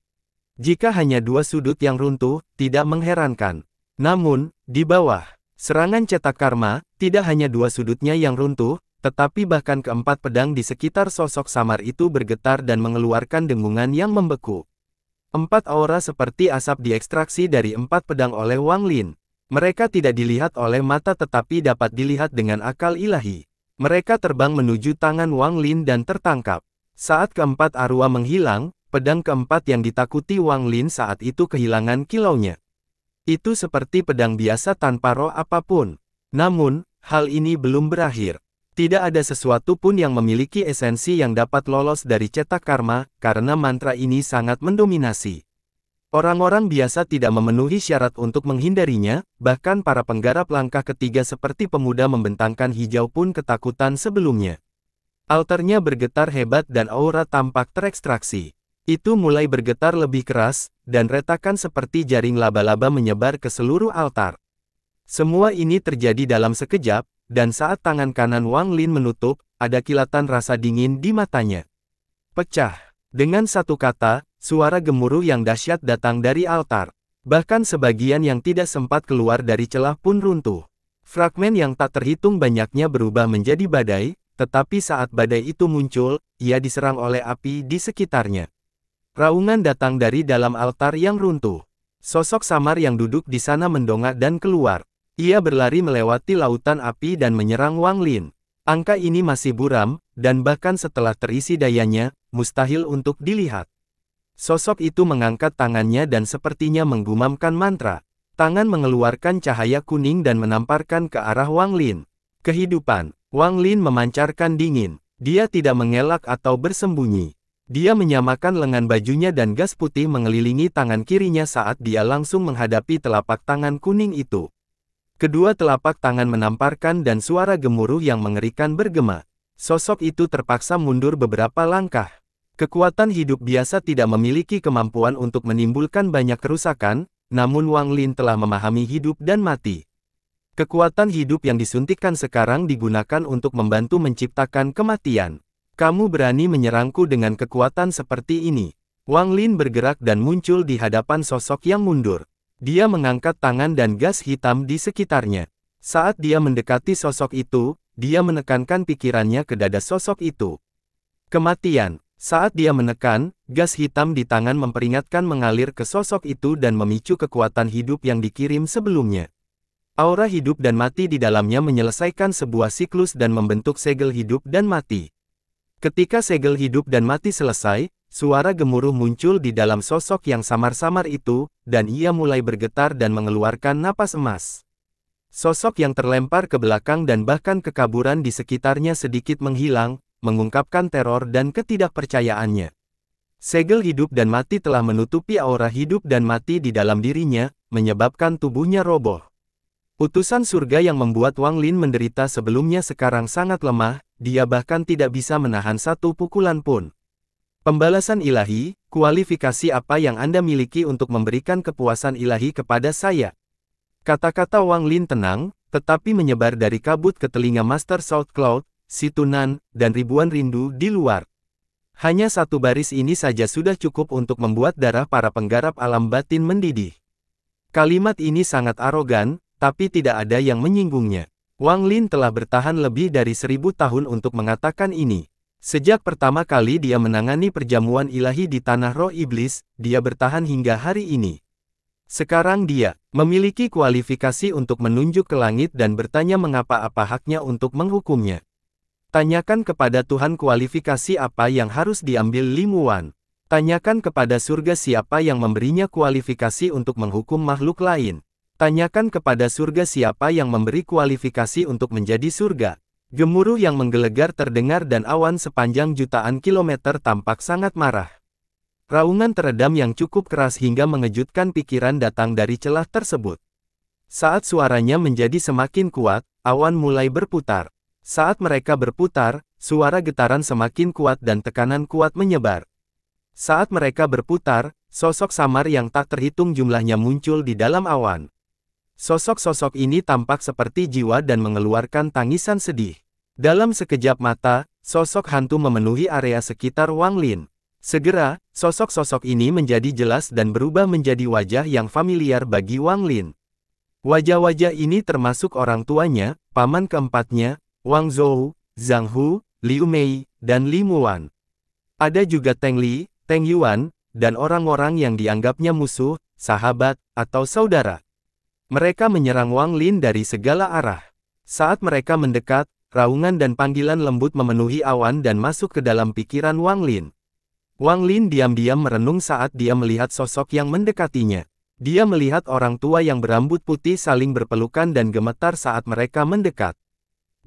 Jika hanya dua sudut yang runtuh, tidak mengherankan. Namun, di bawah serangan cetak karma, tidak hanya dua sudutnya yang runtuh, tetapi bahkan keempat pedang di sekitar sosok samar itu bergetar dan mengeluarkan dengungan yang membeku. Empat aura seperti asap diekstraksi dari empat pedang oleh Wang Lin. Mereka tidak dilihat oleh mata tetapi dapat dilihat dengan akal ilahi. Mereka terbang menuju tangan Wang Lin dan tertangkap. Saat keempat arwah menghilang, pedang keempat yang ditakuti Wang Lin saat itu kehilangan kilaunya. Itu seperti pedang biasa tanpa roh apapun. Namun, hal ini belum berakhir. Tidak ada sesuatu pun yang memiliki esensi yang dapat lolos dari cetak karma, karena mantra ini sangat mendominasi. Orang-orang biasa tidak memenuhi syarat untuk menghindarinya, bahkan para penggarap langkah ketiga seperti pemuda membentangkan hijau pun ketakutan sebelumnya. Altarnya bergetar hebat dan aura tampak terekstraksi. Itu mulai bergetar lebih keras, dan retakan seperti jaring laba-laba menyebar ke seluruh altar. Semua ini terjadi dalam sekejap, dan saat tangan kanan Wang Lin menutup, ada kilatan rasa dingin di matanya. Pecah. Dengan satu kata, suara gemuruh yang dahsyat datang dari altar. Bahkan sebagian yang tidak sempat keluar dari celah pun runtuh. Fragmen yang tak terhitung banyaknya berubah menjadi badai, tetapi saat badai itu muncul, ia diserang oleh api di sekitarnya. Raungan datang dari dalam altar yang runtuh. Sosok samar yang duduk di sana mendongak dan keluar. Ia berlari melewati lautan api dan menyerang Wang Lin. Angka ini masih buram, dan bahkan setelah terisi dayanya, mustahil untuk dilihat. Sosok itu mengangkat tangannya dan sepertinya menggumamkan mantra. Tangan mengeluarkan cahaya kuning dan menamparkan ke arah Wang Lin. Kehidupan, Wang Lin memancarkan dingin. Dia tidak mengelak atau bersembunyi. Dia menyamakan lengan bajunya dan gas putih mengelilingi tangan kirinya saat dia langsung menghadapi telapak tangan kuning itu. Kedua telapak tangan menamparkan dan suara gemuruh yang mengerikan bergema. Sosok itu terpaksa mundur beberapa langkah. Kekuatan hidup biasa tidak memiliki kemampuan untuk menimbulkan banyak kerusakan, namun Wang Lin telah memahami hidup dan mati. Kekuatan hidup yang disuntikkan sekarang digunakan untuk membantu menciptakan kematian. Kamu berani menyerangku dengan kekuatan seperti ini. Wang Lin bergerak dan muncul di hadapan sosok yang mundur. Dia mengangkat tangan dan gas hitam di sekitarnya. Saat dia mendekati sosok itu, dia menekankan pikirannya ke dada sosok itu. Kematian. Saat dia menekan, gas hitam di tangan memperingatkan mengalir ke sosok itu dan memicu kekuatan hidup yang dikirim sebelumnya. Aura hidup dan mati di dalamnya menyelesaikan sebuah siklus dan membentuk segel hidup dan mati. Ketika segel hidup dan mati selesai, Suara gemuruh muncul di dalam sosok yang samar-samar itu, dan ia mulai bergetar dan mengeluarkan napas emas. Sosok yang terlempar ke belakang dan bahkan kekaburan di sekitarnya sedikit menghilang, mengungkapkan teror dan ketidakpercayaannya. Segel hidup dan mati telah menutupi aura hidup dan mati di dalam dirinya, menyebabkan tubuhnya roboh. Utusan surga yang membuat Wang Lin menderita sebelumnya sekarang sangat lemah, dia bahkan tidak bisa menahan satu pukulan pun. Pembalasan ilahi, kualifikasi apa yang Anda miliki untuk memberikan kepuasan ilahi kepada saya? Kata-kata Wang Lin tenang, tetapi menyebar dari kabut ke telinga Master South Cloud, Situnan, dan ribuan rindu di luar. Hanya satu baris ini saja sudah cukup untuk membuat darah para penggarap alam batin mendidih. Kalimat ini sangat arogan, tapi tidak ada yang menyinggungnya. Wang Lin telah bertahan lebih dari seribu tahun untuk mengatakan ini. Sejak pertama kali dia menangani perjamuan ilahi di tanah roh iblis, dia bertahan hingga hari ini. Sekarang dia memiliki kualifikasi untuk menunjuk ke langit dan bertanya mengapa apa haknya untuk menghukumnya. Tanyakan kepada Tuhan kualifikasi apa yang harus diambil limuan. Tanyakan kepada surga siapa yang memberinya kualifikasi untuk menghukum makhluk lain. Tanyakan kepada surga siapa yang memberi kualifikasi untuk menjadi surga. Gemuruh yang menggelegar terdengar dan awan sepanjang jutaan kilometer tampak sangat marah. Raungan teredam yang cukup keras hingga mengejutkan pikiran datang dari celah tersebut. Saat suaranya menjadi semakin kuat, awan mulai berputar. Saat mereka berputar, suara getaran semakin kuat dan tekanan kuat menyebar. Saat mereka berputar, sosok samar yang tak terhitung jumlahnya muncul di dalam awan. Sosok-sosok ini tampak seperti jiwa dan mengeluarkan tangisan sedih. Dalam sekejap mata, sosok hantu memenuhi area sekitar Wang Lin. Segera, sosok-sosok ini menjadi jelas dan berubah menjadi wajah yang familiar bagi Wang Lin. Wajah-wajah ini termasuk orang tuanya, paman keempatnya, Wang Zhou, Zhang Hu, Liu Mei, dan Li Muan. Ada juga Teng Li, Teng Yuan, dan orang-orang yang dianggapnya musuh, sahabat, atau saudara. Mereka menyerang Wang Lin dari segala arah. Saat mereka mendekat, raungan dan panggilan lembut memenuhi awan dan masuk ke dalam pikiran Wang Lin. Wang Lin diam-diam merenung saat dia melihat sosok yang mendekatinya. Dia melihat orang tua yang berambut putih saling berpelukan dan gemetar saat mereka mendekat.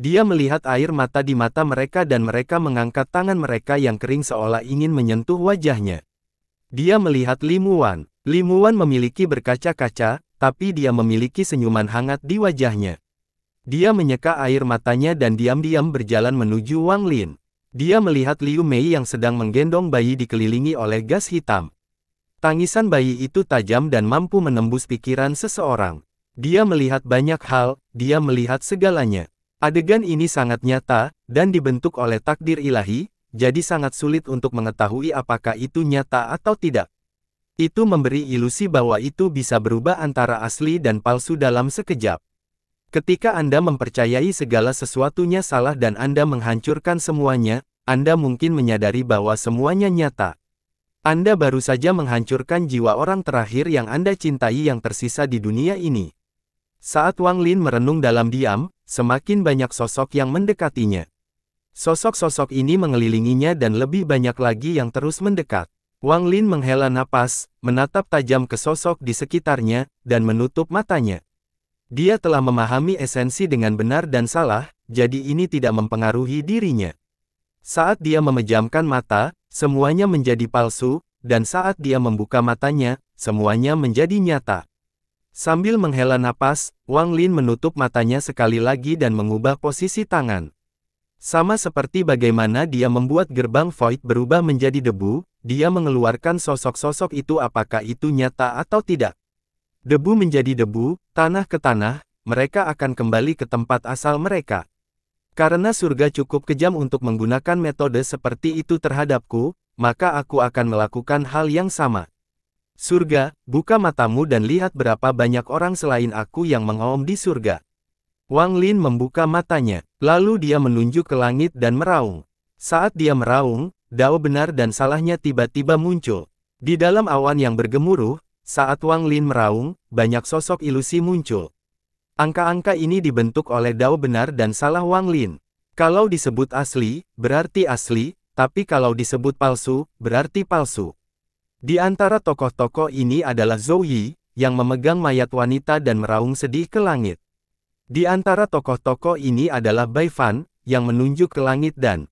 Dia melihat air mata di mata mereka dan mereka mengangkat tangan mereka yang kering seolah ingin menyentuh wajahnya. Dia melihat Limuan. Limuan memiliki berkaca-kaca, tapi dia memiliki senyuman hangat di wajahnya. Dia menyeka air matanya dan diam-diam berjalan menuju Wang Lin. Dia melihat Liu Mei yang sedang menggendong bayi dikelilingi oleh gas hitam. Tangisan bayi itu tajam dan mampu menembus pikiran seseorang. Dia melihat banyak hal, dia melihat segalanya. Adegan ini sangat nyata, dan dibentuk oleh takdir ilahi, jadi sangat sulit untuk mengetahui apakah itu nyata atau tidak. Itu memberi ilusi bahwa itu bisa berubah antara asli dan palsu dalam sekejap. Ketika Anda mempercayai segala sesuatunya salah dan Anda menghancurkan semuanya, Anda mungkin menyadari bahwa semuanya nyata. Anda baru saja menghancurkan jiwa orang terakhir yang Anda cintai yang tersisa di dunia ini. Saat Wang Lin merenung dalam diam, semakin banyak sosok yang mendekatinya. Sosok-sosok ini mengelilinginya dan lebih banyak lagi yang terus mendekat. Wang Lin menghela napas, menatap tajam ke sosok di sekitarnya, dan menutup matanya. Dia telah memahami esensi dengan benar dan salah, jadi ini tidak mempengaruhi dirinya. Saat dia memejamkan mata, semuanya menjadi palsu, dan saat dia membuka matanya, semuanya menjadi nyata. Sambil menghela napas, Wang Lin menutup matanya sekali lagi dan mengubah posisi tangan. Sama seperti bagaimana dia membuat gerbang void berubah menjadi debu, dia mengeluarkan sosok-sosok itu apakah itu nyata atau tidak. Debu menjadi debu, tanah ke tanah, mereka akan kembali ke tempat asal mereka. Karena surga cukup kejam untuk menggunakan metode seperti itu terhadapku, maka aku akan melakukan hal yang sama. Surga, buka matamu dan lihat berapa banyak orang selain aku yang mengaum di surga. Wang Lin membuka matanya, lalu dia menunjuk ke langit dan meraung. Saat dia meraung, dao benar dan salahnya tiba-tiba muncul. Di dalam awan yang bergemuruh, saat Wang Lin meraung, banyak sosok ilusi muncul. Angka-angka ini dibentuk oleh dao benar dan salah Wang Lin. Kalau disebut asli, berarti asli, tapi kalau disebut palsu, berarti palsu. Di antara tokoh-tokoh ini adalah Zhou Yi, yang memegang mayat wanita dan meraung sedih ke langit. Di antara tokoh-tokoh ini adalah Bai Fan, yang menunjuk ke langit dan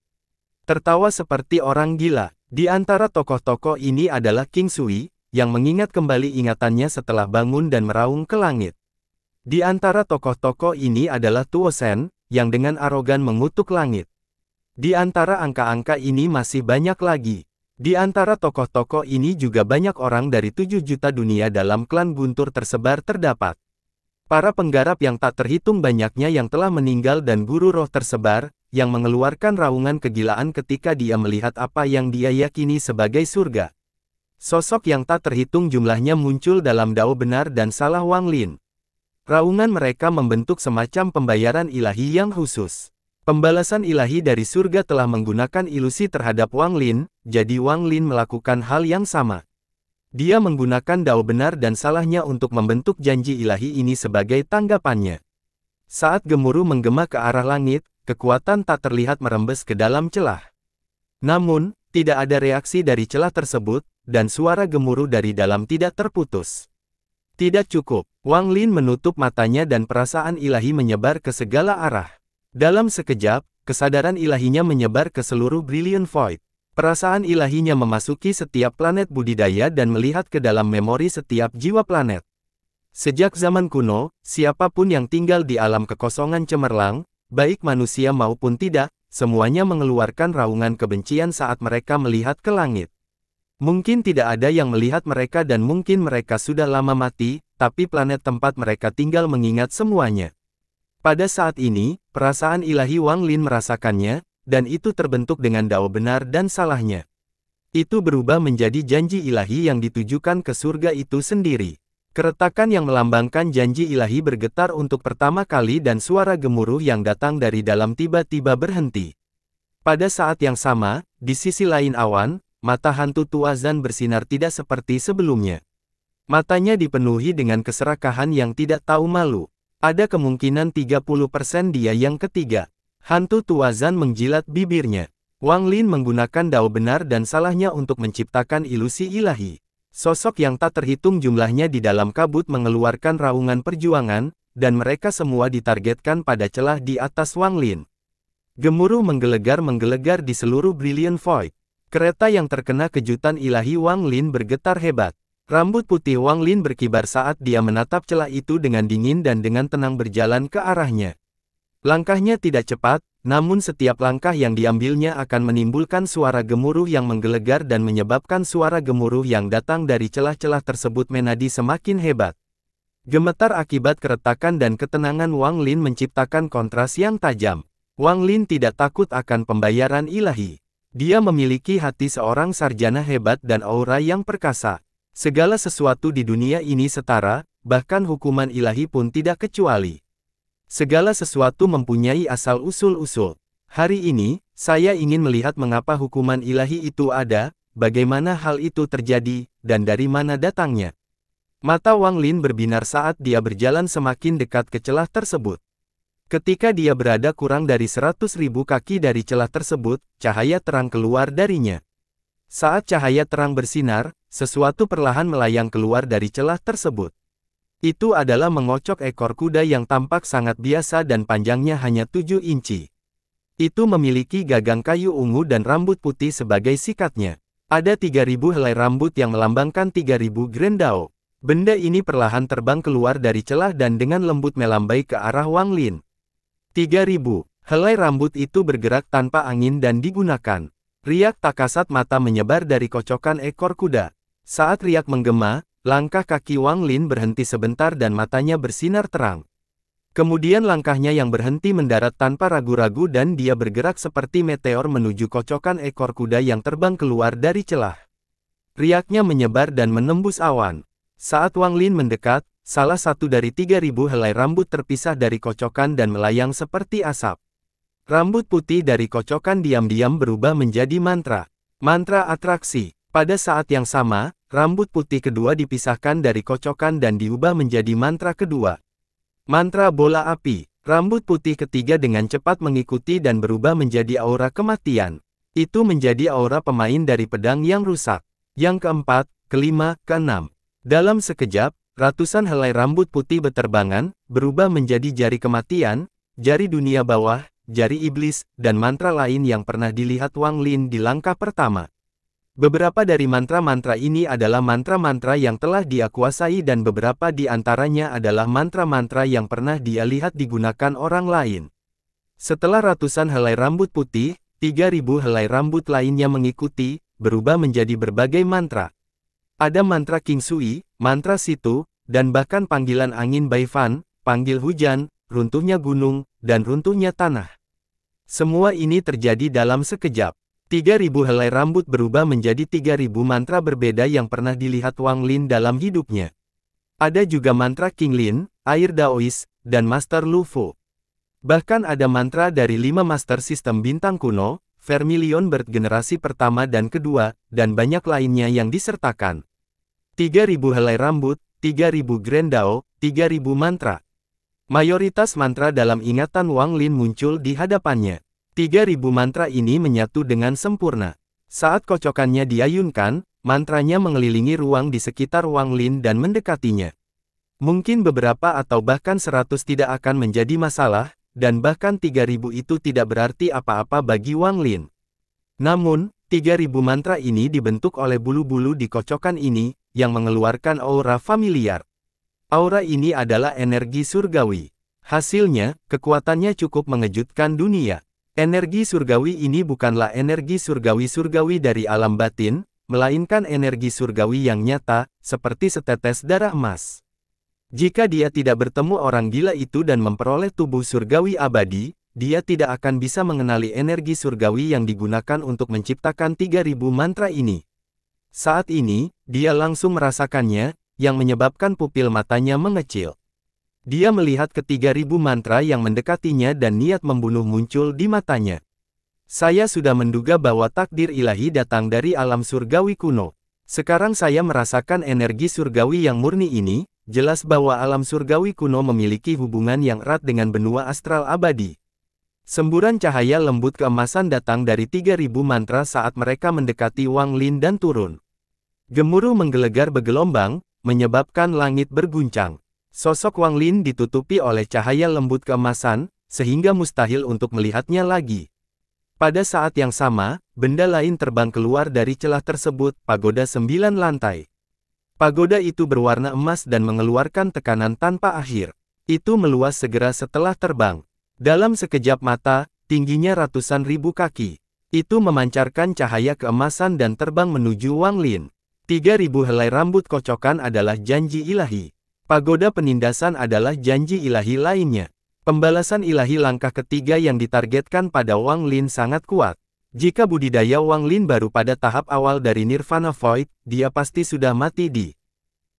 Tertawa seperti orang gila, di antara tokoh-tokoh ini adalah King Sui, yang mengingat kembali ingatannya setelah bangun dan meraung ke langit. Di antara tokoh-tokoh ini adalah Tuo Sen, yang dengan arogan mengutuk langit. Di antara angka-angka ini masih banyak lagi. Di antara tokoh-tokoh ini juga banyak orang dari 7 juta dunia dalam klan guntur tersebar terdapat. Para penggarap yang tak terhitung banyaknya yang telah meninggal dan guru roh tersebar, yang mengeluarkan raungan kegilaan ketika dia melihat apa yang dia yakini sebagai surga. Sosok yang tak terhitung jumlahnya muncul dalam dao benar dan salah Wang Lin. Raungan mereka membentuk semacam pembayaran ilahi yang khusus. Pembalasan ilahi dari surga telah menggunakan ilusi terhadap Wang Lin, jadi Wang Lin melakukan hal yang sama. Dia menggunakan dao benar dan salahnya untuk membentuk janji ilahi ini sebagai tanggapannya. Saat gemuruh menggema ke arah langit, kekuatan tak terlihat merembes ke dalam celah. Namun, tidak ada reaksi dari celah tersebut, dan suara gemuruh dari dalam tidak terputus. Tidak cukup, Wang Lin menutup matanya dan perasaan ilahi menyebar ke segala arah. Dalam sekejap, kesadaran ilahinya menyebar ke seluruh Brilliant Void. Perasaan ilahinya memasuki setiap planet budidaya dan melihat ke dalam memori setiap jiwa planet. Sejak zaman kuno, siapapun yang tinggal di alam kekosongan cemerlang, baik manusia maupun tidak, semuanya mengeluarkan raungan kebencian saat mereka melihat ke langit. Mungkin tidak ada yang melihat mereka dan mungkin mereka sudah lama mati, tapi planet tempat mereka tinggal mengingat semuanya. Pada saat ini, perasaan ilahi Wang Lin merasakannya, dan itu terbentuk dengan dao benar dan salahnya. Itu berubah menjadi janji ilahi yang ditujukan ke surga itu sendiri. Keretakan yang melambangkan janji ilahi bergetar untuk pertama kali dan suara gemuruh yang datang dari dalam tiba-tiba berhenti. Pada saat yang sama, di sisi lain awan, mata hantu tua Zan bersinar tidak seperti sebelumnya. Matanya dipenuhi dengan keserakahan yang tidak tahu malu. Ada kemungkinan 30% dia yang ketiga. Hantu tua Zan menjilat bibirnya. Wang Lin menggunakan dao benar dan salahnya untuk menciptakan ilusi ilahi. Sosok yang tak terhitung jumlahnya di dalam kabut mengeluarkan raungan perjuangan, dan mereka semua ditargetkan pada celah di atas Wang Lin. Gemuruh menggelegar-menggelegar di seluruh Brilliant Void. Kereta yang terkena kejutan ilahi Wang Lin bergetar hebat. Rambut putih Wang Lin berkibar saat dia menatap celah itu dengan dingin dan dengan tenang berjalan ke arahnya. Langkahnya tidak cepat, namun setiap langkah yang diambilnya akan menimbulkan suara gemuruh yang menggelegar dan menyebabkan suara gemuruh yang datang dari celah-celah tersebut menadi semakin hebat. Gemetar akibat keretakan dan ketenangan Wang Lin menciptakan kontras yang tajam. Wang Lin tidak takut akan pembayaran ilahi. Dia memiliki hati seorang sarjana hebat dan aura yang perkasa. Segala sesuatu di dunia ini setara, bahkan hukuman ilahi pun tidak kecuali. Segala sesuatu mempunyai asal-usul-usul. Hari ini, saya ingin melihat mengapa hukuman ilahi itu ada, bagaimana hal itu terjadi, dan dari mana datangnya. Mata Wang Lin berbinar saat dia berjalan semakin dekat ke celah tersebut. Ketika dia berada kurang dari seratus ribu kaki dari celah tersebut, cahaya terang keluar darinya. Saat cahaya terang bersinar, sesuatu perlahan melayang keluar dari celah tersebut. Itu adalah mengocok ekor kuda yang tampak sangat biasa dan panjangnya hanya 7 inci. Itu memiliki gagang kayu ungu dan rambut putih sebagai sikatnya. Ada 3.000 helai rambut yang melambangkan 3.000 grendao. Benda ini perlahan terbang keluar dari celah dan dengan lembut melambai ke arah Wang Lin. 3.000 helai rambut itu bergerak tanpa angin dan digunakan. Riak tak kasat mata menyebar dari kocokan ekor kuda. Saat riak menggema, Langkah kaki Wang Lin berhenti sebentar dan matanya bersinar terang. Kemudian langkahnya yang berhenti mendarat tanpa ragu-ragu dan dia bergerak seperti meteor menuju kocokan ekor kuda yang terbang keluar dari celah. Riaknya menyebar dan menembus awan. Saat Wang Lin mendekat, salah satu dari 3000 helai rambut terpisah dari kocokan dan melayang seperti asap. Rambut putih dari kocokan diam-diam berubah menjadi mantra. Mantra atraksi. Pada saat yang sama, Rambut putih kedua dipisahkan dari kocokan dan diubah menjadi mantra kedua. Mantra bola api, rambut putih ketiga dengan cepat mengikuti dan berubah menjadi aura kematian. Itu menjadi aura pemain dari pedang yang rusak. Yang keempat, kelima, keenam. Dalam sekejap, ratusan helai rambut putih beterbangan, berubah menjadi jari kematian, jari dunia bawah, jari iblis, dan mantra lain yang pernah dilihat Wang Lin di langkah pertama. Beberapa dari mantra-mantra ini adalah mantra-mantra yang telah dia kuasai dan beberapa di antaranya adalah mantra-mantra yang pernah dia lihat digunakan orang lain. Setelah ratusan helai rambut putih, 3000 helai rambut lainnya mengikuti, berubah menjadi berbagai mantra. Ada mantra King Sui, mantra Situ, dan bahkan panggilan angin Baifan, panggil hujan, runtuhnya gunung, dan runtuhnya tanah. Semua ini terjadi dalam sekejap. 3000 helai rambut berubah menjadi 3000 mantra berbeda yang pernah dilihat Wang Lin dalam hidupnya. Ada juga mantra King Lin, air Daois, dan Master Lu Fu. Bahkan ada mantra dari lima master sistem bintang kuno, Vermilion Bird generasi pertama dan kedua, dan banyak lainnya yang disertakan. 3000 helai rambut, 3000 Grand Dao, 3000 mantra. Mayoritas mantra dalam ingatan Wang Lin muncul di hadapannya. 3000 mantra ini menyatu dengan sempurna. Saat kocokannya diayunkan, mantranya mengelilingi ruang di sekitar Wang Lin dan mendekatinya. Mungkin beberapa atau bahkan seratus tidak akan menjadi masalah, dan bahkan tiga ribu itu tidak berarti apa-apa bagi Wang Lin. Namun, tiga ribu mantra ini dibentuk oleh bulu-bulu di kocokan ini, yang mengeluarkan aura familiar. Aura ini adalah energi surgawi. Hasilnya, kekuatannya cukup mengejutkan dunia. Energi surgawi ini bukanlah energi surgawi-surgawi dari alam batin, melainkan energi surgawi yang nyata, seperti setetes darah emas. Jika dia tidak bertemu orang gila itu dan memperoleh tubuh surgawi abadi, dia tidak akan bisa mengenali energi surgawi yang digunakan untuk menciptakan 3000 mantra ini. Saat ini, dia langsung merasakannya, yang menyebabkan pupil matanya mengecil. Dia melihat ketiga ribu mantra yang mendekatinya dan niat membunuh muncul di matanya. Saya sudah menduga bahwa takdir ilahi datang dari alam surgawi kuno. Sekarang saya merasakan energi surgawi yang murni ini, jelas bahwa alam surgawi kuno memiliki hubungan yang erat dengan benua astral abadi. Semburan cahaya lembut keemasan datang dari 3000 mantra saat mereka mendekati Wang Lin dan turun. Gemuruh menggelegar bergelombang, menyebabkan langit berguncang. Sosok Wang Lin ditutupi oleh cahaya lembut keemasan, sehingga mustahil untuk melihatnya lagi. Pada saat yang sama, benda lain terbang keluar dari celah tersebut, pagoda sembilan lantai. Pagoda itu berwarna emas dan mengeluarkan tekanan tanpa akhir. Itu meluas segera setelah terbang. Dalam sekejap mata, tingginya ratusan ribu kaki. Itu memancarkan cahaya keemasan dan terbang menuju Wang Lin. Tiga ribu helai rambut kocokan adalah janji ilahi. Pagoda penindasan adalah janji ilahi lainnya. Pembalasan ilahi langkah ketiga yang ditargetkan pada Wang Lin sangat kuat. Jika budidaya Wang Lin baru pada tahap awal dari Nirvana Void, dia pasti sudah mati di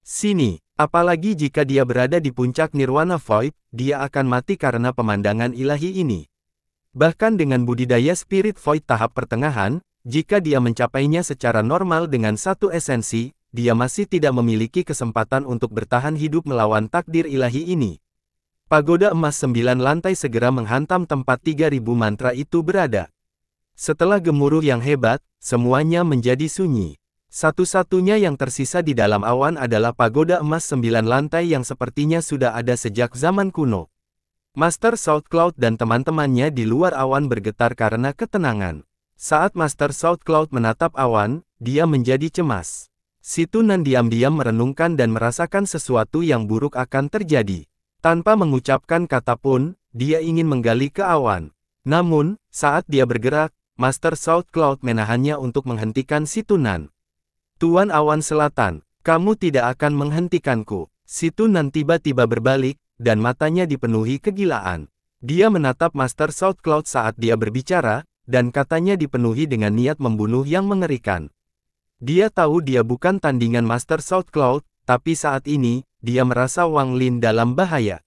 sini. Apalagi jika dia berada di puncak Nirvana Void, dia akan mati karena pemandangan ilahi ini. Bahkan dengan budidaya Spirit Void tahap pertengahan, jika dia mencapainya secara normal dengan satu esensi, dia masih tidak memiliki kesempatan untuk bertahan hidup melawan takdir ilahi ini. Pagoda emas sembilan lantai segera menghantam tempat tiga ribu mantra itu berada. Setelah gemuruh yang hebat, semuanya menjadi sunyi. Satu-satunya yang tersisa di dalam awan adalah pagoda emas sembilan lantai yang sepertinya sudah ada sejak zaman kuno. Master South Cloud dan teman-temannya di luar awan bergetar karena ketenangan. Saat Master South Cloud menatap awan, dia menjadi cemas. Situnan diam-diam merenungkan dan merasakan sesuatu yang buruk akan terjadi. Tanpa mengucapkan kata pun, dia ingin menggali ke awan. Namun, saat dia bergerak, Master South Cloud menahannya untuk menghentikan Situnan. Tuan Awan Selatan, kamu tidak akan menghentikanku. Situnan tiba-tiba berbalik, dan matanya dipenuhi kegilaan. Dia menatap Master South Cloud saat dia berbicara, dan katanya dipenuhi dengan niat membunuh yang mengerikan. Dia tahu dia bukan tandingan Master South Cloud, tapi saat ini, dia merasa Wang Lin dalam bahaya.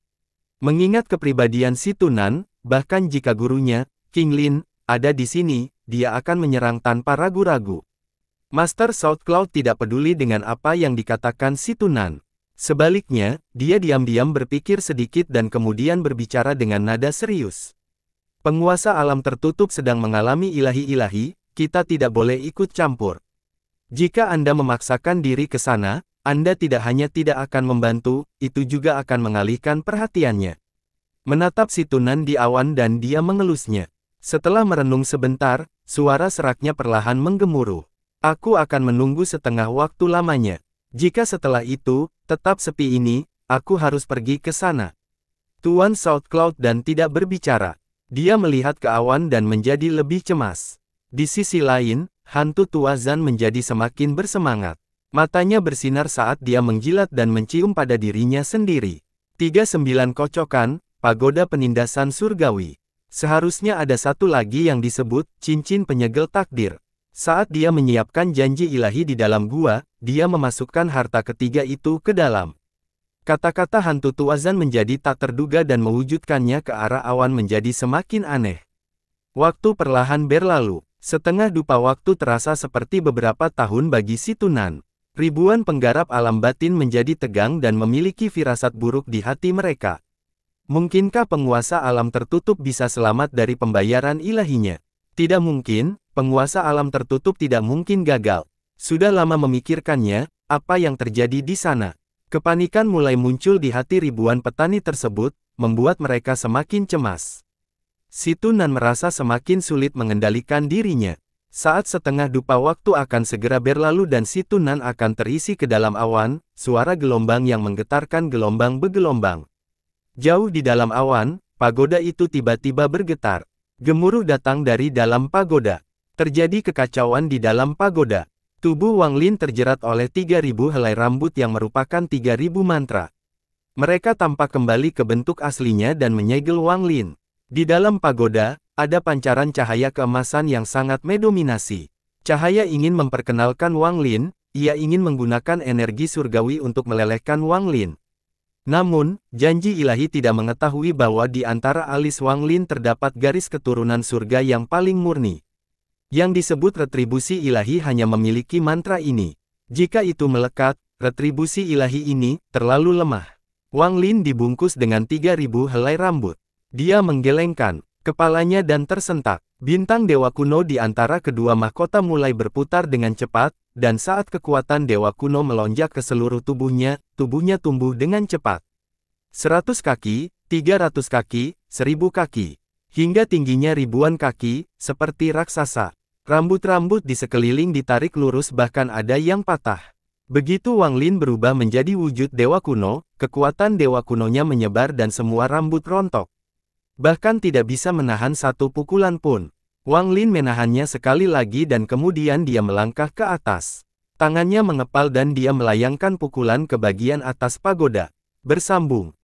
Mengingat kepribadian si Tunan, bahkan jika gurunya, King Lin, ada di sini, dia akan menyerang tanpa ragu-ragu. Master South Cloud tidak peduli dengan apa yang dikatakan si Tunan. Sebaliknya, dia diam-diam berpikir sedikit dan kemudian berbicara dengan nada serius. Penguasa alam tertutup sedang mengalami ilahi-ilahi, kita tidak boleh ikut campur. Jika Anda memaksakan diri ke sana, Anda tidak hanya tidak akan membantu, itu juga akan mengalihkan perhatiannya. Menatap situnan di awan dan dia mengelusnya. Setelah merenung sebentar, suara seraknya perlahan menggemuruh. Aku akan menunggu setengah waktu lamanya. Jika setelah itu, tetap sepi ini, aku harus pergi ke sana. Tuan South Cloud dan tidak berbicara. Dia melihat ke awan dan menjadi lebih cemas. Di sisi lain, Hantu tua Zan menjadi semakin bersemangat. Matanya bersinar saat dia menjilat dan mencium pada dirinya sendiri. 39 Kocokan, Pagoda Penindasan Surgawi. Seharusnya ada satu lagi yang disebut, cincin penyegel takdir. Saat dia menyiapkan janji ilahi di dalam gua, dia memasukkan harta ketiga itu ke dalam. Kata-kata hantu tuazan menjadi tak terduga dan mewujudkannya ke arah awan menjadi semakin aneh. Waktu perlahan berlalu. Setengah dupa waktu terasa seperti beberapa tahun bagi Situnan. Ribuan penggarap alam batin menjadi tegang dan memiliki firasat buruk di hati mereka. Mungkinkah penguasa alam tertutup bisa selamat dari pembayaran ilahinya? Tidak mungkin, penguasa alam tertutup tidak mungkin gagal. Sudah lama memikirkannya, apa yang terjadi di sana. Kepanikan mulai muncul di hati ribuan petani tersebut, membuat mereka semakin cemas. Situnan merasa semakin sulit mengendalikan dirinya. Saat setengah dupa waktu akan segera berlalu dan Situnan akan terisi ke dalam awan, suara gelombang yang menggetarkan gelombang begelombang Jauh di dalam awan, pagoda itu tiba-tiba bergetar. Gemuruh datang dari dalam pagoda. Terjadi kekacauan di dalam pagoda. Tubuh Wang Lin terjerat oleh 3.000 helai rambut yang merupakan 3.000 mantra. Mereka tampak kembali ke bentuk aslinya dan menyegel Wang Lin. Di dalam pagoda, ada pancaran cahaya keemasan yang sangat mendominasi. Cahaya ingin memperkenalkan Wang Lin, ia ingin menggunakan energi surgawi untuk melelehkan Wang Lin. Namun, janji ilahi tidak mengetahui bahwa di antara alis Wang Lin terdapat garis keturunan surga yang paling murni. Yang disebut retribusi ilahi hanya memiliki mantra ini. Jika itu melekat, retribusi ilahi ini terlalu lemah. Wang Lin dibungkus dengan 3.000 helai rambut. Dia menggelengkan kepalanya dan tersentak. Bintang Dewa Kuno di antara kedua mahkota mulai berputar dengan cepat, dan saat kekuatan Dewa Kuno melonjak ke seluruh tubuhnya, tubuhnya tumbuh dengan cepat. 100 kaki, 300 kaki, 1000 kaki, hingga tingginya ribuan kaki, seperti raksasa. Rambut-rambut di sekeliling ditarik lurus bahkan ada yang patah. Begitu Wang Lin berubah menjadi wujud dewa kuno, kekuatan dewa kunonya menyebar dan semua rambut rontok. Bahkan tidak bisa menahan satu pukulan pun. Wang Lin menahannya sekali lagi dan kemudian dia melangkah ke atas. Tangannya mengepal dan dia melayangkan pukulan ke bagian atas pagoda. Bersambung.